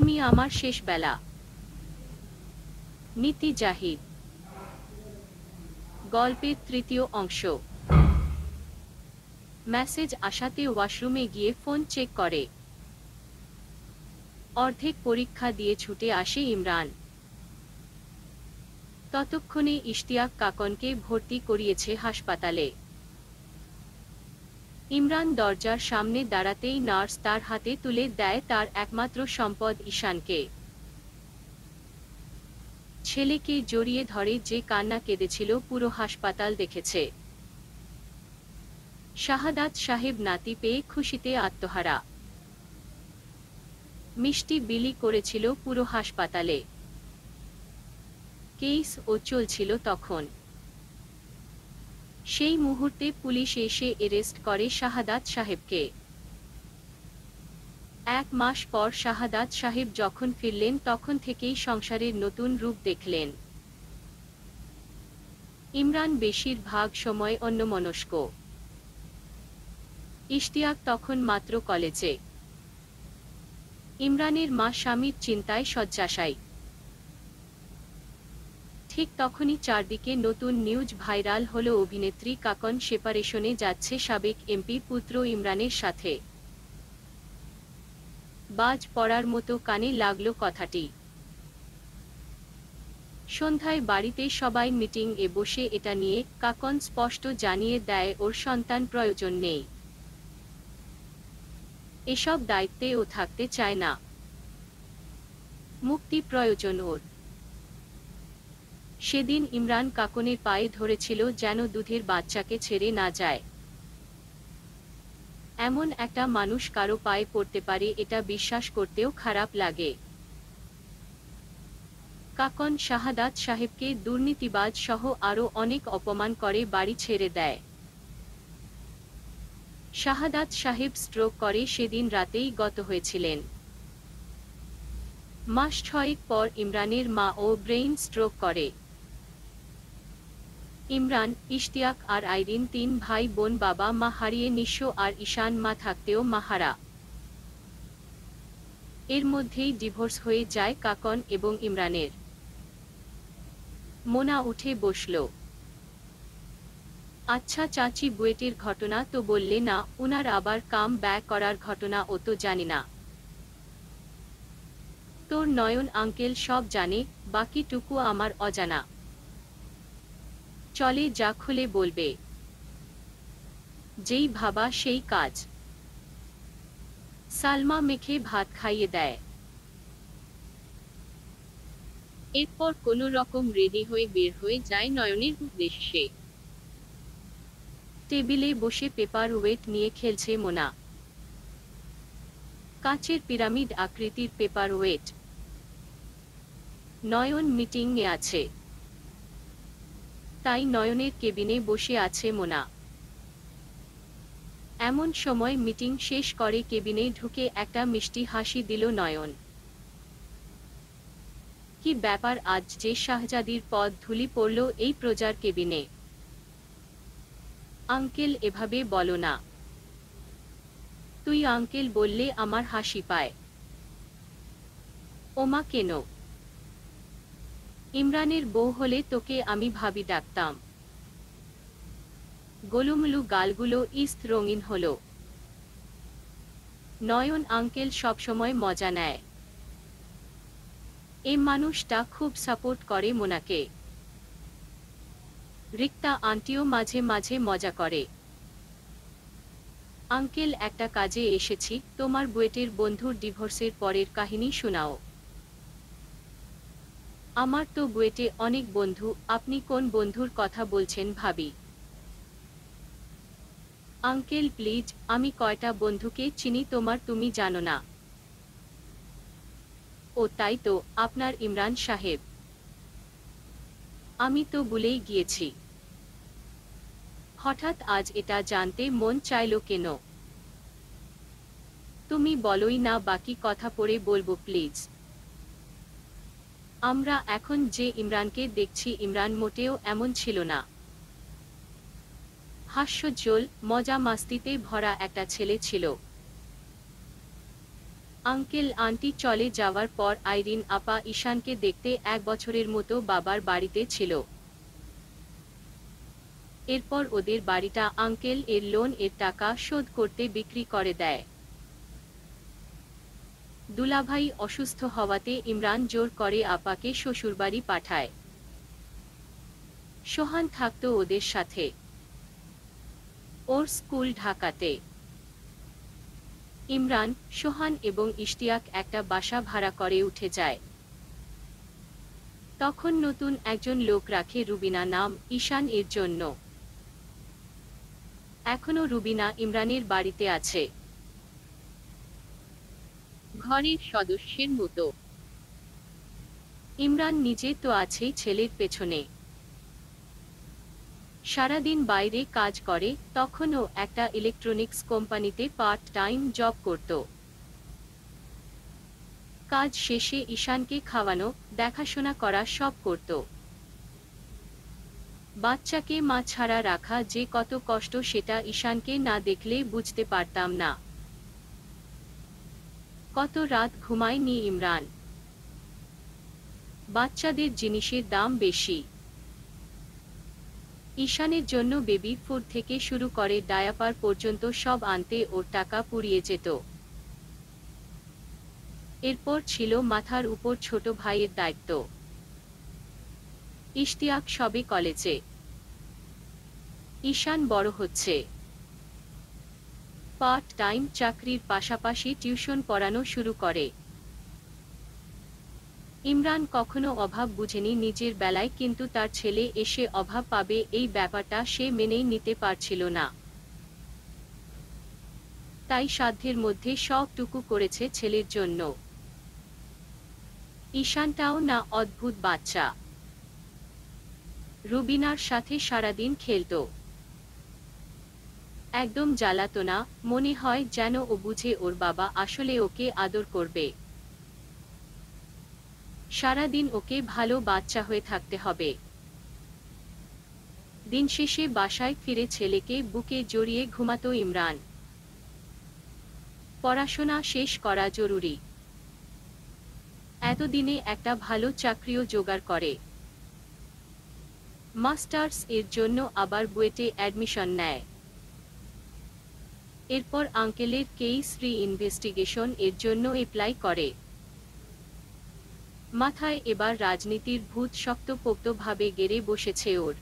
তুমি আমার শেষ বেলা নীতি জাহিদ গল্পের তৃতীয় অংশ মেসেজ আসাতে ওয়াশরুমে গিয়ে ফোন চেক করে অর্ধেক পরীক্ষা দিয়ে ছুটে আসে ইমরান ততক্ষণে ইশতিয়াক কাকনকে ভর্তি করিয়েছে হাসপাতালে ইমরান দরজার সামনে দাঁড়াতেই নার্স তার হাতে তুলে দেয় তার একমাত্র সম্পদ ঈশানকে ছেলেকে জড়িয়ে ধরে যে কান্না কেঁদেছিল পুরো হাসপাতাল দেখেছে শাহাদাত সাহেব নাতি পেয়ে খুশিতে আত্মহারা মিষ্টি বিলি করেছিল পুরো হাসপাতালে কেস ও চলছিল তখন সেই মুহূর্তে পুলিশ এসে এরেস্ট করে শাহাদাত সাহেবকে এক মাস পর শাহাদাত সাহেব যখন ফিরলেন তখন থেকেই সংসারের নতুন রূপ দেখলেন ইমরান বেশিরভাগ সময় অন্যমনস্ক ইশতিয়াক তখন মাত্র কলেজে ইমরানের মা স্বামীর চিন্তায় শয্যাশায়ী ঠিক তখনই চারদিকে নতুন নিউজ ভাইরাল হল অভিনেত্রী কাকন সেপারেশনে যাচ্ছে সাবেক এমপি পুত্র ইমরানের সাথে বাজ পড়ার মতো কানে লাগল কথাটি সন্ধ্যায় বাড়িতে সবাই মিটিং এ বসে এটা নিয়ে কাকন স্পষ্ট জানিয়ে দেয় ওর সন্তান প্রয়োজন নেই এসব দায়িত্বে ও থাকতে চায় না মুক্তি প্রয়োজন ওর সেদিন ইমরান কাকনের পায়ে ধরেছিল যেন দুধের বাচ্চাকে ছেড়ে না যায় এমন একটা মানুষ কারো পায়ে পড়তে পারে এটা বিশ্বাস করতেও খারাপ লাগে কাকন শাহাদাত সাহেবকে দুর্নীতিবাজ সহ আরও অনেক অপমান করে বাড়ি ছেড়ে দেয় শাহাদাত সাহেব স্ট্রোক করে সেদিন রাতেই গত হয়েছিলেন মাস ছয়েক পর ইমরানের মা ও ব্রেইন স্ট্রোক করে ইমরান ইশতিয়াক আর আইরিন তিন ভাই বোন বাবা মা হারিয়ে নিঃস্ব আর ঈশান মা থাকতেও মাহারা এর মধ্যেই ডিভোর্স হয়ে যায় কাকন এবং ইমরানের মোনা উঠে বসল আচ্ছা চাচি বুয়েটের ঘটনা তো বললে না উনার আবার কাম ব্যাক করার ঘটনা ও তো জানি না তোর নয়ন আঙ্কেল সব জানে বাকিটুকু আমার অজানা চলে যা খুলে বলবে যেই ভাবা সেই কাজ সালমা মেখে ভাত খাইয়ে দেয় এরপর কোনো রকম রেডি হয়ে বের হয়ে যায় নয়নের উদ্দেশ্যে টেবিলে বসে পেপার ওয়েট নিয়ে খেলছে মোনা কাঁচের পিরামিড আকৃতির পেপার ওয়েট নয়ন মিটিংয়ে আছে তাই নয়নের কেবিনে বসে আছে মোনা এমন সময় মিটিং শেষ করে কেবিনে ঢুকে একটা মিষ্টি হাসি দিল নয়ন কি ব্যাপার আজ যে শাহজাদির পদ ধুলি পড়ল এই প্রজার কেবিনে আঙ্কেল এভাবে বলো না তুই আঙ্কেল বললে আমার হাসি পায় ওমা কেন ইমরানের বউ হলে তোকে আমি ভাবি ডাকতাম গোলুমলু গালগুলো ইস্ত রঙিন হল নয়ন আঙ্কেল সবসময় মজা নেয় এ মানুষটা খুব সাপোর্ট করে মোনাকে রিক্তা আন্টিও মাঝে মাঝে মজা করে আঙ্কেল একটা কাজে এসেছি তোমার বুয়েটের বন্ধুর ডিভোর্সের পরের কাহিনী শোনাও আমার তো বুয়েটে অনেক বন্ধু আপনি কোন বন্ধুর কথা বলছেন ভাবি আঙ্কেল প্লিজ আমি কয়টা বন্ধুকে চিনি তোমার তুমি জানো না ও তাই তো আপনার ইমরান সাহেব আমি তো বলেই গিয়েছি হঠাৎ আজ এটা জানতে মন চাইল কেন তুমি বলোই না বাকি কথা পড়ে বলবো প্লিজ আমরা এখন যে ইমরানকে দেখছি ইমরান মোটেও এমন ছিল না হাস্যজ্জ্বল মজা মাস্তিতে ভরা একটা ছেলে ছিল আঙ্কেল আন্টি চলে যাওয়ার পর আইরিন আপা ঈশানকে দেখতে এক বছরের মতো বাবার বাড়িতে ছিল এরপর ওদের বাড়িটা আঙ্কেল এর লোন এর টাকা শোধ করতে বিক্রি করে দেয় দুলাভাই অসুস্থ হওয়াতে ইমরান জোর করে আপাকে শ্বশুরবাড়ি পাঠায় সোহান থাকত ওদের সাথে ওর স্কুল ঢাকাতে ইমরান সোহান এবং ইশতিয়াক একটা বাসা ভাড়া করে উঠে যায় তখন নতুন একজন লোক রাখে রুবিনা নাম ঈশান এর জন্য এখনও রুবিনা ইমরানের বাড়িতে আছে ঘরের সদস্যের মতো ইমরান নিজে তো আছেই ছেলের পেছনে সারাদিন বাইরে কাজ করে তখনও একটা ইলেকট্রনিক্স কোম্পানিতে পার্ট টাইম জব করত কাজ শেষে ঈশানকে খাওয়ানো দেখাশোনা করা সব করত বাচ্চাকে মা ছাড়া রাখা যে কত কষ্ট সেটা ঈশানকে না দেখলে বুঝতে পারতাম না কত রাত ঘুমায়নি ইমরান বাচ্চাদের জিনিসের দাম বেশি ঈশানের জন্য বেবি ফুড থেকে শুরু করে ডায়াপার পর্যন্ত সব আনতে ওর টাকা পুড়িয়ে যেত এরপর ছিল মাথার উপর ছোট ভাইয়ের দায়িত্ব ইশতিয়াক সবে কলেজে ঈশান বড় হচ্ছে পার্ট টাইম চাকরির পাশাপাশি টিউশন পড়ানো শুরু করে ইমরান কখনো অভাব বুঝেনি নিজের বেলায় কিন্তু তার ছেলে এসে অভাব পাবে এই ব্যাপারটা সে মেনেই নিতে পারছিল না তাই সাধ্যের মধ্যে সবটুকু করেছে ছেলের জন্য ঈশানটাও না অদ্ভুত বাচ্চা রুবিনার সাথে সারাদিন খেলত একদম জ্বালাতো না মনে হয় যেন ও বুঝে ওর বাবা আসলে ওকে আদর করবে সারাদিন ওকে ভালো বাচ্চা হয়ে থাকতে হবে দিন শেষে বাসায় ফিরে ছেলেকে বুকে জড়িয়ে ঘুমাত ইমরান পড়াশোনা শেষ করা জরুরি এতদিনে একটা ভালো চাকরিও জোগাড় করে মাস্টার্স এর জন্য আবার বুয়েটে অ্যাডমিশন নেয় এরপর আঙ্কেলের কেইস রি ইনভেস্টিগেশন এর জন্য এপ্লাই করে মাথায় এবার রাজনীতির ভূত শক্তপোক্তভাবে গেড়ে বসেছে ওর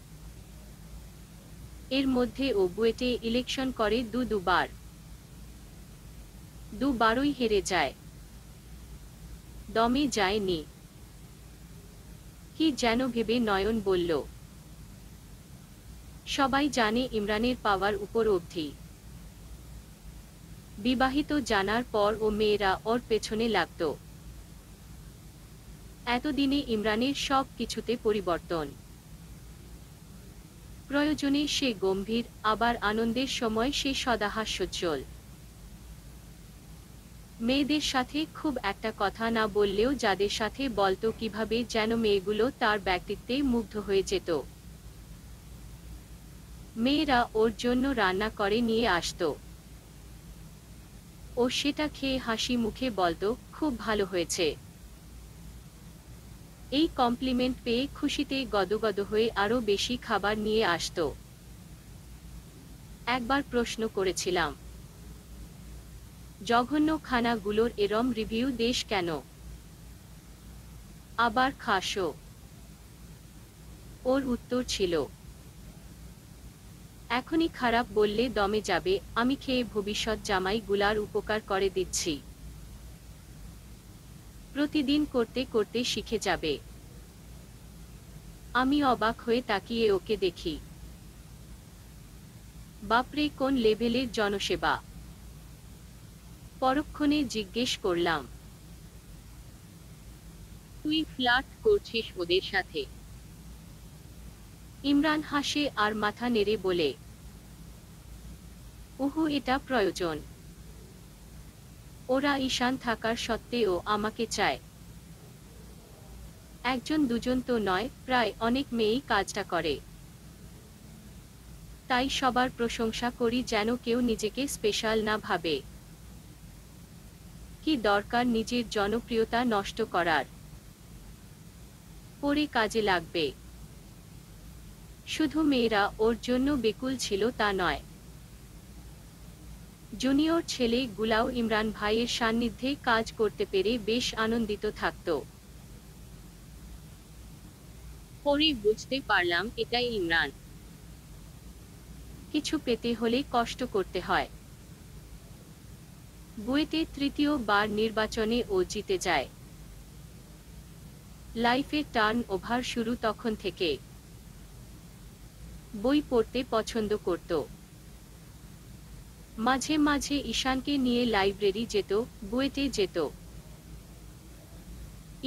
এর মধ্যে ও বুয়েটে ইলেকশন করে দু দুবার দুবারই হেরে যায় দমে যায়নি কি যেন ভেবে নয়ন বলল সবাই জানে ইমরানের পাওয়ার উপর অবধি বিবাহিত জানার পর ও মেয়েরা ওর পেছনে লাগত এতদিনে ইমরানের সব কিছুতে পরিবর্তন প্রয়োজনে সে গম্ভীর আবার আনন্দের সময় সে সদাহাস্যোজ্জ্বল মেয়েদের সাথে খুব একটা কথা না বললেও যাদের সাথে বলতো কিভাবে যেন মেয়েগুলো তার ব্যক্তিত্বে মুগ্ধ হয়ে যেত মেয়েরা ওর জন্য রান্না করে নিয়ে আসতো ও সেটা খেয়ে হাসি মুখে বলতো খুব ভালো হয়েছে এই কমপ্লিমেন্ট পেয়ে খুশিতে গদগদ হয়ে আরও বেশি খাবার নিয়ে আসত একবার প্রশ্ন করেছিলাম জঘন্য খানাগুলোর এরম রিভিউ দেশ কেন আবার খাসো ওর উত্তর ছিল এখনই খারাপ বললে দমে যাবে আমি খেয়ে ভবিষ্যৎ জামাই গুলার উপকার করে দিচ্ছি প্রতিদিন করতে করতে শিখে যাবে আমি অবাক হয়ে তাকিয়ে ওকে দেখি বাপরে কোন লেভেলের জনসেবা পরক্ষণে জিজ্ঞেস করলাম তুই ফ্ল্যাট করছিস ওদের সাথে ইমরান হাসে আর মাথা নেড়ে বলে উহু এটা প্রয়োজন ওরা ঈশান থাকার সত্ত্বেও আমাকে চায় একজন দুজন তো নয় প্রায় অনেক মেয়েই কাজটা করে তাই সবার প্রশংসা করি যেন কেউ নিজেকে স্পেশাল না ভাবে কি দরকার নিজের জনপ্রিয়তা নষ্ট করার পরে কাজে লাগবে শুধু মেয়েরা ওর জন্য বেকুল ছিল তা নয় জুনিয়র ছেলে গুলাও ইমরান ভাইয়ের সান্নিধ্যে কাজ করতে পেরে বেশ আনন্দিত থাকত পরে বুঝতে পারলাম এটাই ইমরান কিছু পেতে হলে কষ্ট করতে হয় বুয়েতে তৃতীয় বার নির্বাচনে ও জিতে যায় লাইফে টার্ন ওভার শুরু তখন থেকে বই পড়তে পছন্দ করত মাঝে মাঝে ঈশানকে নিয়ে লাইব্রেরি যেত বুয়েটে যেত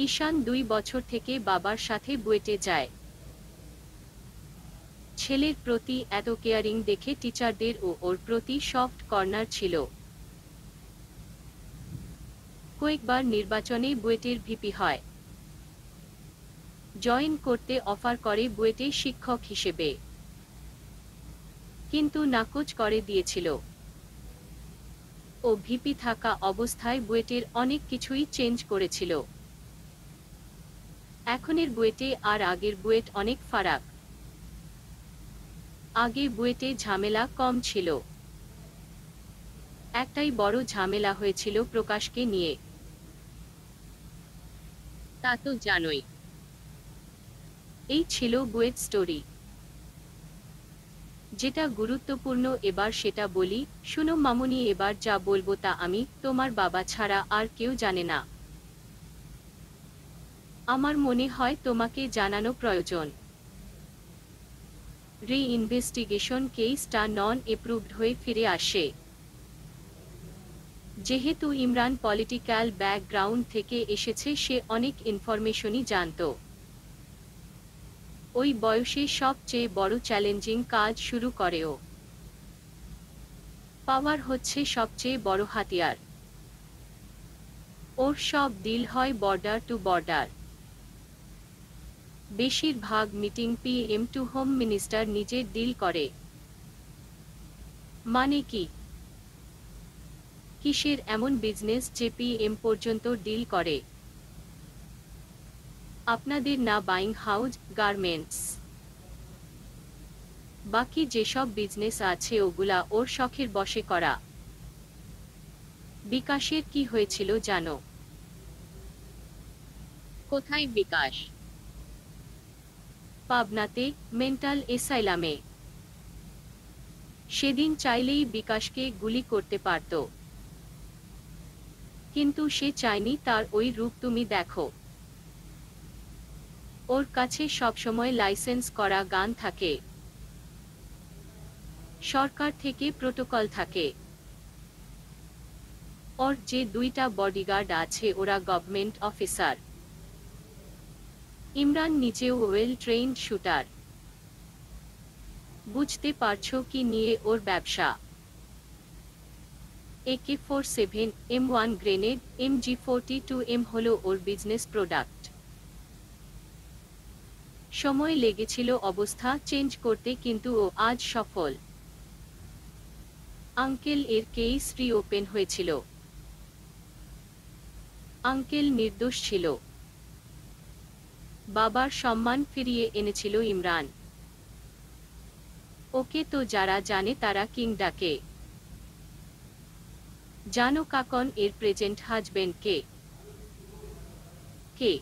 ঈশান দুই বছর থেকে বাবার সাথে বুয়েটে যায় ছেলের প্রতি এত কেয়ারিং দেখে টিচারদের ও ওর প্রতি সফট কর্নার ছিল কয়েকবার নির্বাচনে বুয়েটের ভিপি হয় জয়েন করতে অফার করে বুয়েটে শিক্ষক হিসেবে কিন্তু নাকচ করে দিয়েছিল ও ভিপি থাকা অবস্থায় বুয়েটের অনেক কিছুই চেঞ্জ করেছিল এখনের বুয়েটে আর আগের বুয়েট অনেক ফারাক আগে বুয়েটে ঝামেলা কম ছিল একটাই বড় ঝামেলা হয়েছিল প্রকাশকে নিয়ে তা তো জানোই এই ছিল বুয়েট স্টোরি যেটা গুরুত্বপূর্ণ এবার সেটা বলি শুনো মামুনি এবার যা বলবো তা আমি তোমার বাবা ছাড়া আর কেউ জানে না আমার মনে হয় তোমাকে জানানো প্রয়োজন রি ইনভেস্টিগেশন কেসটা নন এপ্রুভড হয়ে ফিরে আসে যেহেতু ইমরান পলিটিক্যাল ব্যাকগ্রাউন্ড থেকে এসেছে সে অনেক ইনফরমেশনই জানত ওই বয়সে সবচেয়ে বড় চ্যালেঞ্জিং কাজ শুরু করেও পাওয়ার হচ্ছে সবচেয়ে বড় হাতিয়ার ওর সব ডিল হয় বর্ডার টু বর্ডার বেশিরভাগ meeting P M to home minister নিজের ডিল করে মানে কি কিসের এমন বিজনেস যে পি এম পর্যন্ত ডিল করে আপনাদের না বাইং হাউজ গার্মেন্টস বাকি যেসব বিজনেস আছে ওগুলা ওর শখের বসে করা বিকাশের কি হয়েছিল জানো কোথায় বিকাশ পাবনাতে মেন্টাল এসাইলামে সেদিন চাইলেই বিকাশকে গুলি করতে পারত কিন্তু সে চায়নি তার ওই রূপ তুমি দেখো ওর কাছে সবসময় লাইসেন্স করা গান থাকে সরকার থেকে প্রোটোকল থাকে ওর যে দুইটা বডিগার্ড আছে ওরা গভর্নমেন্ট অফিসার ইমরান নিজেও ওয়েল ট্রেইনড শুটার বুঝতে পারছো কি নিয়ে ওর ব্যবসা AK four seven M one grenade M G forty two M হলো ওর বিজনেস প্রোডাক্ট সময় লেগেছিল অবস্থা চেঞ্জ করতে কিন্তু ও আজ সফল আঙ্কেল এর কেস রি ওপেন হয়েছিল আঙ্কেল নির্দোষ ছিল বাবার সম্মান ফিরিয়ে এনেছিল ইমরান ওকে তো যারা জানে তারা কিং ডাকে জানো কাকন এর প্রেজেন্ট হাজবেন্ড কে কে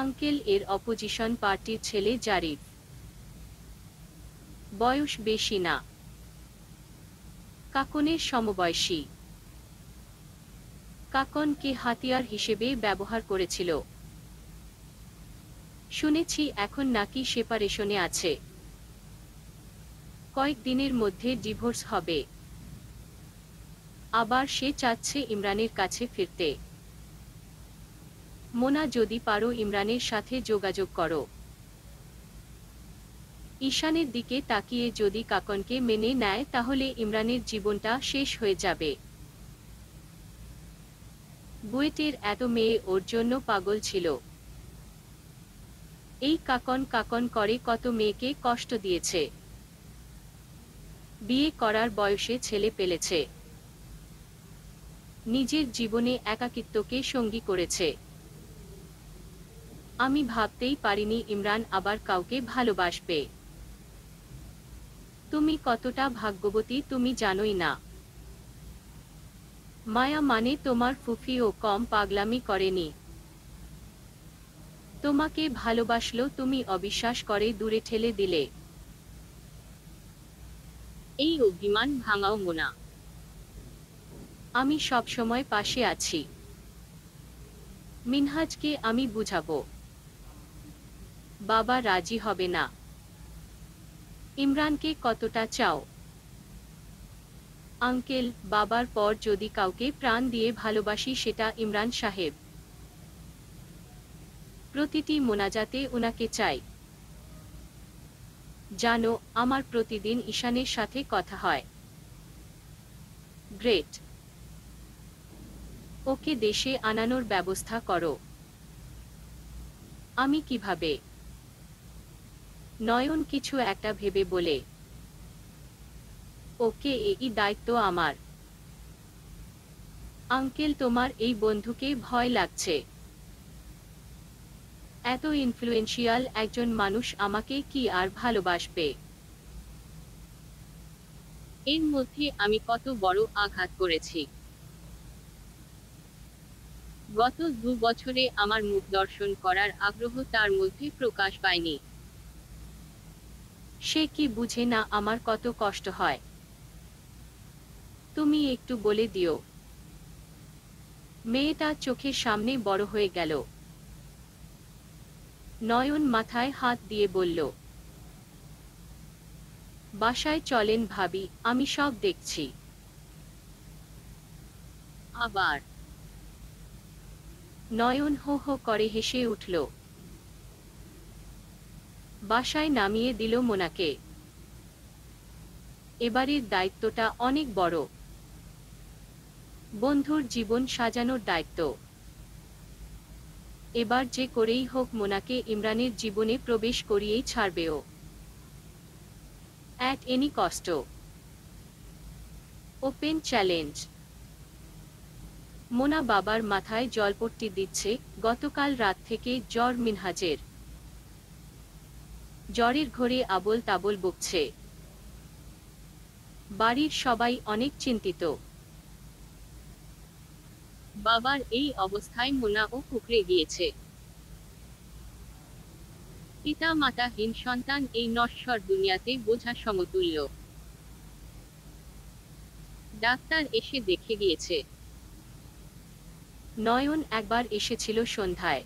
আঙ্কেল এর অপোজিশন পার্টির ছেলে জারিফ বয়স বেশি না কাকনের সমবয়সী কাকনকে হাতিয়ার হিসেবে ব্যবহার করেছিল শুনেছি এখন নাকি সেপারেশনে আছে কয়েকদিনের মধ্যে ডিভোর্স হবে আবার সে চাচ্ছে ইমরানের কাছে ফিরতে মোনা যদি পারো ইমরানের সাথে যোগাযোগ করো ঈশানের দিকে তাকিয়ে যদি কাকনকে মেনে নেয় তাহলে ইমরানের জীবনটা শেষ হয়ে যাবে বুয়েটের এত মেয়ে ওর জন্য পাগল ছিল এই কাকন কাকন করে কত মেয়েকে কষ্ট দিয়েছে বিয়ে করার বয়সে ছেলে পেলেছে নিজের জীবনে একাকিত্বকে সঙ্গী করেছে আমি ভাবতেই পারিনি ইমরান আবার কাউকে ভালোবাসবে তুমি কতটা ভাগ্যবতী তুমি জানোই না মায়া মানে তোমার ফুফিও কম পাগলামি করেনি তোমাকে ভালোবাসলো তুমি অবিশ্বাস করে দূরে ঠেলে দিলে এই অভিমান ভাঙাও মোনা আমি সবসময় পাশে আছি মিনহাজকে আমি বুঝাবো বাবা রাজি হবে না ইমরানকে কতটা চাও আঙ্কেল বাবার পর যদি কাউকে প্রাণ দিয়ে ভালোবাসি সেটা ইমরান সাহেব প্রতিটি মোনাজাতে উনাকে চাই জানো আমার প্রতিদিন ঈশানের সাথে কথা হয় গ্রেট ওকে দেশে আনানোর ব্যবস্থা করো আমি কিভাবে নয়ন কিছু একটা ভেবে বলে ওকে এই দায়িত্ব আমার আঙ্কেল তোমার এই বন্ধুকে ভয় লাগছে এত ইনফ্লুয়েন্সিয়াল একজন মানুষ আমাকে কি আর ভালোবাসবে এর মধ্যে আমি কত বড় আঘাত করেছি গত দু বছরে আমার মুখ দর্শন করার আগ্রহ তার মধ্যে প্রকাশ পায়নি সে কি বুঝে না আমার কত কষ্ট হয় তুমি একটু বলে দিও মেয়েটা চোখের সামনে বড় হয়ে গেল নয়ন মাথায় হাত দিয়ে বলল বাসায় চলেন ভাবি আমি সব দেখছি আবার নয়ন হো হো করে হেসে উঠল বাসায় নামিয়ে দিল মোনাকে এবারের দায়িত্বটা অনেক বড় বন্ধুর জীবন সাজানোর দায়িত্ব এবার যে করেই হোক মোনাকে ইমরানের জীবনে প্রবেশ করিয়েই ছাড়বেও at any cost open challenge Mona বাবার মাথায় জলপট্টি দিচ্ছে গতকাল রাত থেকে জ্বর মিনহাজের জ্বরের ঘরে আবল তাবল বকছে বাড়ির সবাই অনেক চিন্তিত বাবার এই অবস্থায় মোনা ও কুকড়ে গিয়েছে পিতা মাতাহীন সন্তান এই নশ্বর দুনিয়াতে বোঝা সমতুল্য ডাক্তার এসে দেখে গিয়েছে নয়ন একবার এসেছিল সন্ধ্যায়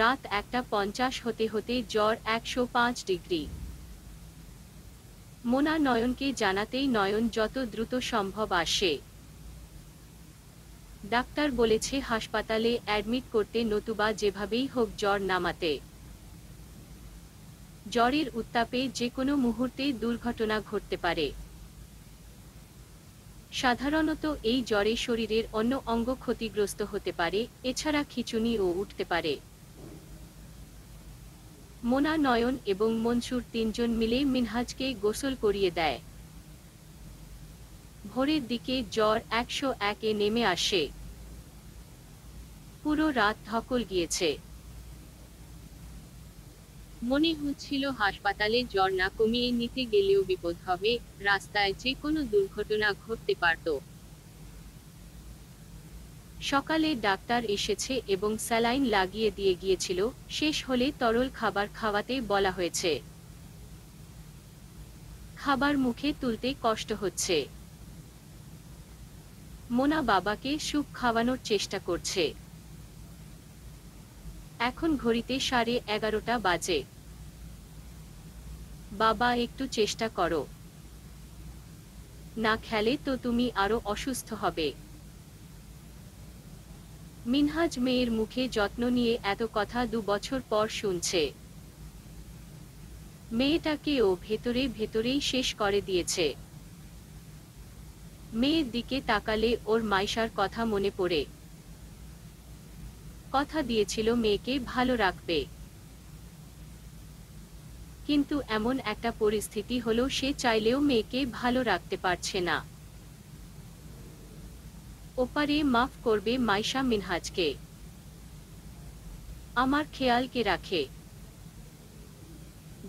রাত একটা পঞ্চাশ হতে হতে জ্বর একশো পাঁচ ডিগ্রি মোনা নয়নকে জানাতেই নয়ন যত দ্রুত সম্ভব আসে ডাক্তার বলেছে হাসপাতালে অ্যাডমিট করতে নতুবা যেভাবেই হোক জ্বর নামাতে জ্বরের উত্তাপে যে কোনো মুহূর্তে দুর্ঘটনা ঘটতে পারে সাধারণত এই জ্বরে শরীরের অন্য অঙ্গ ক্ষতিগ্রস্ত হতে পারে এছাড়া ও উঠতে পারে মোনা নয়ন এবং মনসুর তিনজন মিলে মিনহাজকে গোসল করিয়ে দেয় ভোরের দিকে জ্বর একশো একে নেমে আসে পুরো রাত ধকল গিয়েছে মনে হচ্ছিল হাসপাতালে জ্বর না কমিয়ে নিতে গেলেও বিপদ হবে রাস্তায় যে কোনো দুর্ঘটনা ঘটতে পারত সকালে ডাক্তার এসেছে এবং স্যালাইন লাগিয়ে দিয়ে গিয়েছিল শেষ হলে তরল খাবার খাওয়াতে বলা হয়েছে খাবার মুখে তুলতে কষ্ট হচ্ছে মোনা বাবাকে সুপ খাওয়ানোর চেষ্টা করছে এখন ঘড়িতে সাড়ে এগারোটা বাজে বাবা একটু চেষ্টা করো না খেলে তো তুমি আরো অসুস্থ হবে মিনহাজ মেয়ের মুখে যত্ন নিয়ে এত কথা দু বছর পর শুনছে ও ভেতরে ভেতরেই শেষ করে দিয়েছে মেয়ের দিকে তাকালে ওর মাইশার কথা মনে পড়ে কথা দিয়েছিল মেয়েকে ভালো রাখবে কিন্তু এমন একটা পরিস্থিতি হলো সে চাইলেও মেয়েকে ভালো রাখতে পারছে না ওপারে মাফ করবে মাইশা মিনহাজকে আমার খেয়ালকে রাখে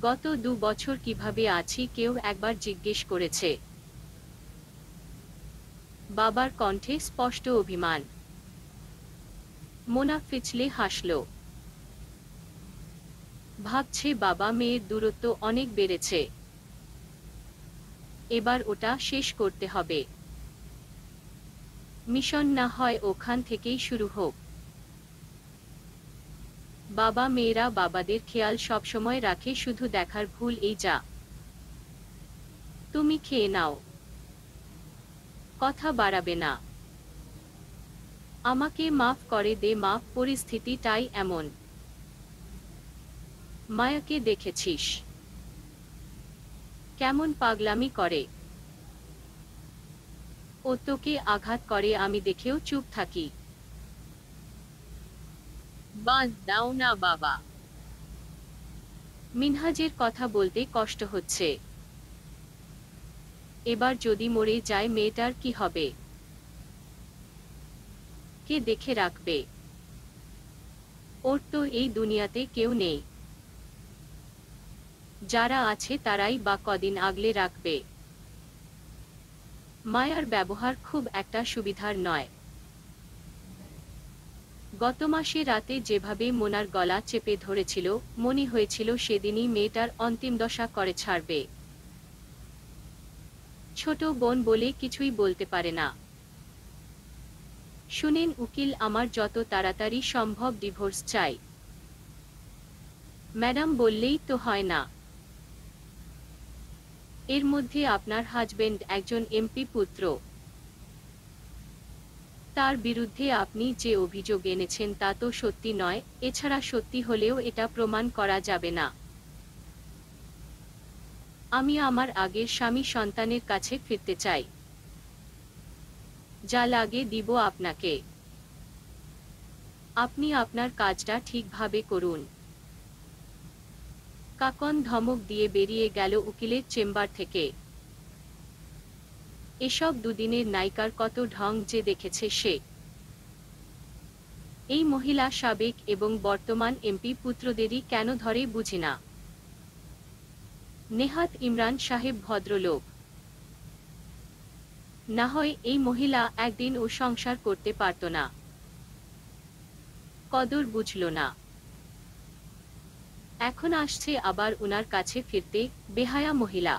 গত দু বছর কিভাবে আছি কেউ একবার জিজ্ঞেস করেছে বাবার কণ্ঠে স্পষ্ট অভিমান মোনা ফিচলে হাসল ভাবছে বাবা মেয়ের দূরত্ব অনেক বেড়েছে এবার ওটা শেষ করতে হবে মিশন না হয় ওখান থেকেই শুরু হোক বাবা মেয়েরা বাবাদের খেয়াল সবসময় রাখে শুধু দেখার ভুল এই যা তুমি খেয়ে নাও কথা বাড়াবে না আমাকে মাফ করে দে মাফ পরিস্থিতিটাই এমন মায়াকে দেখেছিস কেমন পাগলামি করে ও তোকে আঘাত করে আমি দেখেও চুপ থাকি দাও না বাবা মিনহাজের কথা বলতে কষ্ট হচ্ছে এবার যদি মরে যায় মেয়েটার কি হবে কে দেখে রাখবে ওর তো এই দুনিয়াতে কেউ নেই যারা আছে তারাই বা কদিন আগলে রাখবে মায়ার ব্যবহার খুব একটা সুবিধার নয় গত মাসে রাতে যেভাবে মোনার গলা চেপে ধরেছিল মনে হয়েছিল সেদিনই মেয়েটার অন্তিম দশা করে ছাড়বে ছোট বোন বলে কিছুই বলতে পারে না শুনেন উকিল আমার যত তাড়াতাড়ি সম্ভব ডিভোর্স চাই ম্যাডাম বললেই তো হয় না এর মধ্যে আপনার হাজবেন্ড একজন এমপি পুত্র তার বিরুদ্ধে আপনি যে অভিযোগ এনেছেন তা তো সত্যি নয় এছাড়া সত্যি হলেও এটা প্রমাণ করা যাবে না আমি আমার আগের স্বামী সন্তানের কাছে ফিরতে চাই যা লাগে দিব আপনাকে আপনি আপনার কাজটা ঠিকভাবে করুন কাকন ধমক দিয়ে বেরিয়ে গেল উকিলের চেম্বার থেকে এসব দুদিনের নায়িকার কত ঢং যে দেখেছে সে এই মহিলা সাবেক এবং বর্তমান এমপি পুত্রদেরই কেন ধরে বুঝি না নেহাত ইমরান সাহেব ভদ্রলোক না হয় এই মহিলা একদিন ও সংসার করতে পারত না কদর বুঝল না এখন আসছে আবার উনার কাছে ফিরতে বেহায়া মহিলা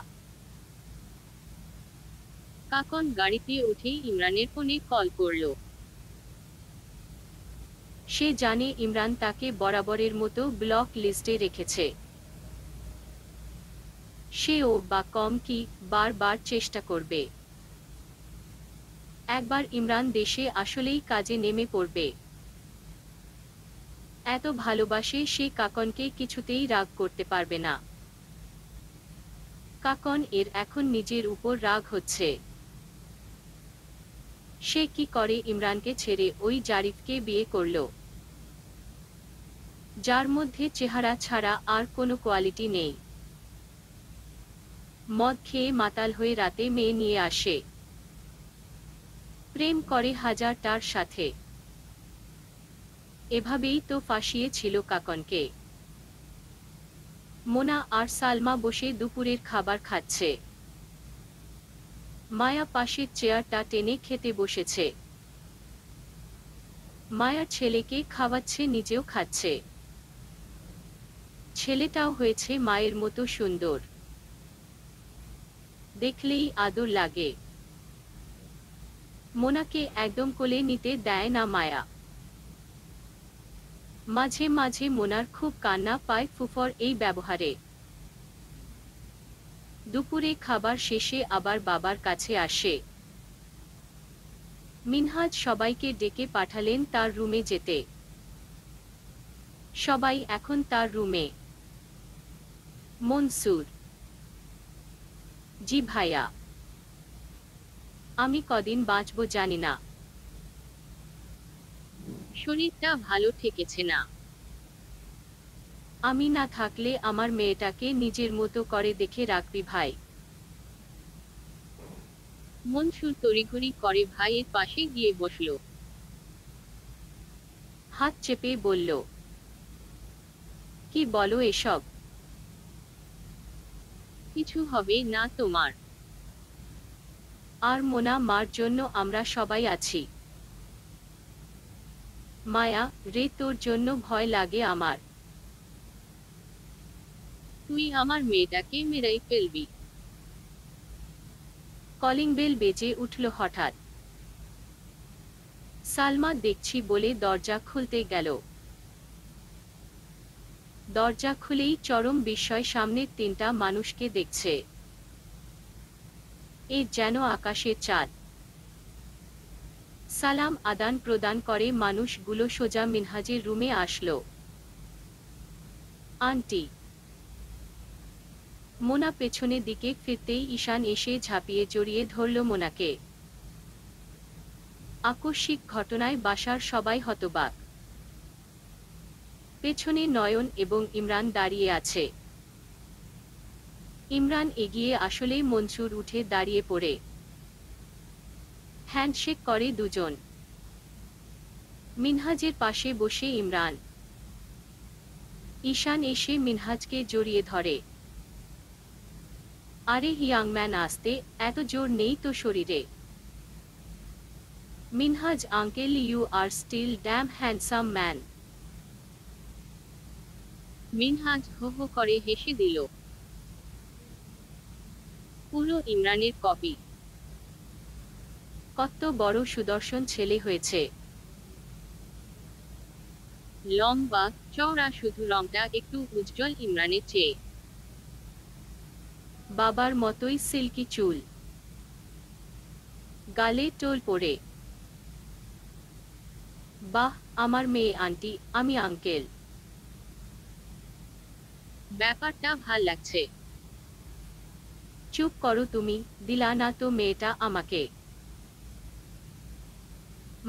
কাকন গাড়িতে উঠে ইমরানের ফোনে কল করল সে জানে ইমরান তাকে বরাবরের মতো ব্লক লিস্টে রেখেছে সেও বা কম কি বারবার চেষ্টা করবে একবার ইমরান দেশে আসলেই কাজে নেমে পড়বে এত ভালোবাসে সে কাকনকে কিছুতেই রাগ করতে পারবে না কাকন এর এখন নিজের উপর রাগ হচ্ছে সে কি করে ইমরানকে ছেড়ে ওই জারিফকে বিয়ে করল যার মধ্যে চেহারা ছাড়া আর কোনো কোয়ালিটি নেই মদ খেয়ে মাতাল হয়ে রাতে মেয়ে নিয়ে আসে প্রেম করে হাজার তার সাথে এভাবেই তো ফাঁসিয়েছিল কাকনকে মোনা আর সালমা বসে দুপুরের খাবার খাচ্ছে মায়া পাশের চেয়ারটা টেনে খেতে বসেছে মায়ার ছেলেকে খাওয়াচ্ছে নিজেও খাচ্ছে ছেলেটাও হয়েছে মায়ের মতো সুন্দর দেখলেই আদর লাগে মোনাকে একদম কোলে নিতে দেয় না মায়া মাঝে মাঝে মোনার খুব কান্না পায় ফুফর এই ব্যবহারে দুপুরে খাবার শেষে আবার বাবার কাছে আসে মিনহাজ সবাইকে ডেকে পাঠালেন তার রুমে যেতে সবাই এখন তার রুমে মনসুর জি ভাইয়া আমি কদিন বাঁচব জানি না শরীরটা ভালো ঠেকেছে না আমি না থাকলে আমার মেয়েটাকে নিজের মতো করে দেখে রাখবি ভাই মনসুর তড়িঘড়ি করে ভাইয়ের পাশে গিয়ে বসল হাত চেপে বলল কি বলো এসব কিছু হবে না তোমার আর মোনা মার জন্য আমরা সবাই আছি মায়া রে তোর জন্য ভয় লাগে আমার তুই আমার মেয়েটাকে মেরাই ফেলবি কলিং বেল বেজে উঠল হঠাৎ সালমা দেখছি বলে দরজা খুলতে গেল দরজা খুলেই চরম বিস্ময় সামনের তিনটা মানুষকে দেখছে এ যেন আকাশে চাঁদ সালাম আদান প্রদান করে মানুষগুলো সোজা মিনহাজের রুমে আসলো আন্টি মোনা পেছনে দিকে ফিরতেই ঈশান এসে ঝাঁপিয়ে জড়িয়ে ধরল মোনাকে আকস্মিক ঘটনায় বাসার সবাই হতবাক পেছনে নয়ন এবং ইমরান দাঁড়িয়ে আছে ইমরান এগিয়ে আসলে মনসুর উঠে দাঁড়িয়ে পড়ে হ্যান্ডশেক করে দুজন মিনহাজের পাশে বসে ইমরান ঈশান এসে মিনহাজকে জড়িয়ে ধরে আরে ইয়াংম্যান আসতে এত জোর নেই তো শরীরে Minhaj uncle you are still damn handsome man Minhaj হো হো করে হেসে দিল পুরো ইমরানের কপি কত বড় সুদর্শন ছেলে হয়েছে লম্বা চওড়া শুধু রংটা একটু উজ্জ্বল ইমরানের চেয়ে বাবার মতোই সিল্কি চুল গালে টোল পরে বাহ আমার মেয়ে আন্টি আমি আঙ্কেল ব্যাপারটা ভাল লাগছে চুপ করো তুমি দিলা না তো মেয়েটা আমাকে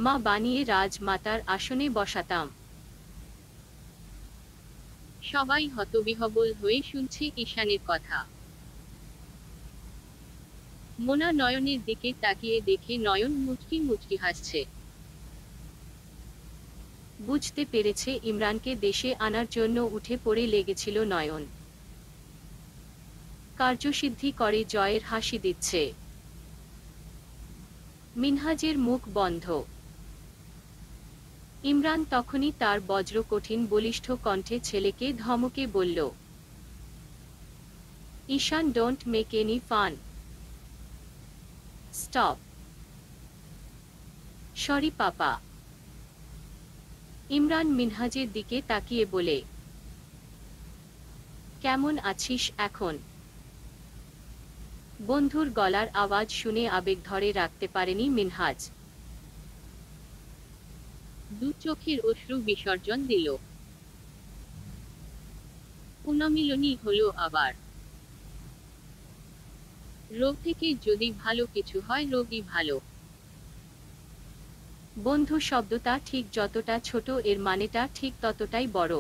মা বানিয়ে রাজমাতার আসনে বসাতাম সবাই হতবিহবল হয়ে শুনছে ঈশানের কথা মোনা নয়নের দিকে তাকিয়ে দেখে নয়ন মুচকি মুচকি হাসছে বুঝতে পেরেছে ইমরানকে দেশে আনার জন্য উঠে পড়ে লেগেছিল নয়ন কার্যসিদ্ধি করে জয়ের হাসি দিচ্ছে মিনহাজের মুখ বন্ধ ইমরান তখনই তার বজ্র কঠিন বলিষ্ঠ কণ্ঠে ছেলেকে ধমকে বলল Ishan don't make any fun stop sorry papa Imran মিনহাজের দিকে তাকিয়ে বলে কেমন আছিস এখন বন্ধুর গলার আওয়াজ শুনে আবেগ ধরে রাখতে পারেনি মিনহাজ দু চোখের অশ্রু বিসর্জন দিল পুনমিলনী হলো আবার রোগ থেকে যদি ভালো কিছু হয় রোগী ভালো বন্ধু শব্দটা ঠিক যতটা ছোট এর মানেটা ঠিক ততটাই বড়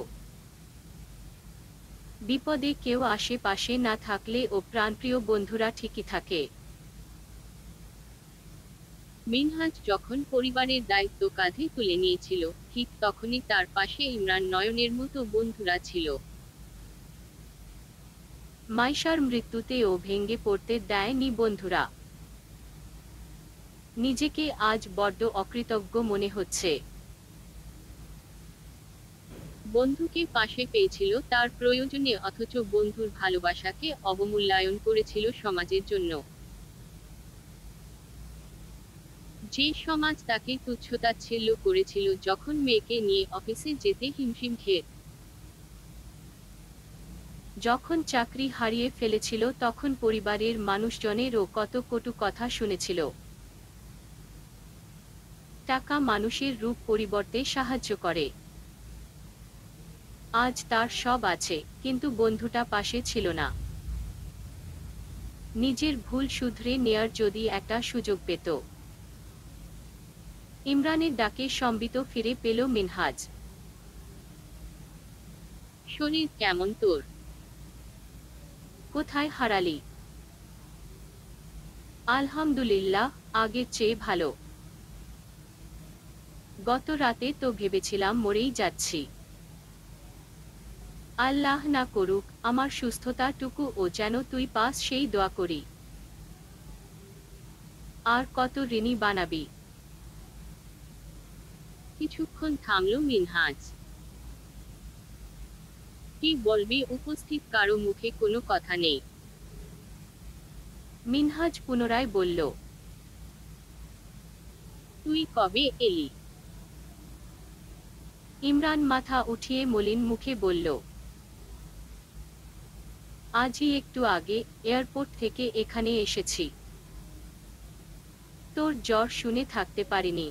বিপদে কেউ আশেপাশে না থাকলে ও প্রাণপ্রিয় বন্ধুরা ঠিকই থাকে মিনহাজ যখন পরিবারের দায়িত্ব কাঁধে তুলে নিয়েছিল ঠিক তখনই তার পাশে ইমরান নয়নের মতো বন্ধুরা ছিল মাইশার মৃত্যুতেও ভেঙ্গে পড়তে দেয়নি বন্ধুরা নিজেকে আজ বড্ড অকৃতজ্ঞ মনে হচ্ছে বন্ধুকে পাশে পেয়েছিল তার প্রয়োজনে অথচ বন্ধুর ভালোবাসাকে অবমূল্যায়ন করেছিল সমাজের জন্য যে সমাজ তাকে তুচ্ছতাচ্ছিল্য করেছিল যখন মেয়েকে নিয়ে অফিসে যেতে হিমশিম খেয়ে যখন চাকরি হারিয়ে ফেলেছিল তখন পরিবারের মানুষজনেরও কত কটু কথা শুনেছিল টাকা মানুষের রূপ পরিবর্তে সাহায্য করে আজ তার সব আছে কিন্তু বন্ধুটা পাশে ছিল না নিজের ভুল শুধরে নেয়ার যদি একটা সুযোগ পেত ইমরানের ডাকে সম্বিত ফিরে পেল মিনহাজ শরীর কেমন তোর কোথায় হারালি আলহামদুলিল্লাহ আগের চেয়ে ভালো গত রাতে তো ভেবেছিলাম মরেই যাচ্ছি আল্লাহ না করুক আমার সুস্থতাটুকু ও যেন তুই পাস সেই দোয়া করি আর কত ঋণী বানাবি কিছুক্ষণ থামল মিনহাজ কি বলবে উপস্থিত কারো মুখে কোনো কথা নেই মিনহাজ পুনরায় বলল তুই কবে এলি ইমরান মাথা উঠিয়ে মলিন মুখে বলল আজই একটু আগে এয়ারপোর্ট থেকে এখানে এসেছি তোর জ্বর শুনে থাকতে পারিনি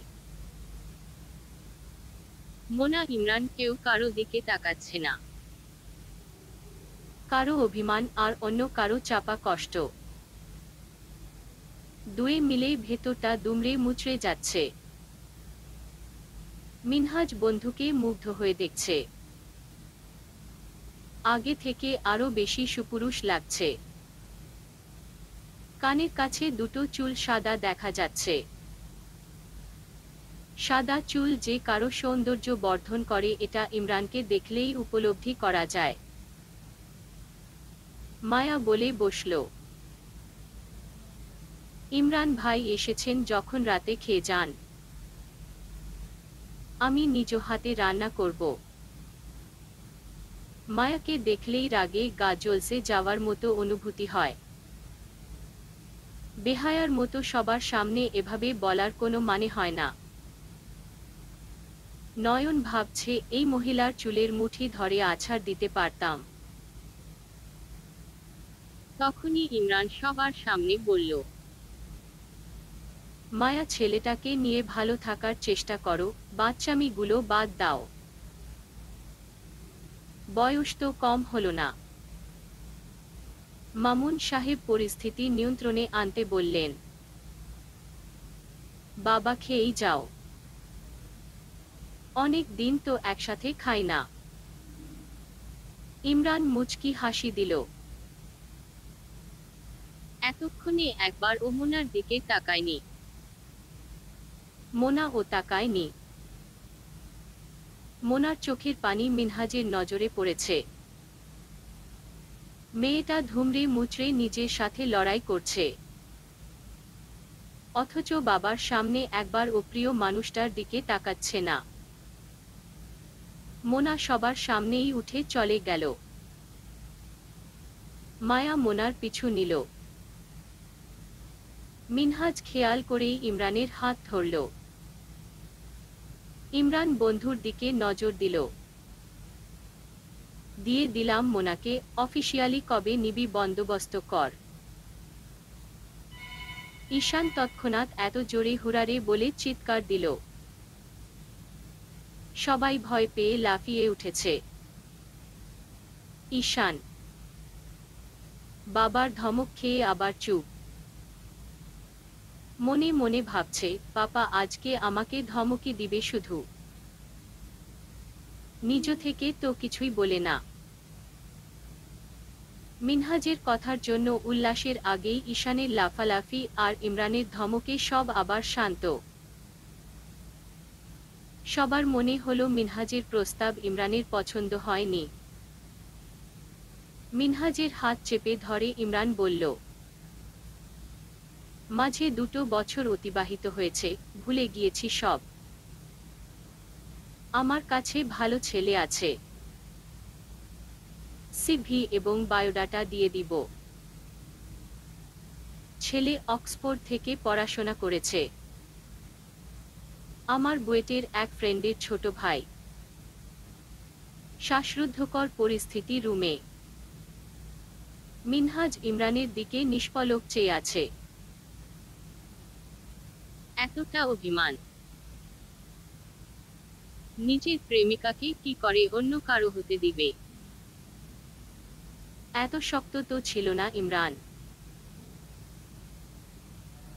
মোনা ইমরান কেউ কারো দিকে তাকাচ্ছে না কারো অভিমান আর অন্য কারো চাপা কষ্ট দুয়ে মিলে ভেতরটা দুমড়ে মুচড়ে যাচ্ছে মিনহাজ বন্ধুকে মুগ্ধ হয়ে দেখছে আগে থেকে আরো বেশি সুপুরুষ লাগছে কানের কাছে দুটো চুল সাদা দেখা যাচ্ছে সাদা চুল যে কারো সৌন্দর্য বর্ধন করে এটা ইমরানকে দেখলেই উপলব্ধি করা যায় মায়া বলে বসল ইমরান ভাই এসেছেন যখন রাতে খেয়ে যান আমি নিজ হাতে রান্না করব মায়াকে দেখলেই রাগে গা জ্বলসে যাওয়ার মতো অনুভূতি হয় বেহায়ার মতো সবার সামনে এভাবে বলার কোনো মানে হয় না নয়ন ভাবছে এই মহিলার চুলের মুঠি ধরে আছাড় দিতে পারতাম তখনই ইমরান সবার সামনে বলল মায়া ছেলেটাকে নিয়ে ভালো থাকার চেষ্টা করো বাচ্চামিগুলো বাদ দাও বয়স তো কম হলো না মামুন সাহেব পরিস্থিতি নিয়ন্ত্রণে আনতে বললেন বাবা খেয়েই যাও অনেক দিন তো একসাথে খাই না ইমরান মুচকি হাসি দিল এতক্ষণে একবার ও মোনার দিকে তাকায়নি মোনা ও তাকায়নি মোনার চোখের পানি মিনহাজের নজরে পড়েছে মেয়েটা ধুমড়ে মুচড়ে নিজের সাথে লড়াই করছে অথচ বাবার সামনে একবার ও প্রিয় মানুষটার দিকে তাকাচ্ছে না মোনা সবার সামনেই উঠে চলে গেল মায়া মোনার পিছু নিল মিনহাজ খেয়াল করে ইমরানের হাত ধরল ইমরান বন্ধুর দিকে নজর দিল দিয়ে দিলাম মোনাকে অফিসিয়ালি কবে নিবি বন্দোবস্ত কর ঈশান তৎক্ষণাৎ এত জোরে হুরারে বলে চিৎকার দিল সবাই ভয় পেয়ে লাফিয়ে উঠেছে ঈশান বাবার ধমক খেয়ে আবার চুপ মনে মনে ভাবছে পাপা আজকে আমাকে ধমকি দিবে শুধু নিজ থেকে তো কিছুই বলে না মিনহাজের কথার জন্য উল্লাসের আগেই ঈশানের লাফালাফি আর ইমরানের ধমকে সব আবার শান্ত সবার মনে হল মিনহাজের প্রস্তাব ইমরানের পছন্দ হয়নি মিনহাজের হাত চেপে ধরে ইমরান বলল মাঝে দুটো বছর অতিবাহিত হয়েছে ভুলে গিয়েছি সব আমার কাছে ভালো ছেলে আছে সিভি এবং বায়োডাটা দিয়ে দিব ছেলে অক্সফোর্ড থেকে পড়াশোনা করেছে আমার বুয়েটের এক ফ্রেন্ডের ছোট ভাই শ্বাসরুদ্ধকর পরিস্থিতি রুমে মিনহাজ ইমরানের দিকে নিষ্পলক চেয়ে আছে এতটা অভিমান নিজের প্রেমিকাকে কি করে অন্য কারো হতে দিবে এত শক্ত তো ছিল না ইমরান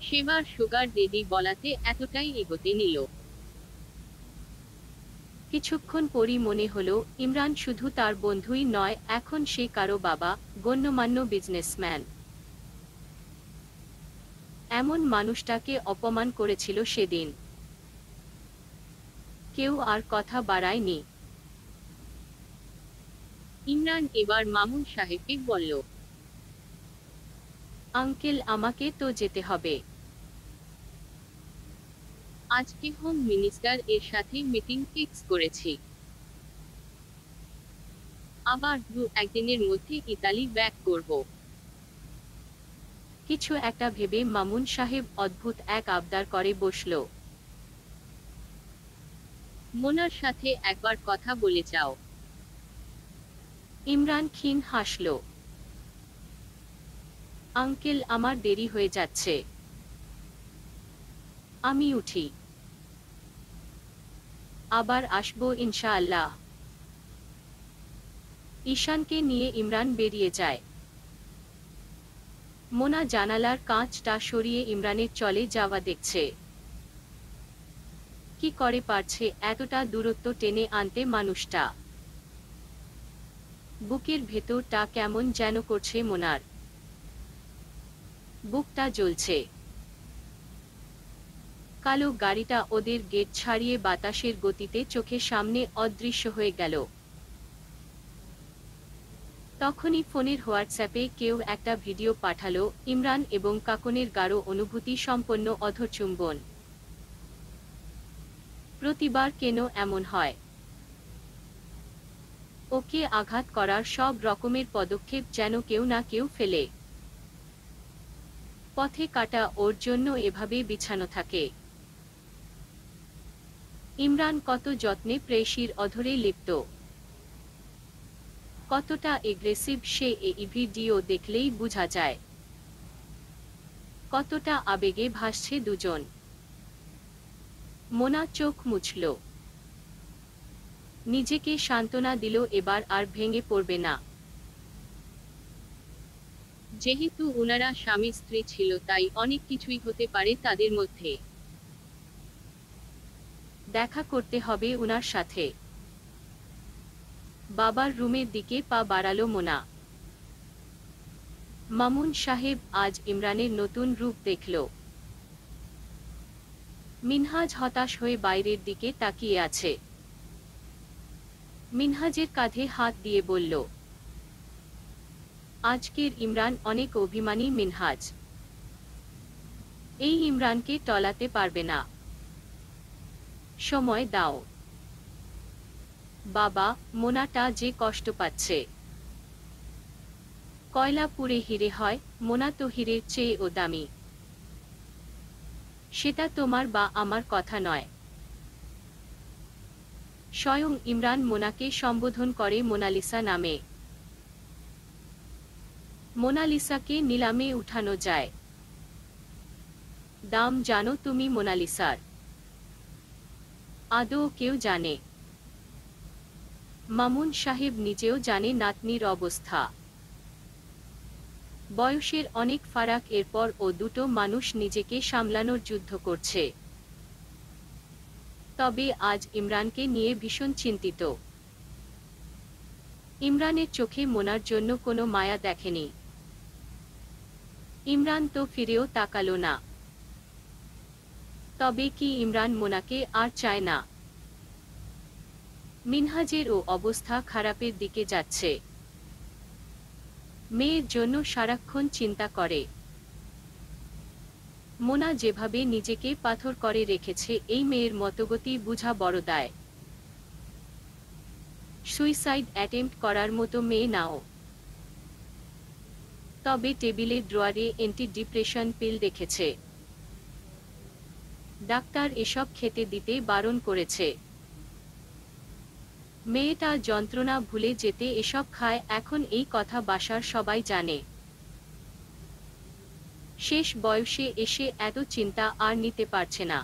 সেবার সুগার ডেডি বলাতে এতটাই এগোতে নিল কিছুক্ষণ পরই মনে হলো ইমরান শুধু তার বন্ধুই নয় এখন সে কারো বাবা গণ্যমান্য বিজনেসম্যান এমন মানুষটাকে অপমান করেছিল সেদিন কেউ আর কথা বাড়ায়নি ইমরান এবার মামুন সাহেবকে বলল আঙ্কেল আমাকে তো যেতে হবে আজকে হোম মিনিস্টার এর সাথে মিটিং ফিক্স করেছি আবার দু একদিনের মধ্যে ইতালি ব্যাক করব কিছু একটা ভেবে মামুন সাহেব অদ্ভুত এক আবদার করে বসল মোনার সাথে একবার কথা বলে যাও ইমরান ক্ষীণ হাসল আঙ্কেল আমার দেরি হয়ে যাচ্ছে আমি উঠি আবার আসবো ইনশাআল্লাহ ঈশানকে নিয়ে ইমরান বেরিয়ে যায় মোনা জানালার কাঁচটা সরিয়ে ইমরানের চলে যাওয়া দেখছে কি করে পারছে এতটা দূরত্ব টেনে আনতে মানুষটা বুকের ভেতরটা কেমন যেন করছে মোনার বুকটা জ্বলছে কালো গাড়িটা ওদের গেট ছাড়িয়ে বাতাসের গতিতে চোখের সামনে অদৃশ্য হয়ে গেল তখনই ফোনের হোয়াটসঅ্যাপে কেউ একটা ভিডিও পাঠালো ইমরান এবং কাকনের গাঢ় অনুভূতি সম্পন্ন অধচুম্বন প্রতিবার কেন এমন হয় ওকে আঘাত করার সব রকমের পদক্ষেপ যেন কেউ না কেউ ফেলে পথে কাটা ওর জন্য এভাবে বিছানো থাকে ইমরান কত যত্নে প্রেসির অধরে লিপ্ত কতটা এগ্রেসিভ সে এই ভিডিও দেখলেই বোঝা যায় কতটা আবেগে ভাসছে দুজন মোনা চোখ মুছল নিজেকে সান্ত্বনা দিল এবার আর ভেঙে পড়বে না যেহেতু উনারা স্বামী স্ত্রী ছিল তাই অনেক কিছুই হতে পারে তাদের মধ্যে দেখা করতে হবে উনার সাথে বাবার রুমের দিকে পা বাড়ালো মোনা মামুন সাহেব আজ ইমরানের নতুন রূপ দেখল মিনহাজ হতাশ হয়ে বাইরের দিকে তাকিয়ে আছে মিনহাজের কাঁধে হাত দিয়ে বলল আজকের ইমরান অনেক অভিমানী মিনহাজ এই ইমরানকে টলাতে পারবে না সময় দাও বাবা মোনাটা যে কষ্ট পাচ্ছে কয়লা পুরে হিরে হয় মোনা তো হিরের চেয়ে ও দামি সেটা তোমার বা আমার কথা নয় স্বয়ং ইমরান মোনাকে সম্বোধন করে মোনালিসা নামে মোনালিসাকে নিলামে উঠানো যায় দাম জানো তুমি মোনালিসার আদৌ কেউ জানে মামুন সাহেব নিজেও জানে নাতনির অবস্থা বয়সের অনেক ফারাক এরপর ও দুটো মানুষ নিজেকে সামলানোর যুদ্ধ করছে তবে আজ ইমরানকে নিয়ে ভীষণ চিন্তিত ইমরানের চোখে মোনার জন্য কোনো মায়া দেখেনি ইমরান তো ফিরেও তাকালো না তবে কি ইমরান মোনাকে আর চায় না ও অবস্থা খারাপের দিকে যাচ্ছে মেয়ের জন্য সারাক্ষণ চিন্তা করে মোনা যেভাবে নিজেকে পাথর করে রেখেছে এই মেয়ের মতগতি বুঝা বড় দায় সুইসাইড অ্যাটেম্প্ট করার মতো মেয়ে নাও তবে টেবিলে ড্রয়ারে এন্টি ডিপ্রেশন পিল রেখেছে ডাক্তার এসব খেতে দিতে বারণ করেছে মেয়েটা যন্ত্রণা ভুলে যেতে এসব খায় এখন এই কথা বাসার সবাই জানে শেষ বয়সে এসে এত চিন্তা আর নিতে পারছে না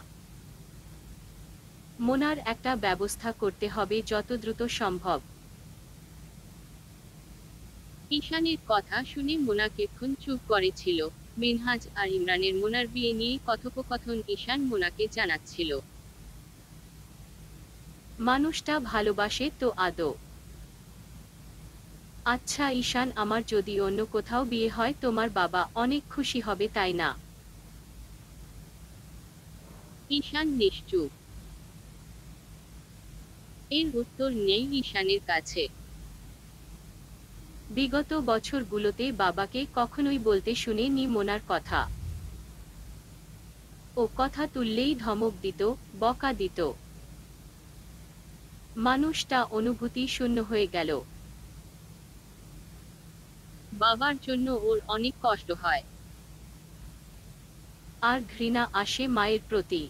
মোনার একটা ব্যবস্থা করতে হবে যত দ্রুত সম্ভব ঈশানের কথা শুনে মোনা কিছুক্ষণ চুপ করেছিল মিনহাজ আর ইমরানের মোনার বিয়ে নিয়ে কথোপকথন ঈশান মোনাকে জানাচ্ছিল মানুষটা ভালোবাসে তো আদৌ আচ্ছা ঈশান আমার যদি অন্য কোথাও বিয়ে হয় তোমার বাবা অনেক খুশি হবে তাই না ঈশান নিশ্চুপ এর উত্তর নেই ঈশানের কাছে বিগত বছরগুলোতে বাবাকে কখনোই বলতে শুনে নি মোনার কথা ও কথা তুললেই ধমক দিত বকা দিত মানুষটা অনুভূতি শূন্য হয়ে গেল বাবার জন্য ওর অনেক কষ্ট হয় আর ঘৃণা আসে মায়ের প্রতি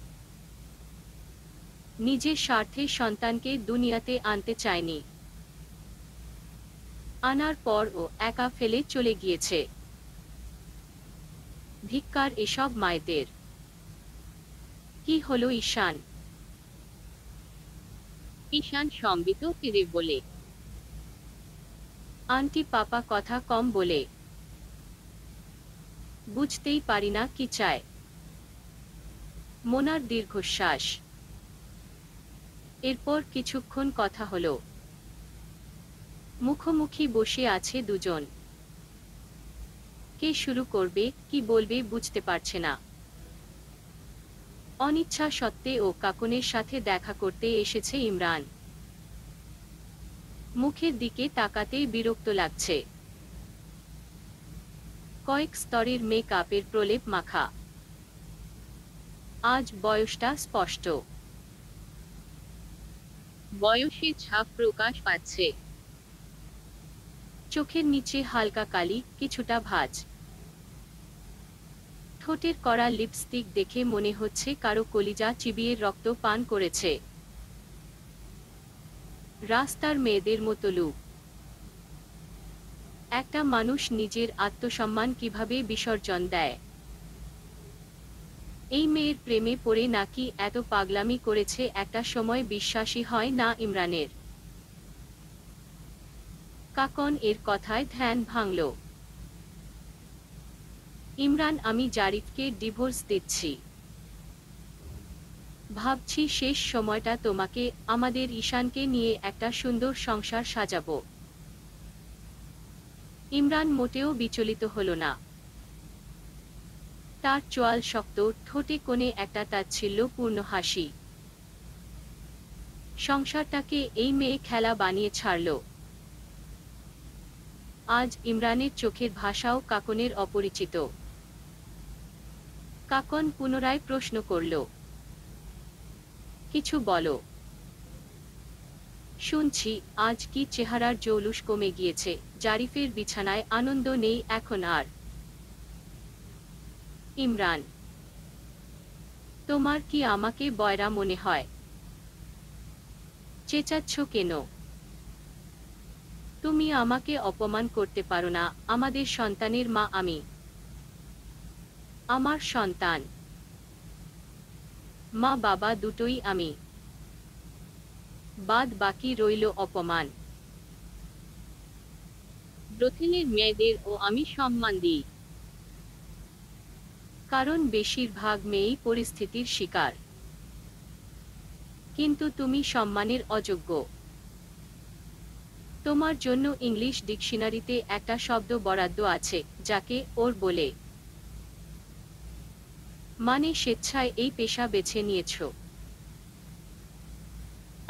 নিজের স্বার্থে সন্তানকে দুনিয়াতে আনতে চায়নি আনার পর ও একা ফেলে চলে গিয়েছে ভিক্ষার এসব মায়েদের কি হলো ঈশান ঈশান সম্বিত ফিরে বলে আন্টি পাপা কথা কম বলে বুঝতেই পারি না কি চায় মোনার দীর্ঘশ্বাস এরপর কিছুক্ষণ কথা হলো মুখোমুখি বসে আছে দুজন কে শুরু করবে কি বলবে বুঝতে পারছে না অনিচ্ছা ও কাকনের সাথে দেখা করতে এসেছে ইমরান মুখের দিকে তাকাতেই বিরক্ত লাগছে কয়েক স্তরের আপের প্রলেপ মাখা আজ বয়সটা স্পষ্ট বয়সে ছাপ প্রকাশ পাচ্ছে চোখের নিচে হালকা কালি কিছুটা ভাজ ঠোঁটের করা লিপস্টিক দেখে মনে হচ্ছে কারো কলিজা চিবিয়ে রক্ত পান করেছে রাস্তার মেয়েদের মতো লুক একটা মানুষ নিজের আত্মসম্মান কিভাবে বিসর্জন দেয় এই মেয়ের প্রেমে পড়ে নাকি এত পাগলামি করেছে একটা সময় বিশ্বাসী হয় না ইমরানের কাকন এর কথায় ধ্যান ভাঙল ইমরান আমি জারিফকে ডিভোর্স দিচ্ছি ভাবছি শেষ সময়টা তোমাকে আমাদের ঈশানকে নিয়ে একটা সুন্দর সংসার সাজাব ইমরান মোটেও বিচলিত হল না তার চোয়াল শক্ত ঠোঁটে কোণে একটা তার ছিল পূর্ণ হাসি সংসারটাকে এই মেয়ে খেলা বানিয়ে ছাড়ল আজ ইমরানের চোখের ভাষাও কাকনের অপরিচিত কাকন পুনরায় প্রশ্ন করল কিছু বলো শুনছি আজ কি চেহারার জৌলুস কমে গিয়েছে জারিফের বিছানায় আনন্দ নেই এখন আর ইমরান তোমার কি আমাকে বয়রা মনে হয় চেঁচাচ্ছ কেন তুমি আমাকে অপমান করতে পারো না আমাদের সন্তানের মা আমি আমার সন্তান মা বাবা দুটোই আমি বাদ বাকি রইল অপমান ব্রথিনের মেয়েদের ও আমি সম্মান দিই কারণ বেশিরভাগ মেয়েই পরিস্থিতির শিকার কিন্তু তুমি সম্মানের অযোগ্য তোমার জন্য ইংলিশ ডিকশনারিতে একটা শব্দ বরাদ্দ আছে যাকে ওর বলে মানে স্বেচ্ছায় এই পেশা বেছে নিয়েছ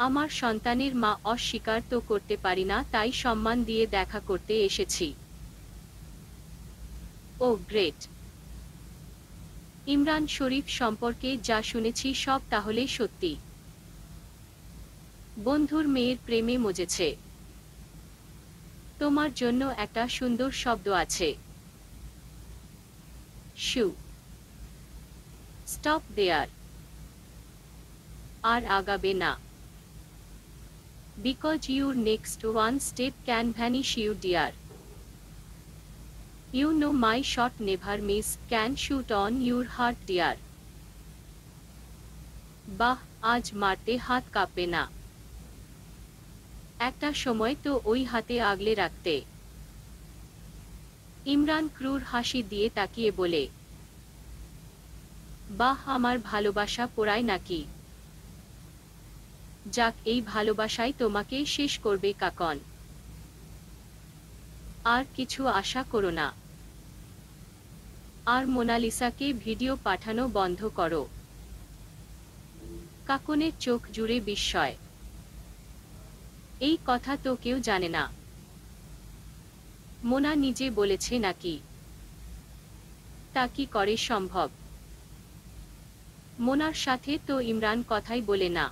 আমার সন্তানের মা অস্বীকার তো করতে পারি না তাই সম্মান দিয়ে দেখা করতে এসেছি ও গ্রেট ইমরান শরীফ সম্পর্কে যা শুনেছি সব তাহলে সত্যি বন্ধুর মেয়ের প্রেমে মজেছে তোমার জন্য একটা সুন্দর শব্দ আছে শু স্টপ দেয়ার আর আগাবে না because your next one step can vanish you dear you know my shot never miss can shoot on your heart dear বাহ আজ মারতে হাত কাঁপে না একটা সময় তো ওই হাতে আগলে রাখতে ইমরান ক্রুর হাসি দিয়ে তাকিয়ে বলে বাহ আমার ভালোবাসা পোড়ায় নাকি যাক এই ভালোবাসাই তোমাকে শেষ করবে কাকন আর কিছু আশা করো না আর মোনালিসাকে ভিডিও পাঠানো বন্ধ করো কাকনের চোখ জুড়ে বিস্ময় এই কথা তো কেউ জানে না মোনা নিজে বলেছে নাকি তা কি করে সম্ভব মোনার সাথে তো ইমরান কথাই বলে না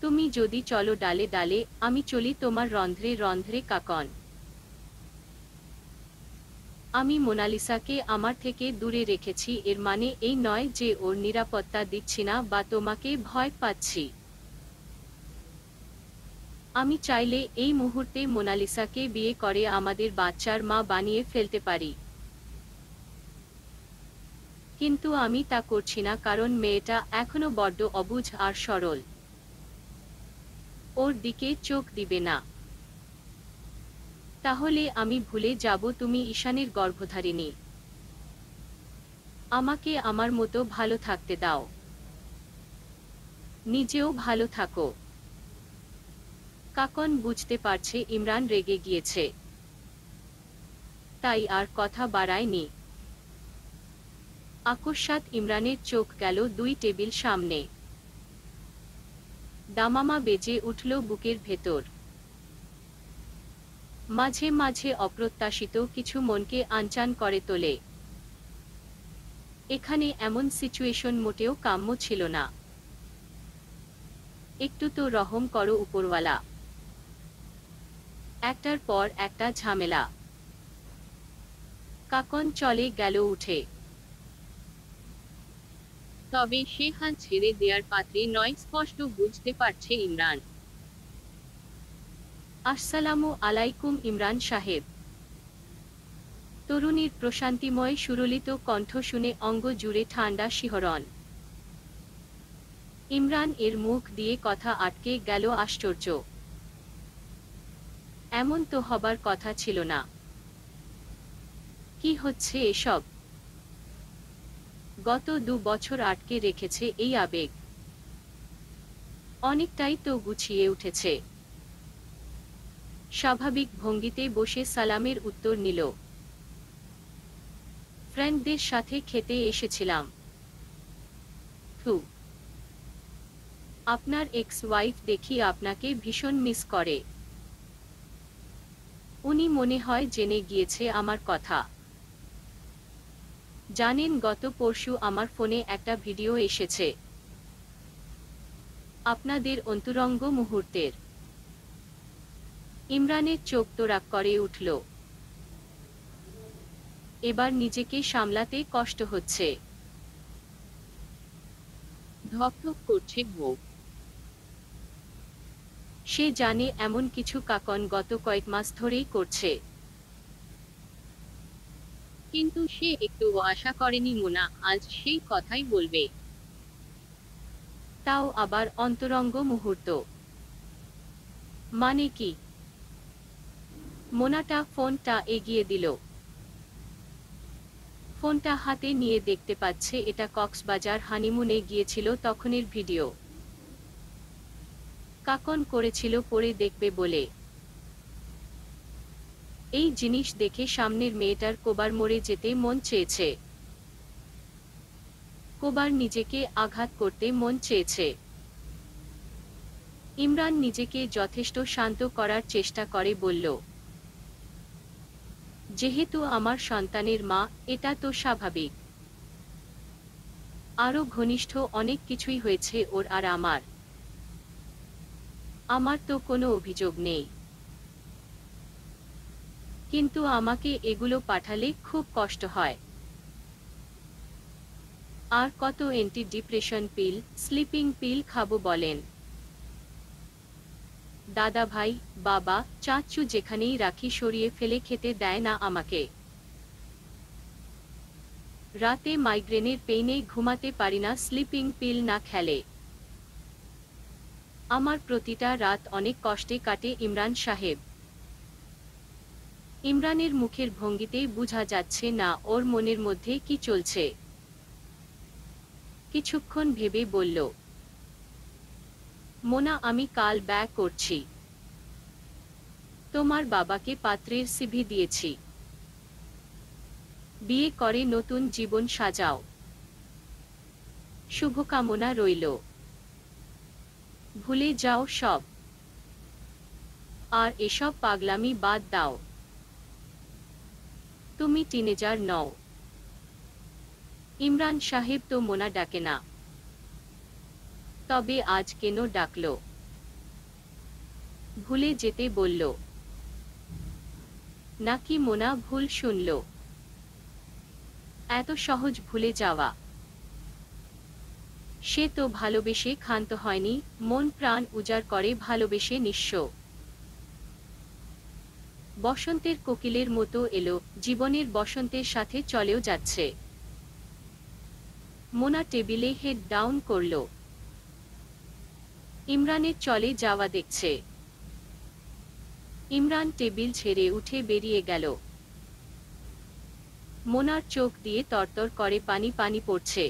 তুমি যদি চলো ডালে ডালে আমি চলি তোমার রন্ধ্রে রন্ধ্রে কাকন আমি মোনালিসাকে আমার থেকে দূরে রেখেছি এর মানে এই নয় যে ওর নিরাপত্তা দিচ্ছি না বা তোমাকে ভয় পাচ্ছি আমি চাইলে এই মুহূর্তে মোনালিসাকে বিয়ে করে আমাদের বাচ্চার মা বানিয়ে ফেলতে পারি কিন্তু আমি তা করছি না কারণ মেয়েটা এখনো বড্ড অবুঝ আর সরল ওর দিকে চোখ দিবে না তাহলে আমি ভুলে যাব তুমি ঈশানের গর্ভধারিণী আমাকে আমার মতো ভালো থাকতে দাও নিজেও ভালো থাকো কাকন বুঝতে পারছে ইমরান রেগে গিয়েছে তাই আর কথা বাড়ায়নি আকস্মাত ইমরানের চোখ গেল দুই টেবিল সামনে দামামা বেজে উঠল বুকের ভেতর মাঝে মাঝে অপ্রত্যাশিত কিছু মনকে আনচান করে তোলে এখানে এমন সিচুয়েশন মোটেও কাম্য ছিল না একটু তো রহম করো উপরওয়ালা একটার পর একটা ঝামেলা কাকন চলে গেল উঠে তবে সে হাত ছেড়ে দেওয়ার পাত্রে নয় স্পষ্ট বুঝতে পারছে ইমরান আসসালামু আলাইকুম ইমরান সাহেব তরুণীর প্রশান্তিময় সুরলিত কণ্ঠ শুনে অঙ্গ জুড়ে ঠান্ডা শিহরণ ইমরান এর মুখ দিয়ে কথা আটকে গেল আশ্চর্য এমন তো হবার কথা ছিল না কি হচ্ছে এসব গত দু বছর আটকে রেখেছে এই আবেগ অনেকটাই তো গুছিয়ে উঠেছে স্বাভাবিক ভঙ্গিতে বসে সালামের উত্তর নিল ফ্রেন্ডদের সাথে খেতে এসেছিলাম থু আপনার এক্স ওয়াইফ দেখি আপনাকে ভীষণ মিস করে উনি মনে হয় জেনে গিয়েছে আমার কথা জানেন গত পরশু আমার ফোনে একটা ভিডিও এসেছে আপনাদের অন্তরঙ্গ মুহূর্তের ইমরানের চোখ তোরাক করে উঠল এবার নিজেকে সামলাতে কষ্ট হচ্ছে ধকধক করছে মুখ সে জানে এমন কিছু কাকন গত কয়েক মাস ধরেই করছে কিন্তু সে একটু আশা করেনি মোনা আজ সেই কথাই বলবে তাও আবার অন্তরঙ্গ মুহূর্ত মানে কি মোনাটা ফোনটা এগিয়ে দিল ফোনটা হাতে নিয়ে দেখতে পাচ্ছে এটা কক্সবাজার হানিমুনে গিয়েছিল তখনের ভিডিও কাকন করেছিল পরে দেখবে বলে এই জিনিস দেখে সামনের মেয়েটার কোবার মরে যেতে মন চেয়েছে কোবার নিজেকে আঘাত করতে মন চেয়েছে ইমরান নিজেকে যথেষ্ট শান্ত করার চেষ্টা করে বলল যেহেতু আমার সন্তানের মা এটা তো স্বাভাবিক আরও ঘনিষ্ঠ অনেক কিছুই হয়েছে ওর আর আমার আমার তো কোনো অভিযোগ নেই কিন্তু আমাকে এগুলো পাঠালে খুব কষ্ট হয় আর কত anti depression pill sleeping pill খাবো বলেন দাদা ভাই বাবা চাচু যেখানেই রাখি সরিয়ে ফেলে খেতে দেয় না আমাকে রাতে মাইগ্রেনের পেইনে ঘুমাতে পারি না স্লিপিং পিল না খেলে আমার প্রতিটা রাত অনেক কষ্টে কাটে ইমরান সাহেব ইমরানের মুখের ভঙ্গিতেই বুঝা যাচ্ছে না ওর মনের মধ্যে কি চলছে কিছুক্ষণ ভেবে বলল মোনা আমি কাল ব্যাক করছি তোমার বাবাকে পাত্রের সিভি দিয়েছি বিয়ে করে নতুন জীবন সাজাও শুভকামনা রইল ভুলে যাও সব আর এসব পাগলামি বাদ দাও তুমি টিনেজার নও ইমরান সাহেব তো মোনা ডাকে না তবে আজ কেন ডাকল ভুলে যেতে বলল নাকি মোনা ভুল শুনল এত সহজ ভুলে যাওয়া সে তো ভালোবেসে ক্ষান্ত হয়নি মন প্রাণ উজাড় করে ভালোবেসে নিঃস্ব বসন্তের কোকিলের মতো এলো জীবনের বসন্তের সাথে চলেও যাচ্ছে মোনা টেবিলে হেড ডাউন করল ইমরানের চলে যাওয়া দেখছে ইমরান টেবিল ছেড়ে উঠে বেরিয়ে গেল মোনার চোখ দিয়ে তরতর করে পানি পানি পড়ছে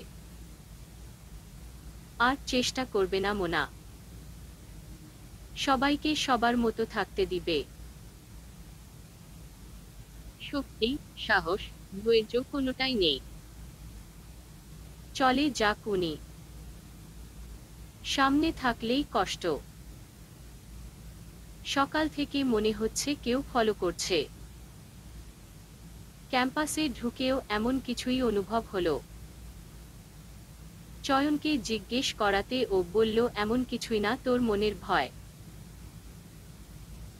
আর চেষ্টা করবে না মোনা সবাইকে সবার মতো থাকতে দিবে শক্তি সাহস ধৈর্য কোনোটাই নেই চলে যা কোণে সামনে থাকলেই কষ্ট সকাল থেকে মনে হচ্ছে কেউ ফলো করছে ক্যাম্পাসে ঢুকেও এমন কিছুই অনুভব হলো চয়নকে জিজ্ঞেস করাতে ও বলল এমন কিছুই না তোর মনের ভয়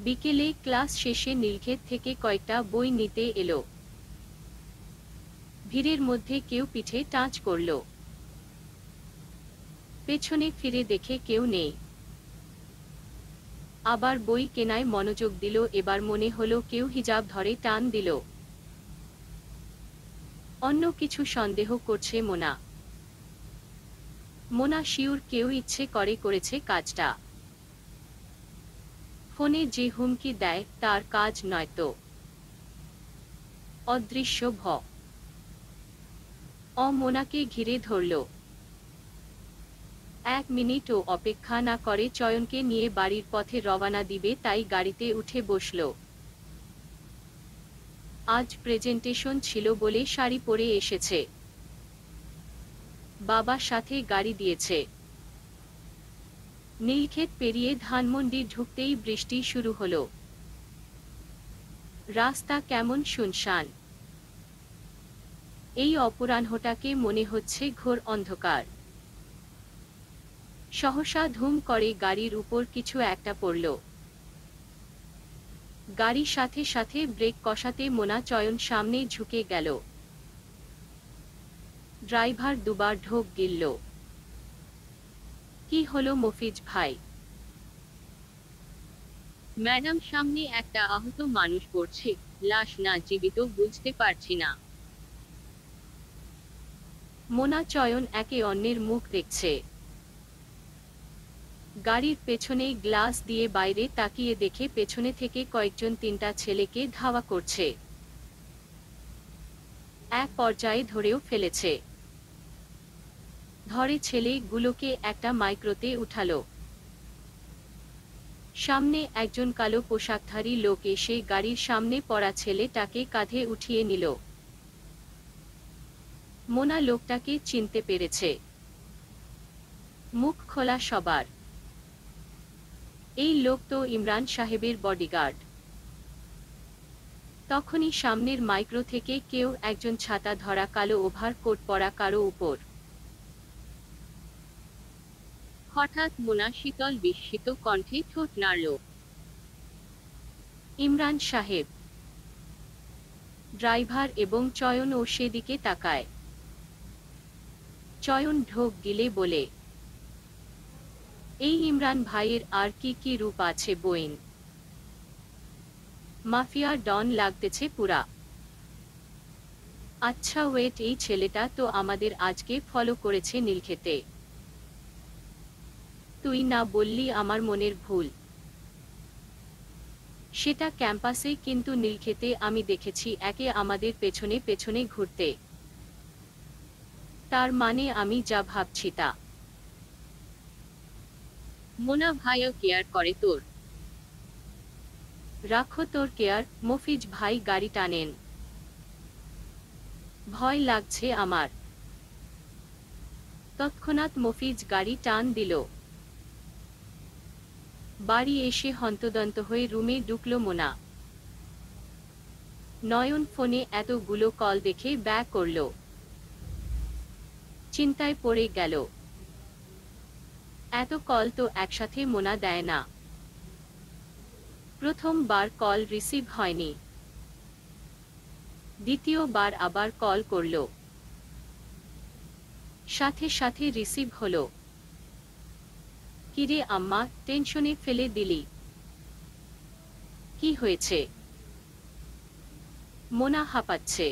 বিকেলে ক্লাস শেষে নীলক্ষেত থেকে কয়েকটা বই নিতে এলো ভিড়ের মধ্যে কেউ পিঠে টাচ করল পেছনে ফিরে দেখে কেউ নেই আবার বই কেনায় মনোযোগ দিল এবার মনে হলো কেউ হিজাব ধরে টান দিল অন্য কিছু সন্দেহ করছে মোনা মোনা শিউর কেউ ইচ্ছে করে করেছে কাজটা ফোনে যে হুমকি দেয় তার কাজ নয় তো অদৃশ্য ভ অমোনাকে ঘিরে ধরল এক মিনিটও অপেক্ষা না করে চয়নকে নিয়ে বাড়ির পথে রওনা দিবে তাই গাড়িতে উঠে বসল আজ প্রেজেন্টেশন ছিল বলে শাড়ি পরে এসেছে বাবা সাথে গাড়ি দিয়েছে নীলক্ষেত পেরিয়ে ধানমন্ডি ঢুকতেই বৃষ্টি শুরু হল রাস্তা কেমন শুনশান এই অপরাহ্নটাকে মনে হচ্ছে ঘোর অন্ধকার সহসা ধুম করে গাড়ির উপর কিছু একটা পড়ল গাড়ির সাথে সাথে ব্রেক কষাতে মোনা চয়ন সামনে ঝুঁকে গেল ড্রাইভার দুবার ঢোক গিলল কি হলো মফিজ ভাই ম্যাডাম সামনে একটা আহত মানুষ পড়ছে লাশ না জীবিত বুঝতে পারছি না মোনা চয়ন একে অন্যের মুখ দেখছে গাড়ির পেছনে গ্লাস দিয়ে বাইরে তাকিয়ে দেখে পেছনে থেকে কয়েকজন তিনটা ছেলেকে ধাওয়া করছে এক পর্যায়ে ধরেও ফেলেছে ধরে ছেলেগুলোকে একটা মাইক্রোতে উঠালো সামনে একজন কালো পোশাকধারী লোক এসে গাড়ির সামনে পড়া ছেলেটাকে কাঁধে উঠিয়ে নিল মোনা লোকটাকে চিনতে পেরেছে মুখ খোলা সবার এই লোক তো ইমরান সাহেবের বডিগার্ড তখনই সামনের মাইক্রো থেকে কেউ একজন ছাতা ধরা কালো ওভার কোট পরা কারো উপর হঠাৎ মোনা শীতল বিস্মিত কণ্ঠে ঠোঁট নাড়ল ইমরান সাহেব ড্রাইভার এবং চয়ন ও সেদিকে তাকায় চয়ন ঢোক গিলে বলে এই ইমরান ভাইয়ের আর কি কি রূপ আছে বইন মাফিয়া ডন লাগতেছে পুরা আচ্ছা ওয়েট এই ছেলেটা তো আমাদের আজকে ফলো করেছে নীলক্ষেতে তুই না বললি আমার মনের ভুল সেটা ক্যাম্পাসে কিন্তু নীলক্ষেতে আমি দেখেছি একে আমাদের পেছনে পেছনে ঘুরতে তার মানে আমি যা ভাবছি তা মোনা ভাইও কেয়ার করে তোর রাখো তোর কেয়ার মফিজ ভাই গাড়ি টানেন ভয় লাগছে আমার তৎক্ষণাৎ মফিজ গাড়ি টান দিল বাড়ি এসে হন্তদন্ত হয়ে রুমে ঢুকল মোনা নয়ন ফোনে এতগুলো কল দেখে ব্যয় করল চিন্তায় পড়ে গেল এত কল তো একসাথে মোনা দেয় না প্রথমবার কল রিসিভ হয়নি দ্বিতীয়বার আবার কল করল সাথে সাথে রিসিভ হলো কিরে আম্মা টেনশনে ফেলে দিলি কি হয়েছে মোনা হাঁপাচ্ছে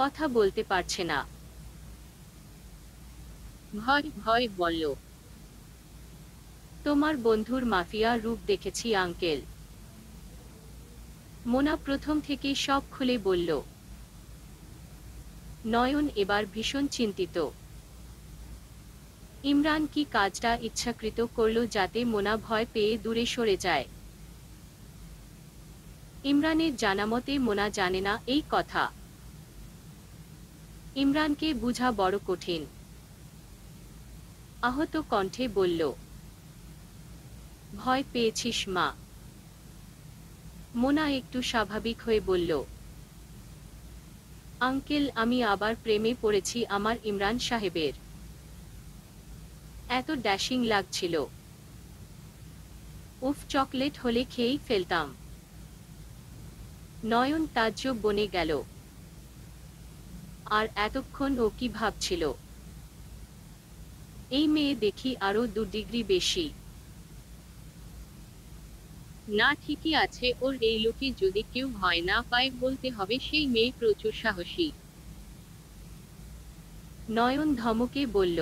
কথা বলতে পারছে না ভয় ভয় বলল তোমার বন্ধুর মাফিয়া রূপ দেখেছি আঙ্কেল মোনা প্রথম থেকে সব খুলে বলল নয়ন এবার ভীষণ চিন্তিত ইমরান কি কাজটা ইচ্ছাকৃত করল যাতে মোনা ভয় পেয়ে দূরে সরে যায় ইমরানের জানামতে মোনা জানে না এই কথা ইমরানকে বুঝা বড় কঠিন আহত কণ্ঠে বলল ভয় পেয়েছিস মা মোনা একটু স্বাভাবিক হয়ে বলল আঙ্কেল আমি আবার প্রেমে পড়েছি আমার ইমরান সাহেবের এত ড্যাশিং লাগছিল উফ চকলেট হলে খেয়েই ফেলতাম নয়ন তাজ্য বনে গেল আর এতক্ষণ ও কি ভাবছিল এই মেয়ে দেখি আরো দু ডিগ্রি বেশি না ঠিকই আছে ওর এই লোকে যদি কেউ ভয় না পায় বলতে হবে সেই মেয়ে প্রচুর সাহসী নয়ন ধমকে বলল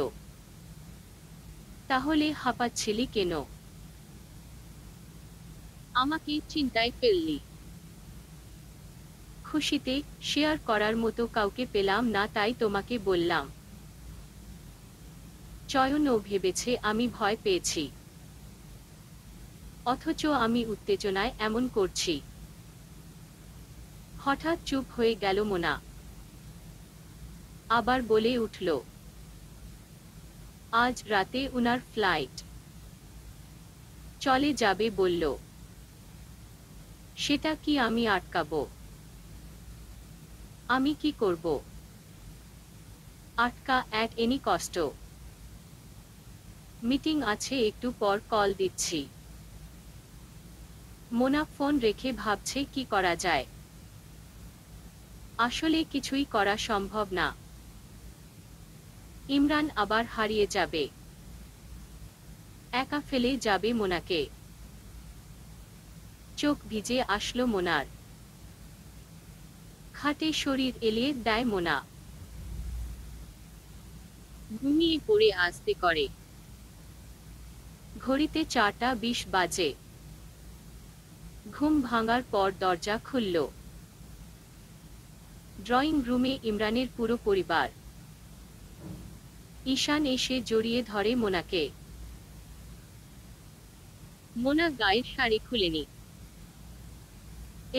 তাহলে হাঁপাচ্ছিলি কেন আমাকে চিন্তায় ফেললি খুশিতে শেয়ার করার মতো কাউকে পেলাম না তাই তোমাকে বললাম চয়নও ভেবেছে আমি ভয় পেয়েছি অথচ আমি উত্তেজনায় এমন করছি হঠাৎ চুপ হয়ে গেল মোনা আবার বলে উঠল আজ রাতে উনার ফ্লাইট চলে যাবে বলল সেটা কি আমি আটকাব আমি কি করব আটকা অ্যাট এনি কষ্ট মিটিং আছে একটু পর কল দিচ্ছি মোনা ফোন রেখে ভাবছে কি করা যায় আসলে কিছুই করা সম্ভব না ইমরান আবার হারিয়ে যাবে একা ফেলে যাবে মোনাকে চোখ ভিজে আসলো মোনার খাটে শরীর এলিয়ে দেয় মোনা ঘুমিয়ে পড়ে আসতে করে ঘড়িতে চারটা বিশ বাজে ঘুম ভাঙার পর দরজা খুলল ড্রয়িং রুমে ইমরানের পুরো পরিবার ঈশান এসে জড়িয়ে ধরে মোনাকে মোনা গায়ের শাড়ি খুলেনি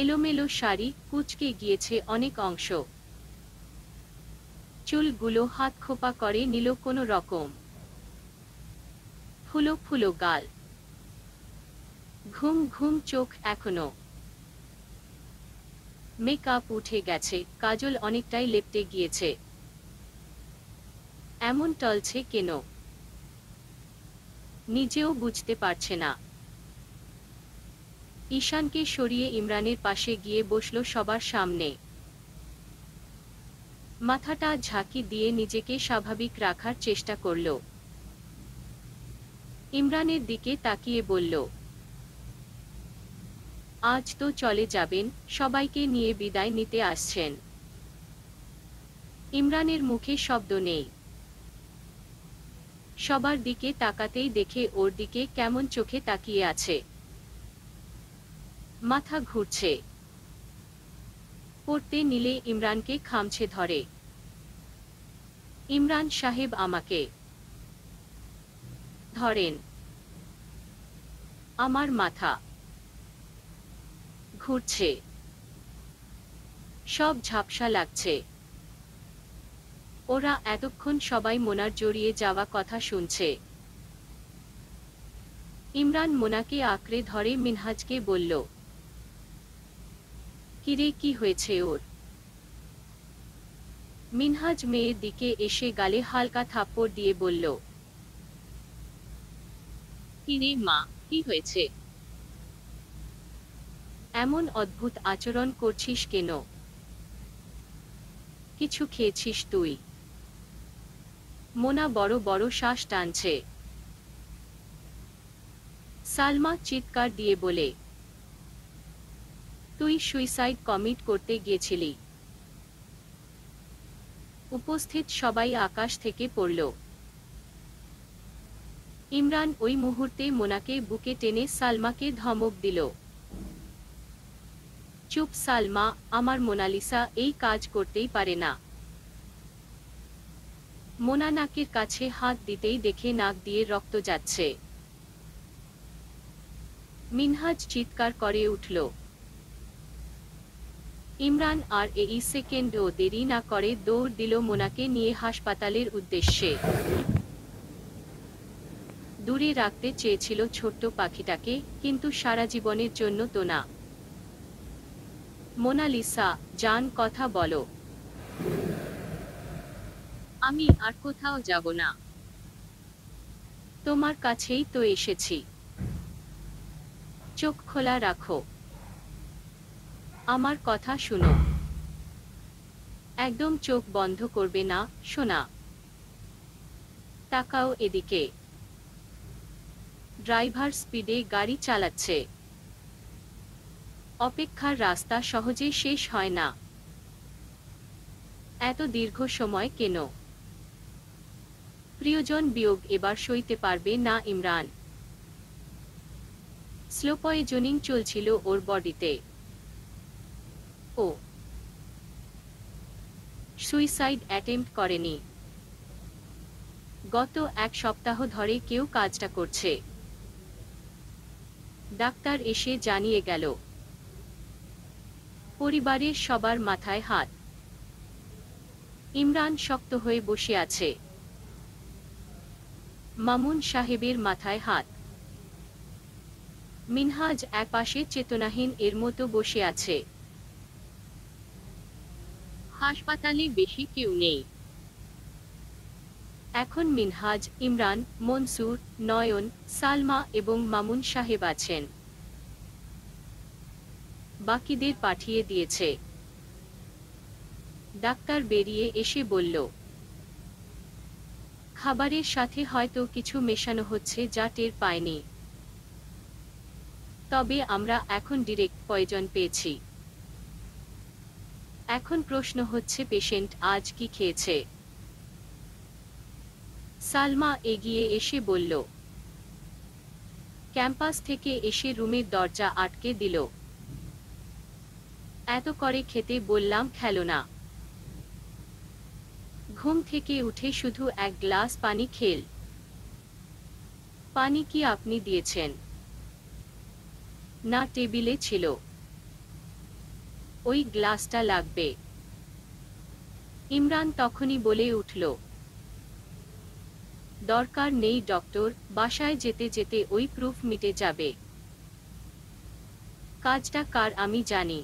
এলোমেলো শাড়ি কুচকে গিয়েছে অনেক অংশ চুলগুলো হাত খোপা করে নিল কোনো রকম ফুলো ফুলো গাল ঘুম ঘুম চোখ এখনো মেকআপ উঠে গেছে কাজল অনেকটাই লেপটে গিয়েছে এমন টলছে কেন নিজেও বুঝতে পারছে না ঈশানকে সরিয়ে ইমরানের পাশে গিয়ে বসল সবার সামনে মাথাটা ঝাঁকি দিয়ে নিজেকে স্বাভাবিক রাখার চেষ্টা করল ইমরানের দিকে তাকিয়ে বলল আজ তো চলে যাবেন সবাইকে নিয়ে বিদায় নিতে আসছেন ইমরানের মুখে শব্দ নেই সবার দিকে তাকাতেই দেখে ওর দিকে কেমন চোখে তাকিয়ে আছে মাথা ঘুরছে পড়তে নিলে ইমরানকে খামছে ধরে ইমরান সাহেব আমাকে ধরেন আমার মাথা ঘুরছে সব ঝাপসা লাগছে ওরা এতক্ষণ সবাই মোনার জড়িয়ে যাওয়া কথা শুনছে ইমরান মোনাকে আঁকড়ে ধরে মিনহাজকে বলল কিরে কি হয়েছে ওর মিনহাজ মেয়ের দিকে এসে গালে হালকা থাপ্পড় দিয়ে বলল কিরে মা কি হয়েছে এমন অদ্ভুত আচরণ করছিস কেন কিছু খেয়েছিস তুই মোনা বড় বড় শ্বাস টানছে সালমা চিৎকার দিয়ে বলে তুই সুইসাইড কমিট করতে গিয়েছিলি উপস্থিত সবাই আকাশ থেকে পড়ল ইমরান ওই মুহূর্তে মোনাকে বুকে টেনে সালমাকে ধমক দিল চুপ সালমা আমার মোনালিসা এই কাজ করতেই পারে না মোনা নাকের কাছে হাত দিতেই দেখে নাক দিয়ে রক্ত যাচ্ছে মিনহাজ চিৎকার করে উঠল ইমরান আর এই সেকেন্ডও দেরি না করে দৌড় দিল মোনাকে নিয়ে হাসপাতালের উদ্দেশ্যে দূরে রাখতে চেয়েছিল ছোট্ট পাখিটাকে কিন্তু সারা জীবনের জন্য তো না মোনালিসা জান কথা বলো আমি আর কোথাও যাব না তোমার কাছেই তো এসেছি চোখ খোলা রাখো আমার কথা শুনো একদম চোখ বন্ধ করবে না শোনা তাকাও এদিকে ড্রাইভার স্পিডে গাড়ি চালাচ্ছে অপেক্ষার রাস্তা সহজে শেষ হয় না এত দীর্ঘ সময় কেন প্রিয়জন বিয়োগ এবার সইতে পারবে না ইমরান স্লো চলছিল ওর বডিতে ও সুইসাইড অ্যাটেম্প্ট করেনি গত এক সপ্তাহ ধরে কেউ কাজটা করছে ডাক্তার এসে জানিয়ে গেল পরিবারের সবার মাথায় হাত ইমরান শক্ত হয়ে বসে আছে মামুন সাহেবের মাথায় হাত মিনহাজ একপাশে চেতনাহীন এর মতো বসে আছে হাসপাতালে বেশি কেউ নেই এখন মিনহাজ ইমরান মনসুর নয়ন সালমা এবং মামুন সাহেব আছেন বাকিদের পাঠিয়ে দিয়েছে ডাক্তার বেরিয়ে এসে বলল খাবারের সাথে হয়তো কিছু মেশানো হচ্ছে যা টের পায়নি তবে আমরা এখন ডিরেক্ট পয়জন পেয়েছি এখন প্রশ্ন হচ্ছে পেশেন্ট আজ কি খেয়েছে সালমা এগিয়ে এসে বলল ক্যাম্পাস থেকে এসে রুমের দরজা আটকে দিল এত করে খেতে বললাম খেলো না ঘুম থেকে উঠে শুধু এক গ্লাস পানি খেল পানি কি আপনি দিয়েছেন না টেবিলে ছিল ওই গ্লাসটা লাগবে ইমরান তখনই বলে উঠল দরকার নেই ডক্টর বাসায় যেতে যেতে ওই প্রুফ মিটে যাবে কাজটা কার আমি জানি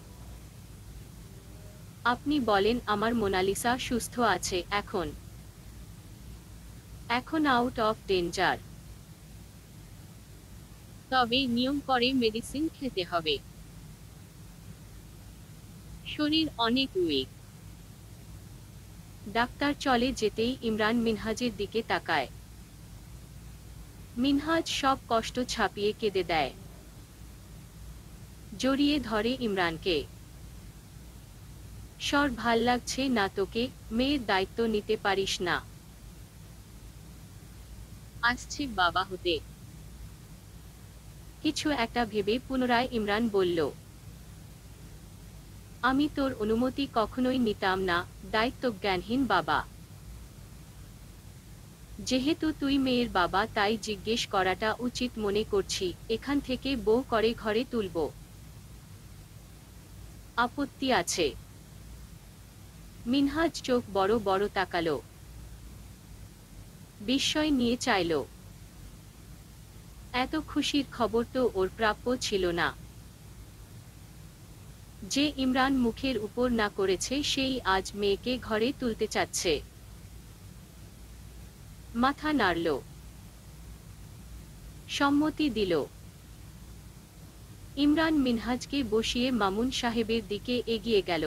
আপনি বলেন আমার মোনালিসা সুস্থ আছে এখন এখন আউট অফ ডেঞ্জার তবে নিয়ম করে মেডিসিন খেতে হবে শরীর অনেক উইক ডাক্তার চলে যেতেই ইমরান মিনহাজের দিকে তাকায় মিনহাজ সব কষ্ট ছাপিয়ে কেঁদে দেয় জড়িয়ে ধরে ইমরানকে সর ভাল লাগছে না তোকে মেয়ের দায়িত্ব নিতে পারিস না আসছি বাবা হতে কিছু একটা ভেবে পুনরায় ইমরান বলল আমি তোর অনুমতি কখনোই নিতাম না দায়িত্ব জ্ঞানহীন বাবা যেহেতু তুই মেয়ের বাবা তাই জিজ্ঞেস করাটা উচিত মনে করছি এখান থেকে বউ করে ঘরে তুলব আপত্তি আছে মিনহাজ চোখ বড় বড় তাকাল বিস্ময় নিয়ে চাইল এত খুশির খবর তো ওর প্রাপ্য ছিল না যে ইমরান মুখের উপর না করেছে সেই আজ মেয়েকে ঘরে তুলতে চাচ্ছে মাথা নাড়ল সম্মতি দিল ইমরান মিনহাজকে বসিয়ে মামুন সাহেবের দিকে এগিয়ে গেল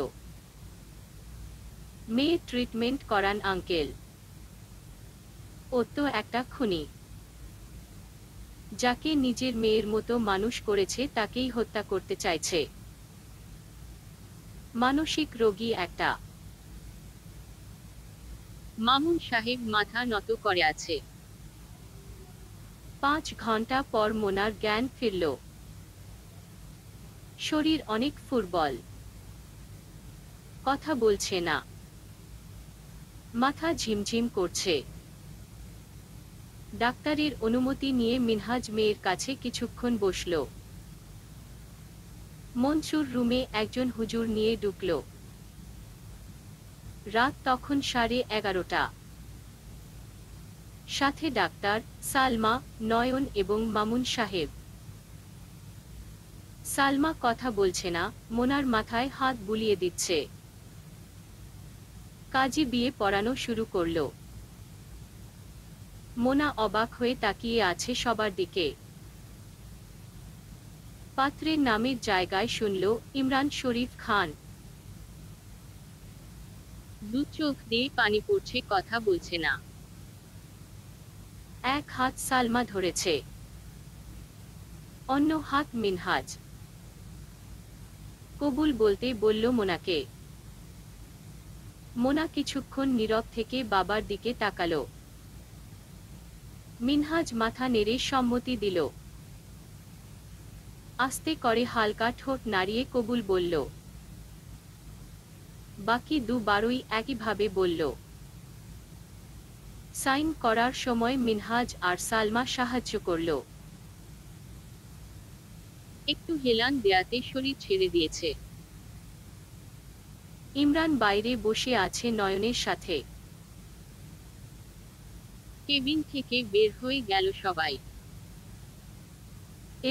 মেয়ে ট্রিটমেন্ট করান আঙ্কেল ও তো একটা খুনি যাকে নিজের মেয়ের মতো মানুষ করেছে তাকেই হত্যা করতে চাইছে মানসিক রোগী একটা মামুন সাহেব মাথা নত করে আছে পাঁচ ঘন্টা পর মোনার জ্ঞান ফিরল শরীর অনেক ফুটবল কথা বলছে না মাথা ঝিমঝিম করছে ডাক্তারের অনুমতি নিয়ে মিনহাজ মেয়ের কাছে কিছুক্ষণ বসল মনসুর রুমে একজন হুজুর নিয়ে ঢুকল রাত তখন সাড়ে এগারোটা সাথে ডাক্তার সালমা নয়ন এবং মামুন সাহেব সালমা কথা বলছে না মোনার মাথায় হাত বুলিয়ে দিচ্ছে কাজী বিয়ে পড়ানো শুরু করল মোনা অবাক হয়ে তাকিয়ে আছে সবার দিকে পাত্রের নামের জায়গায় শুনল ইমরান শরীফ খান দু চোখ দিয়ে পানি পড়ছে কথা বলছে না এক হাত সালমা ধরেছে অন্য হাত মিনহাজ কবুল বলতে বলল মোনাকে মোনা কিছুক্ষণ নীরব থেকে বাবার দিকে তাকাল মিনহাজ মাথা নেড়ে সম্মতি দিল আস্তে করে হালকা ঠোঁট নাড়িয়ে কবুল বলল বাকি দুবারই একইভাবে বলল সাইন করার সময় মিনহাজ আর সালমা সাহায্য করল একটু হেলান দেয়াতে শরীর ছেড়ে দিয়েছে ইমরান বাইরে বসে আছে নয়নের সাথে কেবিন থেকে বের হয়ে গেল সবাই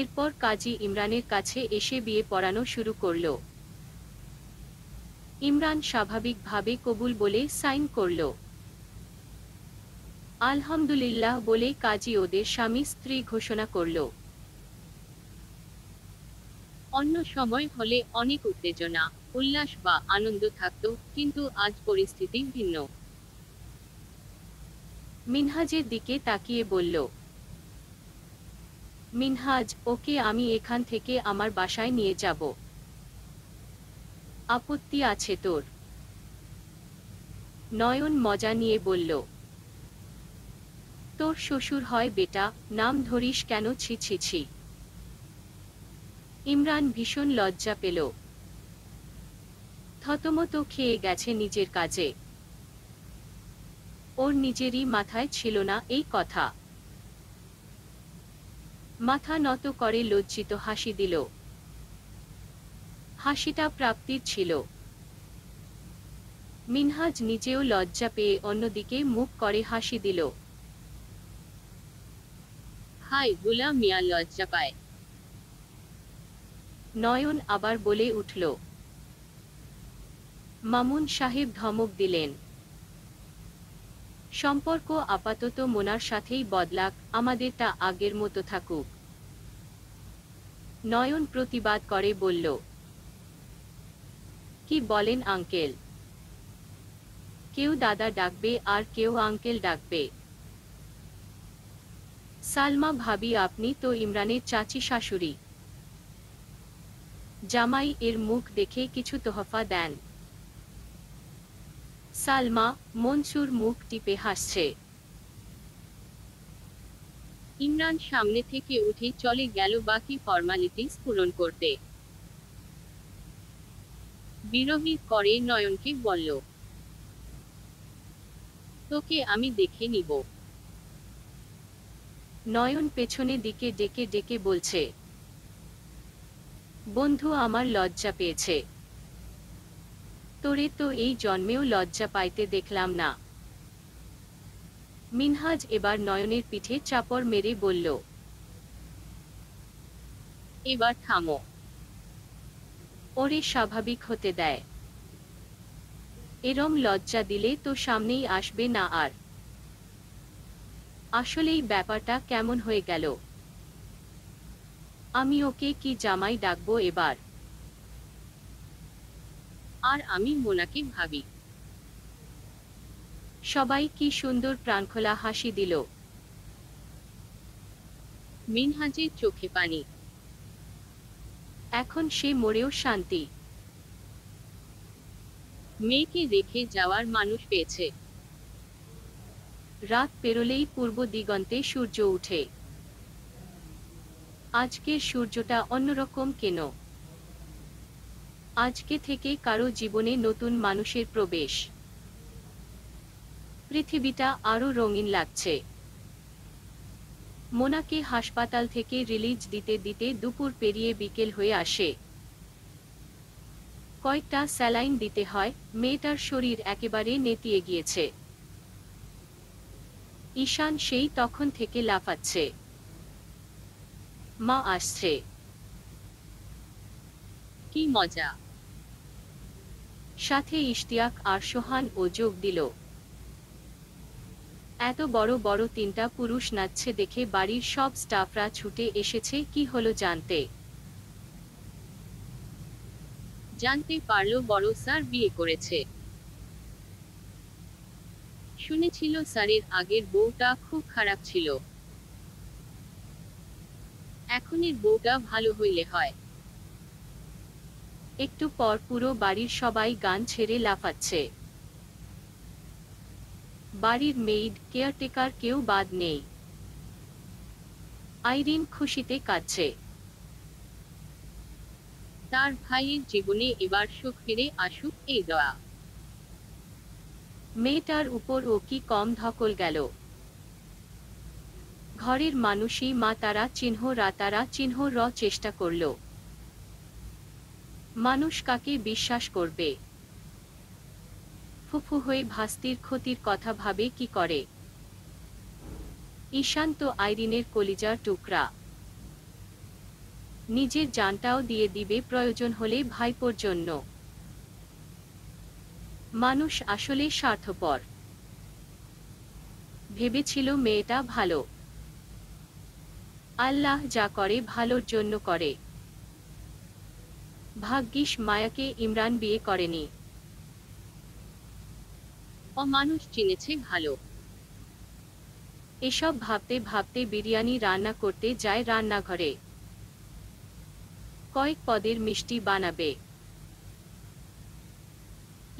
এরপর কাজী ইমরানের কাছে এসে বিয়ে পড়ানো শুরু করল ইমরান স্বাভাবিকভাবে কবুল বলে সাইন করল আলহামদুলিল্লাহ বলে কাজী ওদের স্বামী স্ত্রী ঘোষণা করল অন্য সময় হলে অনেক উত্তেজনা উল্লাস বা আনন্দ থাকত কিন্তু আজ পরিস্থিতি ভিন্ন মিনহাজের দিকে তাকিয়ে বলল মিনহাজ ওকে আমি এখান থেকে আমার বাসায় নিয়ে যাব আপত্তি আছে তোর নয়ন মজা নিয়ে বলল তোর শ্বশুর হয় বেটা নাম ধরিস কেন ছি ছি ইমরান ভীষণ লজ্জা পেল থতমত খেয়ে গেছে নিজের কাজে ওর নিজেরই মাথায় ছিল না এই কথা মাথা নত করে লজ্জিত হাসি দিল হাসিটা প্রাপ্তির ছিল মিনহাজ নিজেও লজ্জা পেয়ে অন্যদিকে মুখ করে হাসি দিল হাই গুলা মিয়া লজ্জা পায় নয়ন আবার বলে উঠল মামুন সাহেব ধমক দিলেন সম্পর্ক আপাতত মোনার সাথেই বদলাক আমাদের তা আগের মতো থাকুক নয়ন প্রতিবাদ করে বলল কি বলেন আঙ্কেল কেউ দাদা ডাকবে আর কেউ আঙ্কেল ডাকবে সালমা ভাবি আপনি তো ইমরানের চাচি শাশুড়ি জামাই এর মুখ দেখে কিছু তোহফা দেন সালমা মনসুর মুখ টিপে হাসছে ইমরান সামনে থেকে উঠে চলে গেল বাকি ফর্মালিটিস পূরণ করতে বিরোহী করে নয়নকে বলল তোকে আমি দেখে নিব নয়ন পেছনে দিকে ডেকে ডেকে বলছে বন্ধু আমার লজ্জা পেয়েছে তোরে তো এই জন্মেও লজ্জা পাইতে দেখলাম না মিনহাজ এবার নয়নের পিঠে চাপড় মেরে বলল এবার থামো ওরে স্বাভাবিক হতে দেয় এরম লজ্জা দিলে তো সামনেই আসবে না আর আসলেই ব্যাপারটা কেমন হয়ে গেল আমি ওকে কি জামাই ডাকবো এবার আর আমি মোনাকে ভাবি সবাই কি সুন্দর প্রাণখোলা হাসি দিল মিনহাজের চোখে পানি এখন সে মরেও শান্তি মেয়েকে রেখে যাওয়ার মানুষ পেয়েছে রাত পেরোলেই পূর্ব দিগন্তে সূর্য উঠে আজকের সূর্যটা অন্যরকম কেন আজকে থেকেই কারো জীবনে নতুন মানুষের প্রবেশ পৃথিবীটা আরও রঙিন লাগছে মোনাকে হাসপাতাল থেকে রিলিজ দিতে দিতে দুপুর পেরিয়ে বিকেল হয়ে আসে কয়েকটা স্যালাইন দিতে হয় মেয়েটার শরীর একেবারে নেতিয়ে গিয়েছে ঈশান সেই তখন থেকে লাফাচ্ছে মা আসছে কি মজা সাথে ইশতিয়াক আর ও যোগ দিল এত বড় বড় তিনটা পুরুষ নাচছে দেখে বাড়ির সব স্টাফরা ছুটে এসেছে কি হলো জানতে জানতে পারল বড় স্যার বিয়ে করেছে শুনেছিল স্যারের আগের বউটা খুব খারাপ ছিল এখনের বউটা ভালো হইলে হয় একটু পর পুরো বাড়ির সবাই গান ছেড়ে লাফাচ্ছে বাড়ির মেইড কেয়ারটেকার কেউ বাদ নেই আইরিন খুশিতে কাঁদছে তার ভাইয়ের জীবনে এবার সুখ ফিরে আসুক এই দয়া মেয়েটার উপর ও কি কম ধকল গেল ঘরের মানুষই মা তারা চিহ্ন রাতারা চিহ্ন র চেষ্টা করলো মানুষ কাকে বিশ্বাস করবে ফুফু হয়ে ভাস্তির ক্ষতির কথা ভাবে কি করে ঈশান্ত আইরিনের কলিজার টুকরা নিজের জানটাও দিয়ে দিবে প্রয়োজন হলে ভাইপোর জন্য মানুষ আসলে স্বার্থপর ভেবেছিল মেয়েটা ভালো আল্লাহ যা করে ভালোর জন্য করে ভাগ্যিস মায়াকে ইমরান বিয়ে করেনি অমানুষ চিনেছে ভালো এসব ভাবতে ভাবতে বিরিয়ানি রান্না করতে যায় রান্নাঘরে কয়েক পদের মিষ্টি বানাবে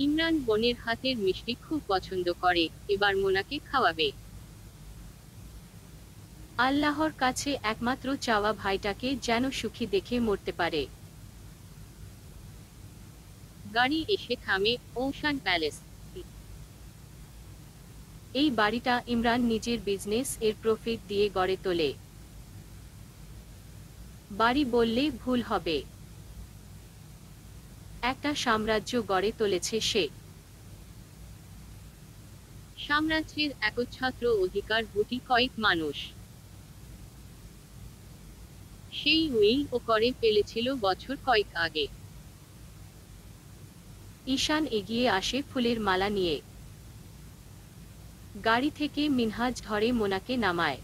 ইমরান বোনের হাতের মিষ্টি খুব পছন্দ করে এবার মোনাকে খাওয়াবে আল্লাহর কাছে একমাত্র চাওয়া ভাইটাকে যেন সুখী দেখে মরতে পারে গাড়ি এসে থামে ওশান প্যালেস এই বাড়িটা ইমরান নিজের বিজনেস এর প্রফিট দিয়ে গড়ে তোলে বাড়ি বললে ভুল হবে একটা সাম্রাজ্য গড়ে তুলেছে সে সাম্রাজ্যের একচ্ছত্র অধিকার গুটি কয়েক মানুষ সেই উইল ও করে ফেলেছিল বছর কয়েক আগে ঈশান এগিয়ে আসে ফুলের মালা নিয়ে গাড়ি থেকে মিনহাজ ঘরে মোনাকে নামায়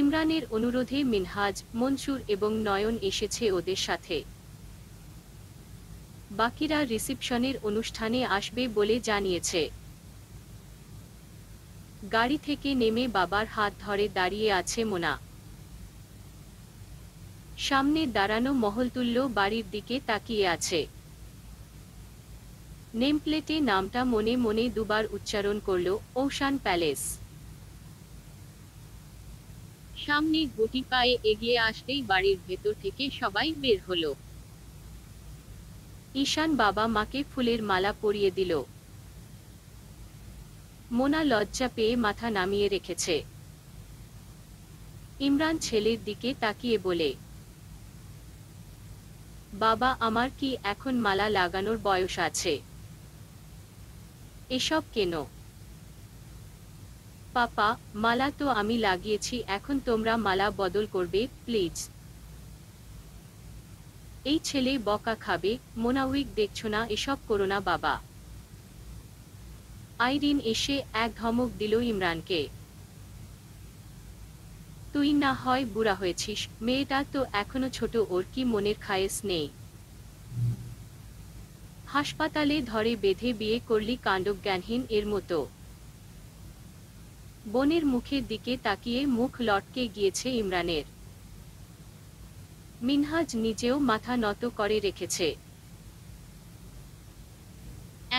ইমরানের অনুরোধে মিনহাজ মনসুর এবং নয়ন এসেছে ওদের সাথে বাকিরা রিসিপশনের অনুষ্ঠানে আসবে বলে জানিয়েছে গাড়ি থেকে নেমে বাবার হাত ধরে দাঁড়িয়ে আছে মোনা সামনে দাঁড়ানো মহলতুল্য বাড়ির দিকে তাকিয়ে আছে নেমপ্লেটে নামটা মনে মনে দুবার উচ্চারণ করল ওশান প্যালেস সামনে গটি পায়ে এগিয়ে আসতেই বাড়ির ভেতর থেকে সবাই বের হল ঈশান বাবা মাকে ফুলের মালা পরিয়ে দিল মোনা লজ্জা পেয়ে মাথা নামিয়ে রেখেছে ইমরান ছেলের দিকে তাকিয়ে বলে বাবা আমার কি এখন মালা লাগানোর বয়স আছে এসব কেন পাপা মালা তো আমি লাগিয়েছি এখন তোমরা মালা বদল করবে প্লিজ এই ছেলে বকা খাবে মোনাউইক দেখছ না এসব করো না বাবা আইরিন এসে এক ধমক দিল ইমরানকে তুই না হয় বুড়া হয়েছিস মেয়েটা তো এখনো ছোট ওর কি মনের খায়েস নেই হাসপাতালে ধরে বেঁধে বিয়ে করলি জ্ঞানহীন এর মতো বোনের মুখের দিকে তাকিয়ে মুখ লটকে গিয়েছে ইমরানের মিনহাজ নিজেও মাথা নত করে রেখেছে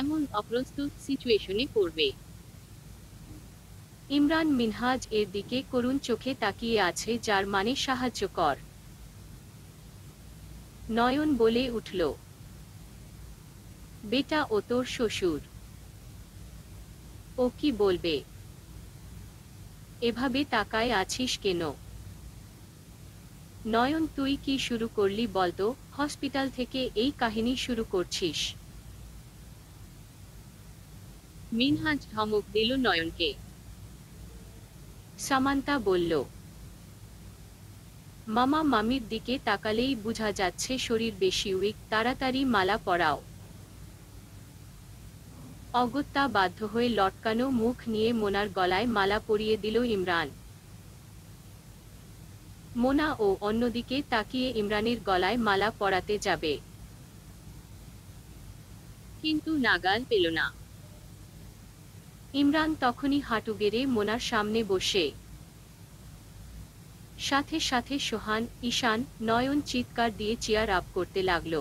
এমন অপ্রস্তুত সিচুয়েশনে পড়বে ইমরান মিনহাজ এর দিকে করুণ চোখে তাকিয়ে আছে যার মানে সাহায্য কর নয়ন বলে উঠল বেটা ও তোর শ্বশুর ও কি বলবে এভাবে তাকায় আছিস কেন নয়ন তুই কি শুরু করলি বলতো হসপিটাল থেকে এই কাহিনী শুরু করছিস মিনহাজ ধমক দিল নয়নকে সামান্তা বলল মামা মামির দিকে তাকালেই বুঝা যাচ্ছে শরীর বেশি উইক তাড়াতাড়ি মালা পরাও অগত্যা বাধ্য হয়ে লটকানো মুখ নিয়ে মোনার গলায় মালা পরিয়ে দিল ইমরান মোনা ও অন্যদিকে তাকিয়ে ইমরানের গলায় মালা পরাতে যাবে কিন্তু নাগাল পেল না ইমরান তখনই হাঁটু গেড়ে মোনার সামনে বসে সাথে সাথে সোহান ঈশান নয়ন চিৎকার দিয়ে চেয়ার আপ করতে লাগল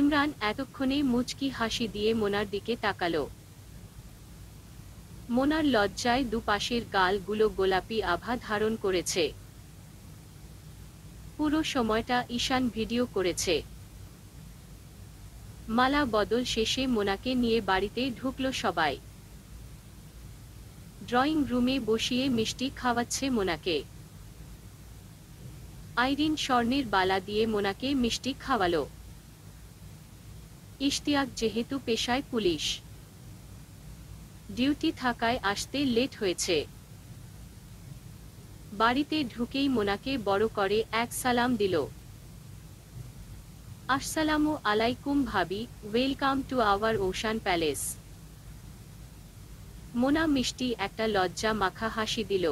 ইমরান এতক্ষণে মুচকি হাসি দিয়ে মোনার দিকে তাকালো মোনার লজ্জায় দুপাশের গালগুলো গোলাপি আভা ধারণ করেছে পুরো সময়টা ঈশান ভিডিও করেছে মালা বদল শেষে মোনাকে নিয়ে বাড়িতে ঢুকল সবাই ড্রয়িং রুমে বসিয়ে মিষ্টি খাওয়াচ্ছে মোনাকে আইরিন স্বর্ণের বালা দিয়ে মোনাকে মিষ্টি খাওয়াল ইশতিয়াক যেহেতু পেশায় পুলিশ ডিউটি থাকায় আসতে লেট হয়েছে বাড়িতে ঢুকেই মোনাকে বড় করে এক সালাম দিল আসসালামু আলাইকুম ভাবি welcome to our ocean palace Mona মিষ্টি একটা লজ্জা মাখা হাসি দিল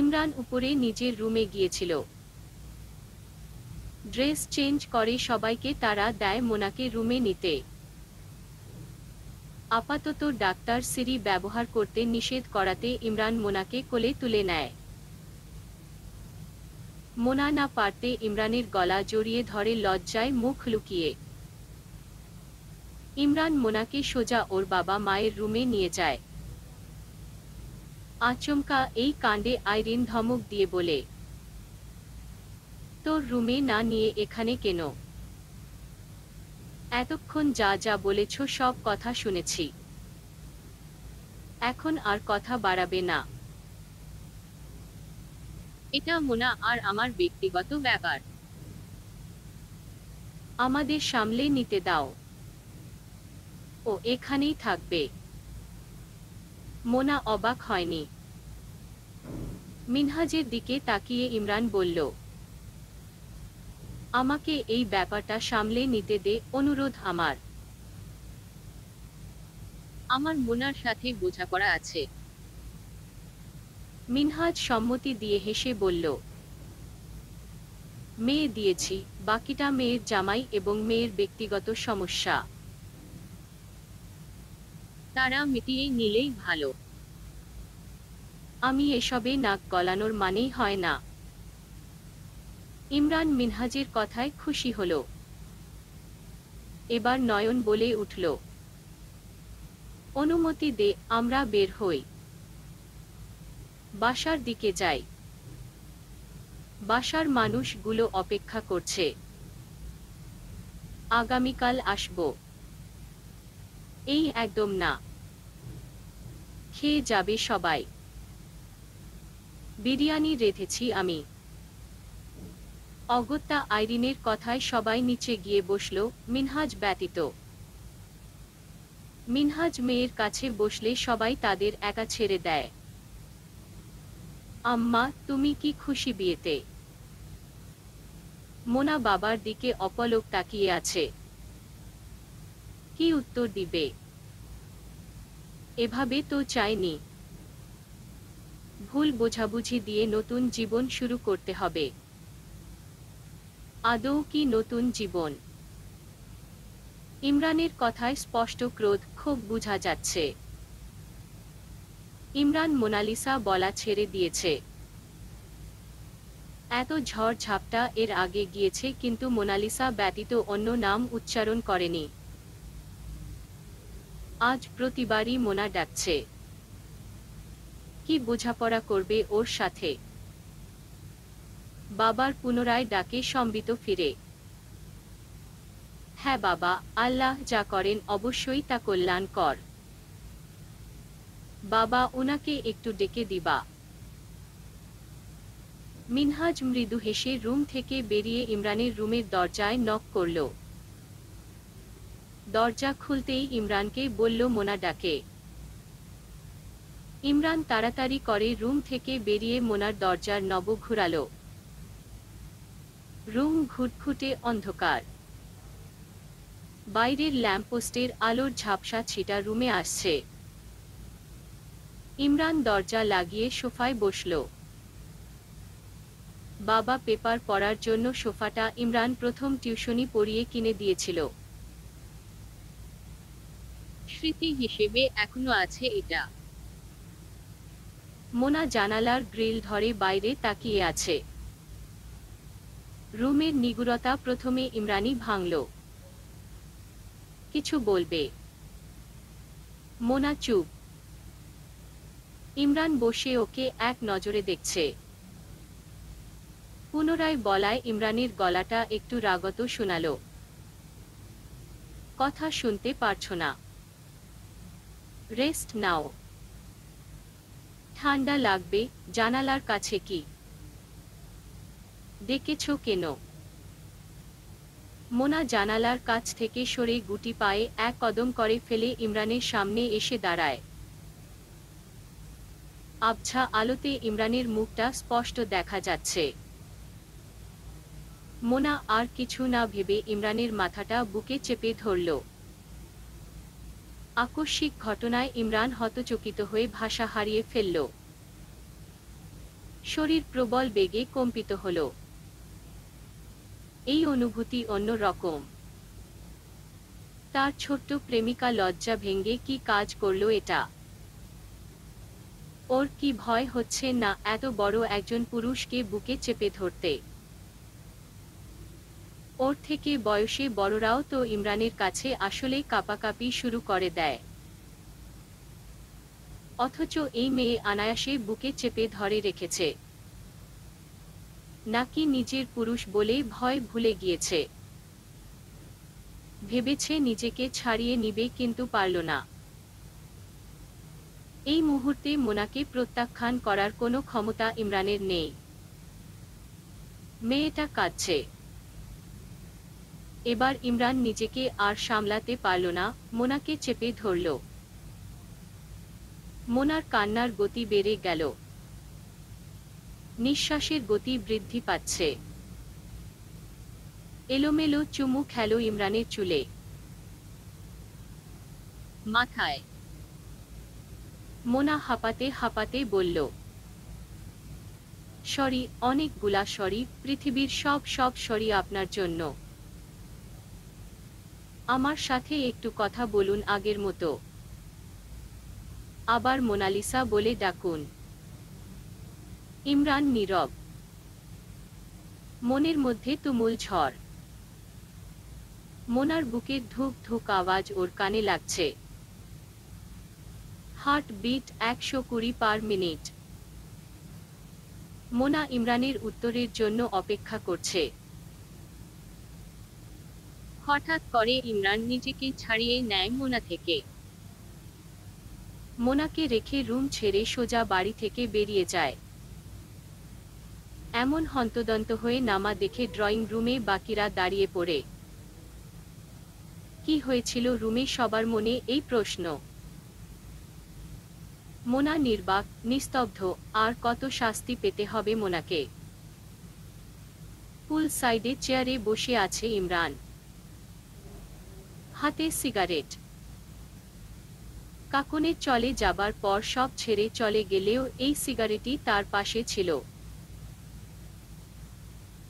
ইমরান উপরে নিজের রুমে গিয়েছিল ড্রেস চেঞ্জ করে সবাইকে তারা দেয় মোনাকে রুমে নিতে আপাতত ডাক্তার সিরি ব্যবহার করতে নিষেধ করাতে ইমরান মোনাকে কোলে তুলে নেয় মোনা না পারতে ইমরানের গলা জড়িয়ে ধরে লজ্জায় মুখ লুকিয়ে ইমরান মোনাকে সোজা ওর বাবা মায়ের রুমে নিয়ে যায় আচমকা এই কাণ্ডে আইরিন ধমক দিয়ে বলে তোর রুমে না নিয়ে এখানে কেন এতক্ষণ যা যা বলেছ সব কথা শুনেছি এখন আর কথা বাড়াবে না এটা মোনা আর আমার ব্যক্তিগত ব্যাপার আমাদের সামলে নিতে দাও ও এখানেই থাকবে মোনা অবাক হয়নি মিনহাজের দিকে তাকিয়ে ইমরান বলল আমাকে এই ব্যাপারটা সামলে নিতে দে অনুরোধ আমার আমার মোনার সাথে বোঝাপড়া আছে মিনহাজ সম্মতি দিয়ে হেসে বলল মেয়ে দিয়েছি বাকিটা মেয়ের জামাই এবং মেয়ের ব্যক্তিগত সমস্যা তারা মিটিয়ে নিলেই ভালো আমি এসবে নাক গলানোর মানেই হয় না ইমরান মিনহাজের কথায় খুশি হল এবার নয়ন বলে উঠল অনুমতি দে আমরা বের হই বাসার দিকে যাই বাসার মানুষগুলো অপেক্ষা করছে আগামীকাল আসব এই একদম না খেয়ে যাবে সবাই বিরিয়ানি রেঁধেছি আমি অগত্যা আইরিনের কথায় সবাই নিচে গিয়ে বসল মিনহাজ ব্যতীত মিনহাজ মেয়ের কাছে বসলে সবাই তাদের একা ছেড়ে দেয় আম্মা তুমি কি খুশি বিয়েতে মোনা বাবার দিকে অপলক তাকিয়ে আছে কি উত্তর দিবে এভাবে তো চাইনি ভুল বোঝাবুঝি দিয়ে নতুন জীবন শুরু করতে হবে আদৌ কি নতুন জীবন ইমরানের কথায় স্পষ্ট ক্রোধ খুব বোঝা যাচ্ছে ইমরান মোনালিসা বলা ছেড়ে দিয়েছে এত ঝড় ঝাপটা এর আগে গিয়েছে কিন্তু মোনালিসা ব্যতীত অন্য নাম উচ্চারণ করেনি আজ প্রতিবারই মোনা ডাকছে কি বোঝাপড়া করবে ওর সাথে বাবার পুনরায় ডাকে সম্বিত ফিরে হ্যাঁ বাবা আল্লাহ যা করেন অবশ্যই তা কল্যাণ কর বাবা ওনাকে একটু ডেকে দিবা মিনহাজ মৃদু হেসে রুম থেকে বেরিয়ে ইমরানের রুমের দরজায় নক করল দরজা খুলতেই ইমরানকে বলল মোনা ডাকে ইমরান তাড়াতাড়ি করে রুম থেকে বেরিয়ে মোনার দরজার নব ঘুরাল রুম ঘুটঘুটে অন্ধকার বাইরের ল্যাম্পপোস্টের আলোর ঝাপসা ছিটা রুমে আসছে ইমরান দরজা লাগিয়ে সোফায় বসল বাবা পেপার পড়ার জন্য সোফাটা ইমরান প্রথম টিউশনি পড়িয়ে কিনে দিয়েছিল স্মৃতি হিসেবে এখনো আছে এটা মোনা জানালার গ্রিল ধরে বাইরে তাকিয়ে আছে রুমের নিগুরতা প্রথমে ইমরানি ভাঙল কিছু বলবে মোনা চুপ ইমরান বসে ওকে এক নজরে দেখছে পুনরায় বলায় ইমরানের গলাটা একটু রাগত শোনাল কথা শুনতে পারছ না রেস্ট নাও ঠান্ডা লাগবে জানালার কাছে কি ডেকেছ কেন মোনা জানালার কাছ থেকে সরে গুটি পায়ে এক কদম করে ফেলে ইমরানের সামনে এসে দাঁড়ায় আবছা আলোতে ইমরানের মুখটা স্পষ্ট দেখা যাচ্ছে মোনা আর কিছু না ভেবে ইমরানের মাথাটা বুকে চেপে ধরল আকস্মিক ঘটনায় ইমরান হতচকিত হয়ে ভাষা হারিয়ে ফেলল শরীর প্রবল বেগে কম্পিত হল এই অনুভূতি অন্য রকম তার ছোট্ট প্রেমিকা লজ্জা ভেঙ্গে কি কাজ করল এটা ওর কি ভয় হচ্ছে না এত বড় একজন পুরুষকে বুকে চেপে ধরতে ওর থেকে বয়সে বড়রাও তো ইমরানের কাছে আসলে কাপাকাপি শুরু করে দেয় অথচ এই মেয়ে আনায়াসে বুকে চেপে ধরে রেখেছে নাকি নিজের পুরুষ বলে ভয় ভুলে গিয়েছে ভেবেছে নিজেকে ছাড়িয়ে নিবে কিন্তু পারল না এই মুহূর্তে মোনাকে প্রত্যাখ্যান করার কোনো ক্ষমতা ইমরানের নেই মেয়েটা কাঁদছে এবার ইমরান নিজেকে আর সামলাতে পারল না মোনাকে চেপে ধরল মোনার কান্নার গতি বেড়ে গেল নিঃশ্বাসের গতি বৃদ্ধি পাচ্ছে এলোমেলো চুমু খেলো ইমরানের চুলে মাথায় মোনা হাঁপাতে হাঁপাতে বলল সরি অনেকগুলা সরি পৃথিবীর সব সব সরি আপনার জন্য আমার সাথে একটু কথা বলুন আগের মতো আবার মোনালিসা বলে ডাকুন ইমরান নীরব মনের মধ্যে তুমুল ঝড় মোনার বুকের ধুক ধুক আওয়াজ ওর কানে লাগছে হার্ট বিট একশো কুড়ি পার মিনিট মোনা ইমরানের উত্তরের জন্য অপেক্ষা করছে হঠাৎ করে ইমরান নিজেকে ছাড়িয়ে নেয় মোনা থেকে মোনাকে রেখে রুম ছেড়ে সোজা বাড়ি থেকে বেরিয়ে যায় এমন হন্তদন্ত হয়ে নামা দেখে ড্রয়িং রুমে বাকিরা দাঁড়িয়ে পড়ে কি হয়েছিল রুমে সবার মনে এই প্রশ্ন মোনা নির্বাক নিস্তব্ধ আর কত শাস্তি পেতে হবে মোনাকে পুল সাইডে চেয়ারে বসে আছে ইমরান হাতে সিগারেট কাকনে চলে যাবার পর সব ছেড়ে চলে গেলেও এই সিগারেটই তার পাশে ছিল